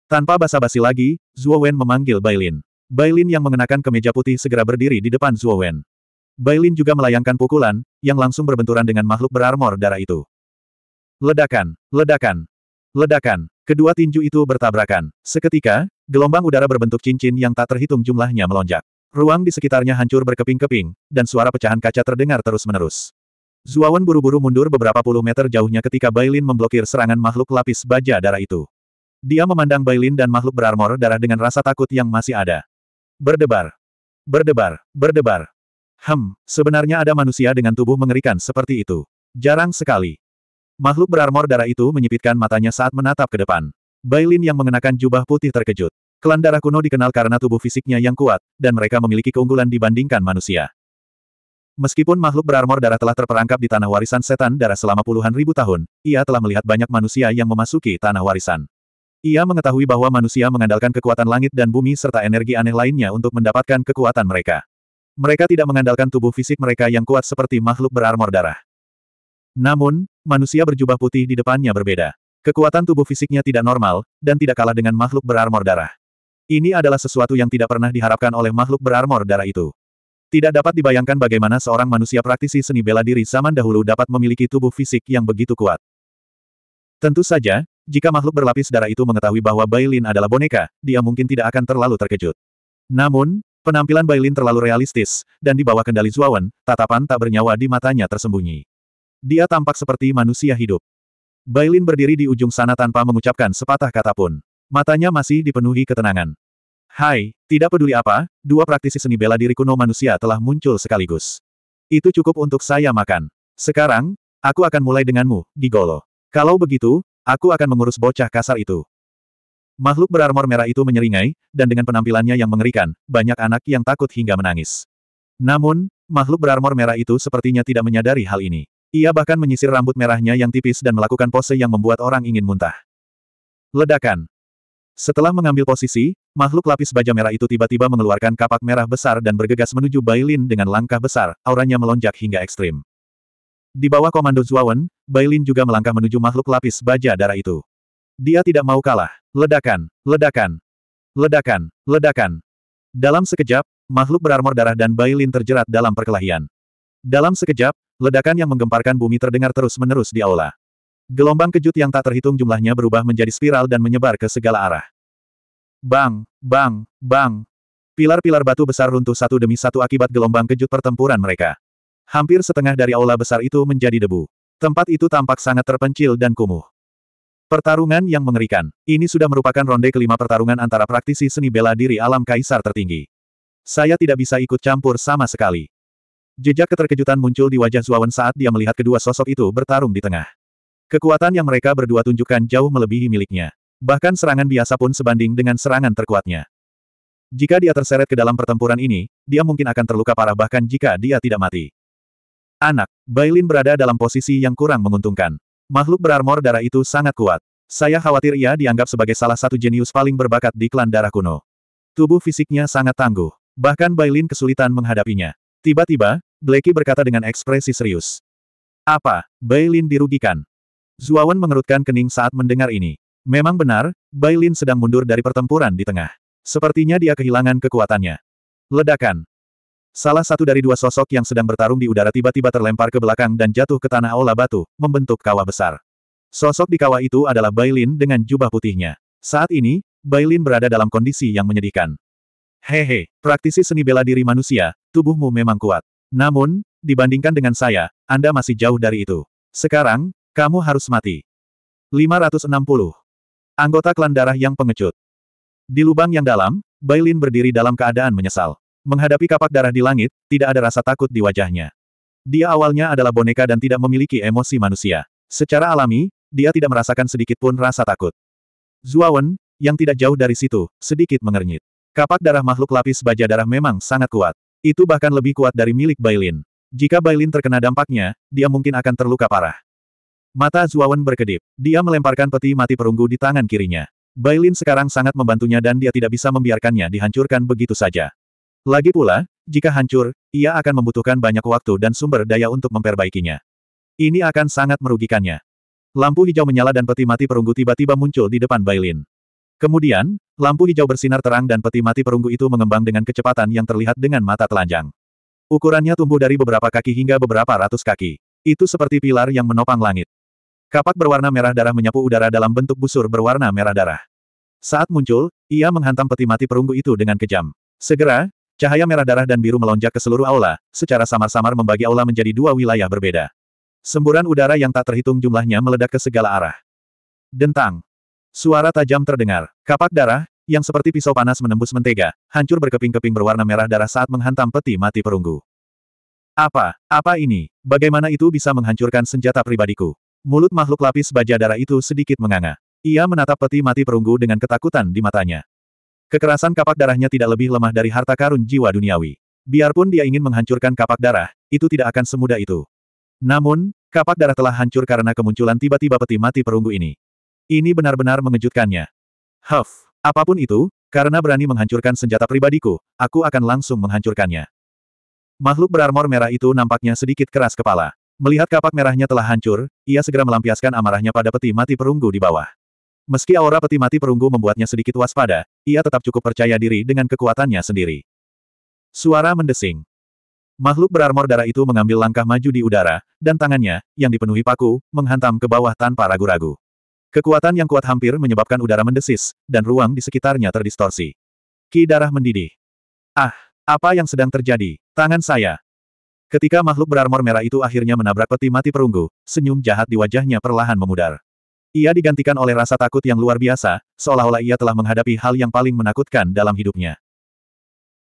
Speaker 1: Tanpa basa-basi lagi, Zhuo Wen memanggil Bailin. Bailin yang mengenakan kemeja putih segera berdiri di depan Zhuo Wen. Bailin juga melayangkan pukulan, yang langsung berbenturan dengan makhluk berarmor darah itu. Ledakan, ledakan, ledakan, kedua tinju itu bertabrakan. Seketika, gelombang udara berbentuk cincin yang tak terhitung jumlahnya melonjak. Ruang di sekitarnya hancur berkeping-keping, dan suara pecahan kaca terdengar terus-menerus. Zuawan buru-buru mundur beberapa puluh meter jauhnya ketika Bailin memblokir serangan makhluk lapis baja darah itu. Dia memandang Bailin dan makhluk berarmor darah dengan rasa takut yang masih ada. Berdebar. Berdebar, berdebar, Hem, sebenarnya ada manusia dengan tubuh mengerikan seperti itu. Jarang sekali. Makhluk berarmor darah itu menyipitkan matanya saat menatap ke depan. Bailin yang mengenakan jubah putih terkejut. Klan darah kuno dikenal karena tubuh fisiknya yang kuat, dan mereka memiliki keunggulan dibandingkan manusia. Meskipun makhluk berarmor darah telah terperangkap di tanah warisan setan darah selama puluhan ribu tahun, ia telah melihat banyak manusia yang memasuki tanah warisan. Ia mengetahui bahwa manusia mengandalkan kekuatan langit dan bumi serta energi aneh lainnya untuk mendapatkan kekuatan mereka. Mereka tidak mengandalkan tubuh fisik mereka yang kuat seperti makhluk berarmor darah. Namun, manusia berjubah putih di depannya berbeda. Kekuatan tubuh fisiknya tidak normal, dan tidak kalah dengan makhluk berarmor darah. Ini adalah sesuatu yang tidak pernah diharapkan oleh makhluk berarmor darah itu. Tidak dapat dibayangkan bagaimana seorang manusia praktisi seni bela diri zaman dahulu dapat memiliki tubuh fisik yang begitu kuat. Tentu saja, jika makhluk berlapis darah itu mengetahui bahwa Bailin adalah boneka, dia mungkin tidak akan terlalu terkejut. Namun, Penampilan Bailin terlalu realistis, dan di bawah kendali Zuawan, tatapan tak bernyawa di matanya tersembunyi. Dia tampak seperti manusia hidup. Bailin berdiri di ujung sana tanpa mengucapkan sepatah kata pun. Matanya masih dipenuhi ketenangan. Hai, tidak peduli apa, dua praktisi seni bela diri kuno manusia telah muncul sekaligus. Itu cukup untuk saya makan. Sekarang, aku akan mulai denganmu, Gigolo. Kalau begitu, aku akan mengurus bocah kasar itu. Makhluk berarmor merah itu menyeringai, dan dengan penampilannya yang mengerikan, banyak anak yang takut hingga menangis. Namun, makhluk berarmor merah itu sepertinya tidak menyadari hal ini. Ia bahkan menyisir rambut merahnya yang tipis dan melakukan pose yang membuat orang ingin muntah. Ledakan. Setelah mengambil posisi, makhluk lapis baja merah itu tiba-tiba mengeluarkan kapak merah besar dan bergegas menuju Bailin dengan langkah besar, auranya melonjak hingga ekstrim. Di bawah komando Zuawan, Bailin juga melangkah menuju makhluk lapis baja darah itu. Dia tidak mau kalah. Ledakan, ledakan, ledakan, ledakan. Dalam sekejap, makhluk berarmor darah dan Bailin terjerat dalam perkelahian. Dalam sekejap, ledakan yang menggemparkan bumi terdengar terus-menerus di aula. Gelombang kejut yang tak terhitung jumlahnya berubah menjadi spiral dan menyebar ke segala arah. Bang, bang, bang. Pilar-pilar batu besar runtuh satu demi satu akibat gelombang kejut pertempuran mereka. Hampir setengah dari aula besar itu menjadi debu. Tempat itu tampak sangat terpencil dan kumuh. Pertarungan yang mengerikan. Ini sudah merupakan ronde kelima pertarungan antara praktisi seni bela diri alam kaisar tertinggi. Saya tidak bisa ikut campur sama sekali. Jejak keterkejutan muncul di wajah Zuawan saat dia melihat kedua sosok itu bertarung di tengah. Kekuatan yang mereka berdua tunjukkan jauh melebihi miliknya. Bahkan serangan biasa pun sebanding dengan serangan terkuatnya. Jika dia terseret ke dalam pertempuran ini, dia mungkin akan terluka parah bahkan jika dia tidak mati. Anak, Bailin berada dalam posisi yang kurang menguntungkan. Makhluk berarmor darah itu sangat kuat. Saya khawatir ia dianggap sebagai salah satu jenius paling berbakat di klan darah kuno. Tubuh fisiknya sangat tangguh. Bahkan Bailin kesulitan menghadapinya. Tiba-tiba, Blakey berkata dengan ekspresi serius. Apa, Bailin dirugikan? Zuawan mengerutkan kening saat mendengar ini. Memang benar, Bailin sedang mundur dari pertempuran di tengah. Sepertinya dia kehilangan kekuatannya. Ledakan. Salah satu dari dua sosok yang sedang bertarung di udara tiba-tiba terlempar ke belakang dan jatuh ke tanah aula batu, membentuk kawah besar. Sosok di kawah itu adalah Bailin dengan jubah putihnya. Saat ini, Bailin berada dalam kondisi yang menyedihkan. Hehe, praktisi seni bela diri manusia, tubuhmu memang kuat. Namun, dibandingkan dengan saya, Anda masih jauh dari itu. Sekarang, kamu harus mati. 560. Anggota klan darah yang pengecut. Di lubang yang dalam, Bailin berdiri dalam keadaan menyesal. Menghadapi kapak darah di langit, tidak ada rasa takut di wajahnya. Dia awalnya adalah boneka dan tidak memiliki emosi manusia. Secara alami, dia tidak merasakan sedikit pun rasa takut. Zuawan, yang tidak jauh dari situ, sedikit mengernyit. Kapak darah makhluk lapis baja darah memang sangat kuat. Itu bahkan lebih kuat dari milik Bailin. Jika Bailin terkena dampaknya, dia mungkin akan terluka parah. Mata Zuawan berkedip. Dia melemparkan peti mati perunggu di tangan kirinya. Bailin sekarang sangat membantunya dan dia tidak bisa membiarkannya dihancurkan begitu saja. Lagi pula, jika hancur, ia akan membutuhkan banyak waktu dan sumber daya untuk memperbaikinya. Ini akan sangat merugikannya. Lampu hijau menyala dan peti mati perunggu tiba-tiba muncul di depan Bailin. Kemudian, lampu hijau bersinar terang dan peti mati perunggu itu mengembang dengan kecepatan yang terlihat dengan mata telanjang. Ukurannya tumbuh dari beberapa kaki hingga beberapa ratus kaki. Itu seperti pilar yang menopang langit. Kapak berwarna merah darah menyapu udara dalam bentuk busur berwarna merah darah. Saat muncul, ia menghantam peti mati perunggu itu dengan kejam. Segera, Cahaya merah darah dan biru melonjak ke seluruh aula, secara samar-samar membagi aula menjadi dua wilayah berbeda. Semburan udara yang tak terhitung jumlahnya meledak ke segala arah. Dentang. Suara tajam terdengar. Kapak darah, yang seperti pisau panas menembus mentega, hancur berkeping-keping berwarna merah darah saat menghantam peti mati perunggu. Apa, apa ini? Bagaimana itu bisa menghancurkan senjata pribadiku? Mulut makhluk lapis baja darah itu sedikit menganga. Ia menatap peti mati perunggu dengan ketakutan di matanya. Kekerasan kapak darahnya tidak lebih lemah dari harta karun jiwa duniawi. Biarpun dia ingin menghancurkan kapak darah, itu tidak akan semudah itu. Namun, kapak darah telah hancur karena kemunculan tiba-tiba peti mati perunggu ini. Ini benar-benar mengejutkannya. Huff, apapun itu, karena berani menghancurkan senjata pribadiku, aku akan langsung menghancurkannya. Makhluk berarmor merah itu nampaknya sedikit keras kepala. Melihat kapak merahnya telah hancur, ia segera melampiaskan amarahnya pada peti mati perunggu di bawah. Meski aura peti mati perunggu membuatnya sedikit waspada, ia tetap cukup percaya diri dengan kekuatannya sendiri. Suara mendesing. Makhluk berarmor darah itu mengambil langkah maju di udara, dan tangannya, yang dipenuhi paku, menghantam ke bawah tanpa ragu-ragu. Kekuatan yang kuat hampir menyebabkan udara mendesis, dan ruang di sekitarnya terdistorsi. Ki darah mendidih. Ah, apa yang sedang terjadi? Tangan saya. Ketika makhluk berarmor merah itu akhirnya menabrak peti mati perunggu, senyum jahat di wajahnya perlahan memudar. Ia digantikan oleh rasa takut yang luar biasa, seolah-olah ia telah menghadapi hal yang paling menakutkan dalam hidupnya.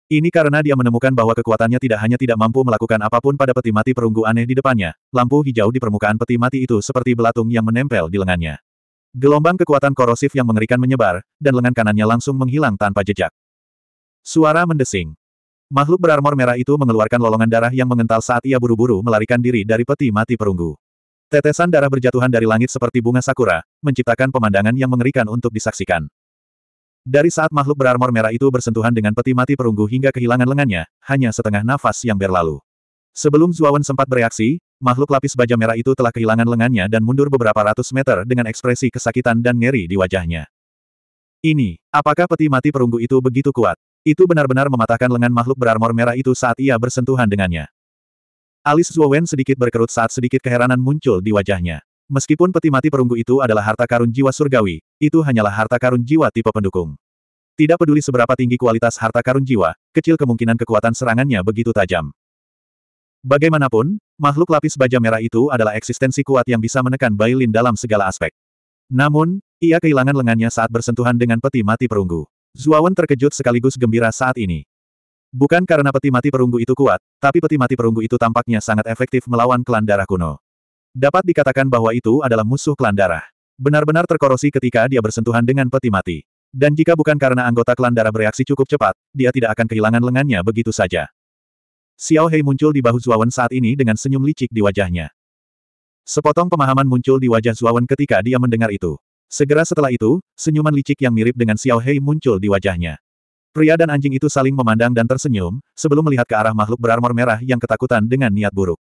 Speaker 1: Ini karena dia menemukan bahwa kekuatannya tidak hanya tidak mampu melakukan apapun pada peti mati perunggu aneh di depannya, lampu hijau di permukaan peti mati itu seperti belatung yang menempel di lengannya. Gelombang kekuatan korosif yang mengerikan menyebar, dan lengan kanannya langsung menghilang tanpa jejak. Suara mendesing. Makhluk berarmor merah itu mengeluarkan lolongan darah yang mengental saat ia buru-buru melarikan diri dari peti mati perunggu. Tetesan darah berjatuhan dari langit seperti bunga sakura, menciptakan pemandangan yang mengerikan untuk disaksikan. Dari saat makhluk berarmor merah itu bersentuhan dengan peti mati perunggu hingga kehilangan lengannya, hanya setengah nafas yang berlalu. Sebelum Zuawan sempat bereaksi, makhluk lapis baja merah itu telah kehilangan lengannya dan mundur beberapa ratus meter dengan ekspresi kesakitan dan ngeri di wajahnya. Ini, apakah peti mati perunggu itu begitu kuat? Itu benar-benar mematahkan lengan makhluk berarmor merah itu saat ia bersentuhan dengannya. Alis Zuowen sedikit berkerut saat sedikit keheranan muncul di wajahnya. Meskipun peti mati perunggu itu adalah harta karun jiwa surgawi, itu hanyalah harta karun jiwa tipe pendukung. Tidak peduli seberapa tinggi kualitas harta karun jiwa, kecil kemungkinan kekuatan serangannya begitu tajam. Bagaimanapun, makhluk lapis baja merah itu adalah eksistensi kuat yang bisa menekan Bailin dalam segala aspek. Namun, ia kehilangan lengannya saat bersentuhan dengan peti mati perunggu. Zuawan terkejut sekaligus gembira saat ini. Bukan karena peti mati perunggu itu kuat, tapi peti mati perunggu itu tampaknya sangat efektif melawan klan darah kuno. Dapat dikatakan bahwa itu adalah musuh klan darah. Benar-benar terkorosi ketika dia bersentuhan dengan peti mati. Dan jika bukan karena anggota klan darah bereaksi cukup cepat, dia tidak akan kehilangan lengannya begitu saja. Xiao Hei muncul di bahu Zuawan saat ini dengan senyum licik di wajahnya. Sepotong pemahaman muncul di wajah Zuawan ketika dia mendengar itu. Segera setelah itu, senyuman licik yang mirip dengan Xiao Hei muncul di wajahnya. Pria dan anjing itu saling memandang dan tersenyum, sebelum melihat ke arah makhluk berarmor merah yang ketakutan dengan niat buruk.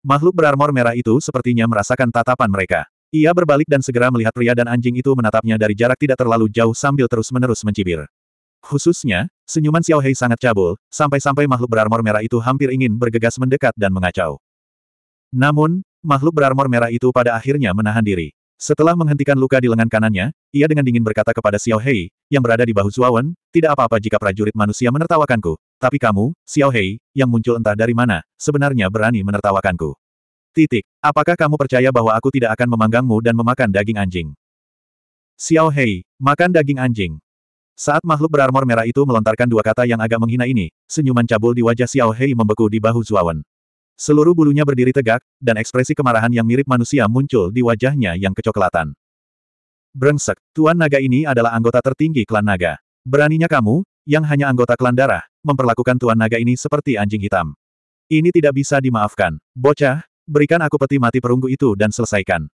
Speaker 1: Makhluk berarmor merah itu sepertinya merasakan tatapan mereka. Ia berbalik dan segera melihat pria dan anjing itu menatapnya dari jarak tidak terlalu jauh sambil terus-menerus mencibir. Khususnya, senyuman Xiao Hei sangat cabul, sampai-sampai makhluk berarmor merah itu hampir ingin bergegas mendekat dan mengacau. Namun, makhluk berarmor merah itu pada akhirnya menahan diri. Setelah menghentikan luka di lengan kanannya, ia dengan dingin berkata kepada Xiao Hei, yang berada di bahu Zuawan, tidak apa-apa jika prajurit manusia menertawakanku, tapi kamu, Xiao Hei, yang muncul entah dari mana, sebenarnya berani menertawakanku. Titik. Apakah kamu percaya bahwa aku tidak akan memanggangmu dan memakan daging anjing? Xiao Hei, makan daging anjing. Saat makhluk berarmor merah itu melontarkan dua kata yang agak menghina ini, senyuman cabul di wajah Xiao Hei membeku di bahu Zuawan. Seluruh bulunya berdiri tegak, dan ekspresi kemarahan yang mirip manusia muncul di wajahnya yang kecoklatan. Brengsek, Tuan Naga ini adalah anggota tertinggi klan Naga. Beraninya kamu, yang hanya anggota klan darah, memperlakukan Tuan Naga ini seperti anjing hitam. Ini tidak bisa dimaafkan. Bocah, berikan aku peti mati perunggu itu dan selesaikan.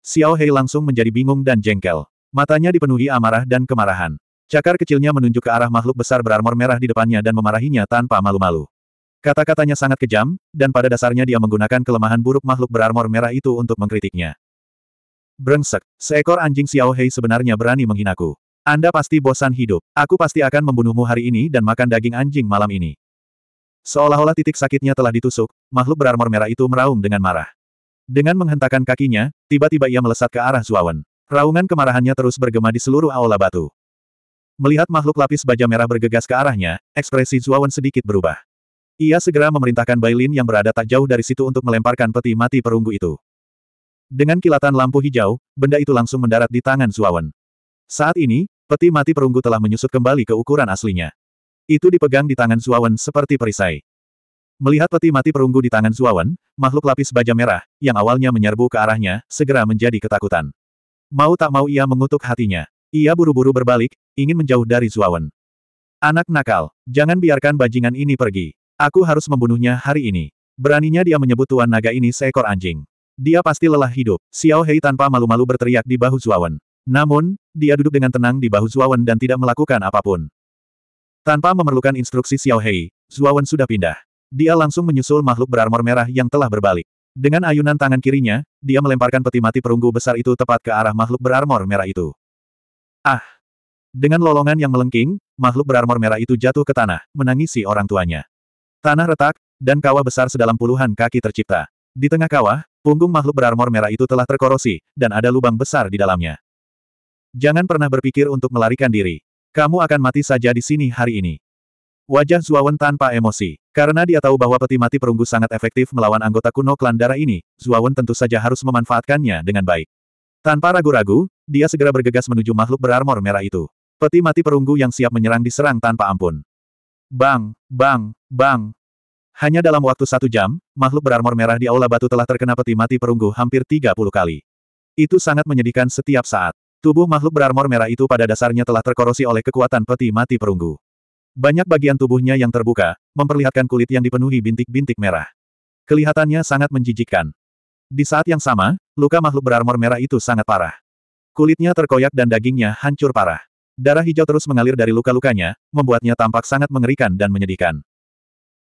Speaker 1: Xiao Hei langsung menjadi bingung dan jengkel. Matanya dipenuhi amarah dan kemarahan. Cakar kecilnya menunjuk ke arah makhluk besar berarmor merah di depannya dan memarahinya tanpa malu-malu. Kata-katanya sangat kejam, dan pada dasarnya dia menggunakan kelemahan buruk makhluk berarmor merah itu untuk mengkritiknya. Brengsek, seekor anjing Xiao Hei sebenarnya berani menghinaku. Anda pasti bosan hidup. Aku pasti akan membunuhmu hari ini dan makan daging anjing malam ini. Seolah-olah titik sakitnya telah ditusuk, makhluk berarmor merah itu meraung dengan marah. Dengan menghentakkan kakinya, tiba-tiba ia melesat ke arah Zuawan. Raungan kemarahannya terus bergema di seluruh aula batu. Melihat makhluk lapis baja merah bergegas ke arahnya, ekspresi Zuawan sedikit berubah. Ia segera memerintahkan Bailin yang berada tak jauh dari situ untuk melemparkan peti mati perunggu itu. Dengan kilatan lampu hijau, benda itu langsung mendarat di tangan Zuawan. Saat ini, peti mati perunggu telah menyusut kembali ke ukuran aslinya. Itu dipegang di tangan Zuawan seperti perisai. Melihat peti mati perunggu di tangan Zuawan, makhluk lapis baja merah, yang awalnya menyerbu ke arahnya, segera menjadi ketakutan. Mau tak mau ia mengutuk hatinya. Ia buru-buru berbalik, ingin menjauh dari Zuawan. Anak nakal, jangan biarkan bajingan ini pergi. Aku harus membunuhnya hari ini. Beraninya dia menyebut Tuan Naga ini seekor anjing. Dia pasti lelah hidup. Xiao Hei tanpa malu-malu berteriak di bahu Zuawan. Namun, dia duduk dengan tenang di bahu Zuawan dan tidak melakukan apapun. Tanpa memerlukan instruksi Xiao Hei, Zuawan sudah pindah. Dia langsung menyusul makhluk berarmor merah yang telah berbalik. Dengan ayunan tangan kirinya, dia melemparkan peti mati perunggu besar itu tepat ke arah makhluk berarmor merah itu. Ah! Dengan lolongan yang melengking, makhluk berarmor merah itu jatuh ke tanah, menangisi orang tuanya. Tanah retak, dan kawah besar sedalam puluhan kaki tercipta. Di tengah kawah, punggung makhluk berarmor merah itu telah terkorosi, dan ada lubang besar di dalamnya. Jangan pernah berpikir untuk melarikan diri. Kamu akan mati saja di sini hari ini. Wajah Zuawan tanpa emosi. Karena dia tahu bahwa peti mati perunggu sangat efektif melawan anggota kuno klan darah ini, Zuawan tentu saja harus memanfaatkannya dengan baik. Tanpa ragu-ragu, dia segera bergegas menuju makhluk berarmor merah itu. Peti mati perunggu yang siap menyerang diserang tanpa ampun. Bang, bang, bang. Hanya dalam waktu satu jam, makhluk berarmor merah di aula batu telah terkena peti mati perunggu hampir 30 kali. Itu sangat menyedihkan setiap saat. Tubuh makhluk berarmor merah itu pada dasarnya telah terkorosi oleh kekuatan peti mati perunggu. Banyak bagian tubuhnya yang terbuka, memperlihatkan kulit yang dipenuhi bintik-bintik merah. Kelihatannya sangat menjijikkan. Di saat yang sama, luka makhluk berarmor merah itu sangat parah. Kulitnya terkoyak dan dagingnya hancur parah. Darah hijau terus mengalir dari luka-lukanya, membuatnya tampak sangat mengerikan dan menyedihkan.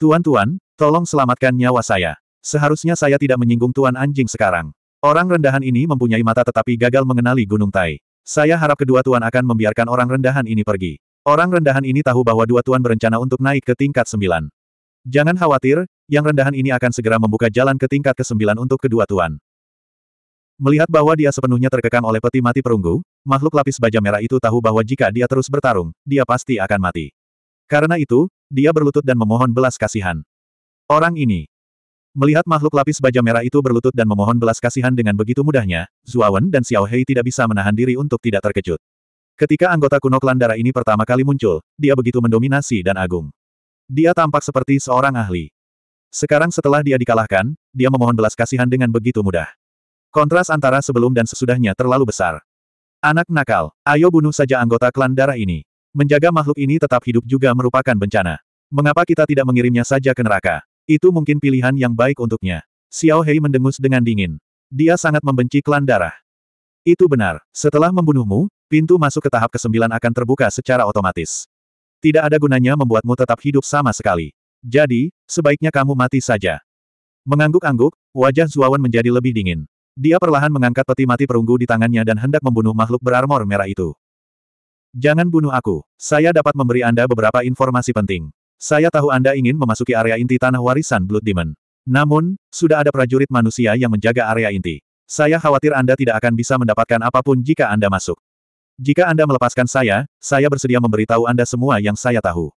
Speaker 1: Tuan-tuan, tolong selamatkan nyawa saya. Seharusnya saya tidak menyinggung tuan anjing sekarang. Orang rendahan ini mempunyai mata tetapi gagal mengenali Gunung Tai. Saya harap kedua tuan akan membiarkan orang rendahan ini pergi. Orang rendahan ini tahu bahwa dua tuan berencana untuk naik ke tingkat sembilan. Jangan khawatir, yang rendahan ini akan segera membuka jalan ke tingkat ke sembilan untuk kedua tuan. Melihat bahwa dia sepenuhnya terkekang oleh peti mati perunggu, makhluk lapis baja merah itu tahu bahwa jika dia terus bertarung, dia pasti akan mati. Karena itu, dia berlutut dan memohon belas kasihan. Orang ini. Melihat makhluk lapis baja merah itu berlutut dan memohon belas kasihan dengan begitu mudahnya, Zuawan dan Xiao Hei tidak bisa menahan diri untuk tidak terkejut. Ketika anggota kuno klan darah ini pertama kali muncul, dia begitu mendominasi dan agung. Dia tampak seperti seorang ahli. Sekarang setelah dia dikalahkan, dia memohon belas kasihan dengan begitu mudah. Kontras antara sebelum dan sesudahnya terlalu besar. Anak nakal, ayo bunuh saja anggota klan darah ini. Menjaga makhluk ini tetap hidup juga merupakan bencana. Mengapa kita tidak mengirimnya saja ke neraka? Itu mungkin pilihan yang baik untuknya. Xiao Hei mendengus dengan dingin. Dia sangat membenci klan darah. Itu benar, setelah membunuhmu, pintu masuk ke tahap kesembilan akan terbuka secara otomatis. Tidak ada gunanya membuatmu tetap hidup sama sekali. Jadi, sebaiknya kamu mati saja. Mengangguk-angguk, wajah Zuawan menjadi lebih dingin. Dia perlahan mengangkat peti mati perunggu di tangannya dan hendak membunuh makhluk berarmor merah itu. Jangan bunuh aku. Saya dapat memberi Anda beberapa informasi penting. Saya tahu Anda ingin memasuki area inti tanah warisan Blood Demon. Namun, sudah ada prajurit manusia yang menjaga area inti. Saya khawatir Anda tidak akan bisa mendapatkan apapun jika Anda masuk. Jika Anda melepaskan saya, saya bersedia memberitahu Anda semua yang saya tahu.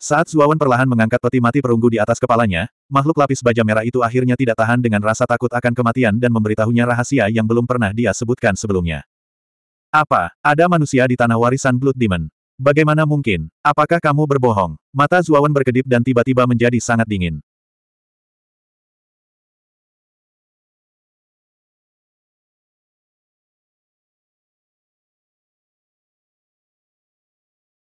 Speaker 1: Saat Zuawan perlahan mengangkat peti mati perunggu di atas kepalanya, makhluk lapis baja merah itu akhirnya tidak tahan dengan rasa takut akan kematian dan memberitahunya rahasia yang belum pernah dia sebutkan sebelumnya. Apa, ada manusia di tanah warisan Blood Demon? Bagaimana mungkin? Apakah kamu berbohong? Mata Zuawan berkedip dan tiba-tiba menjadi sangat dingin.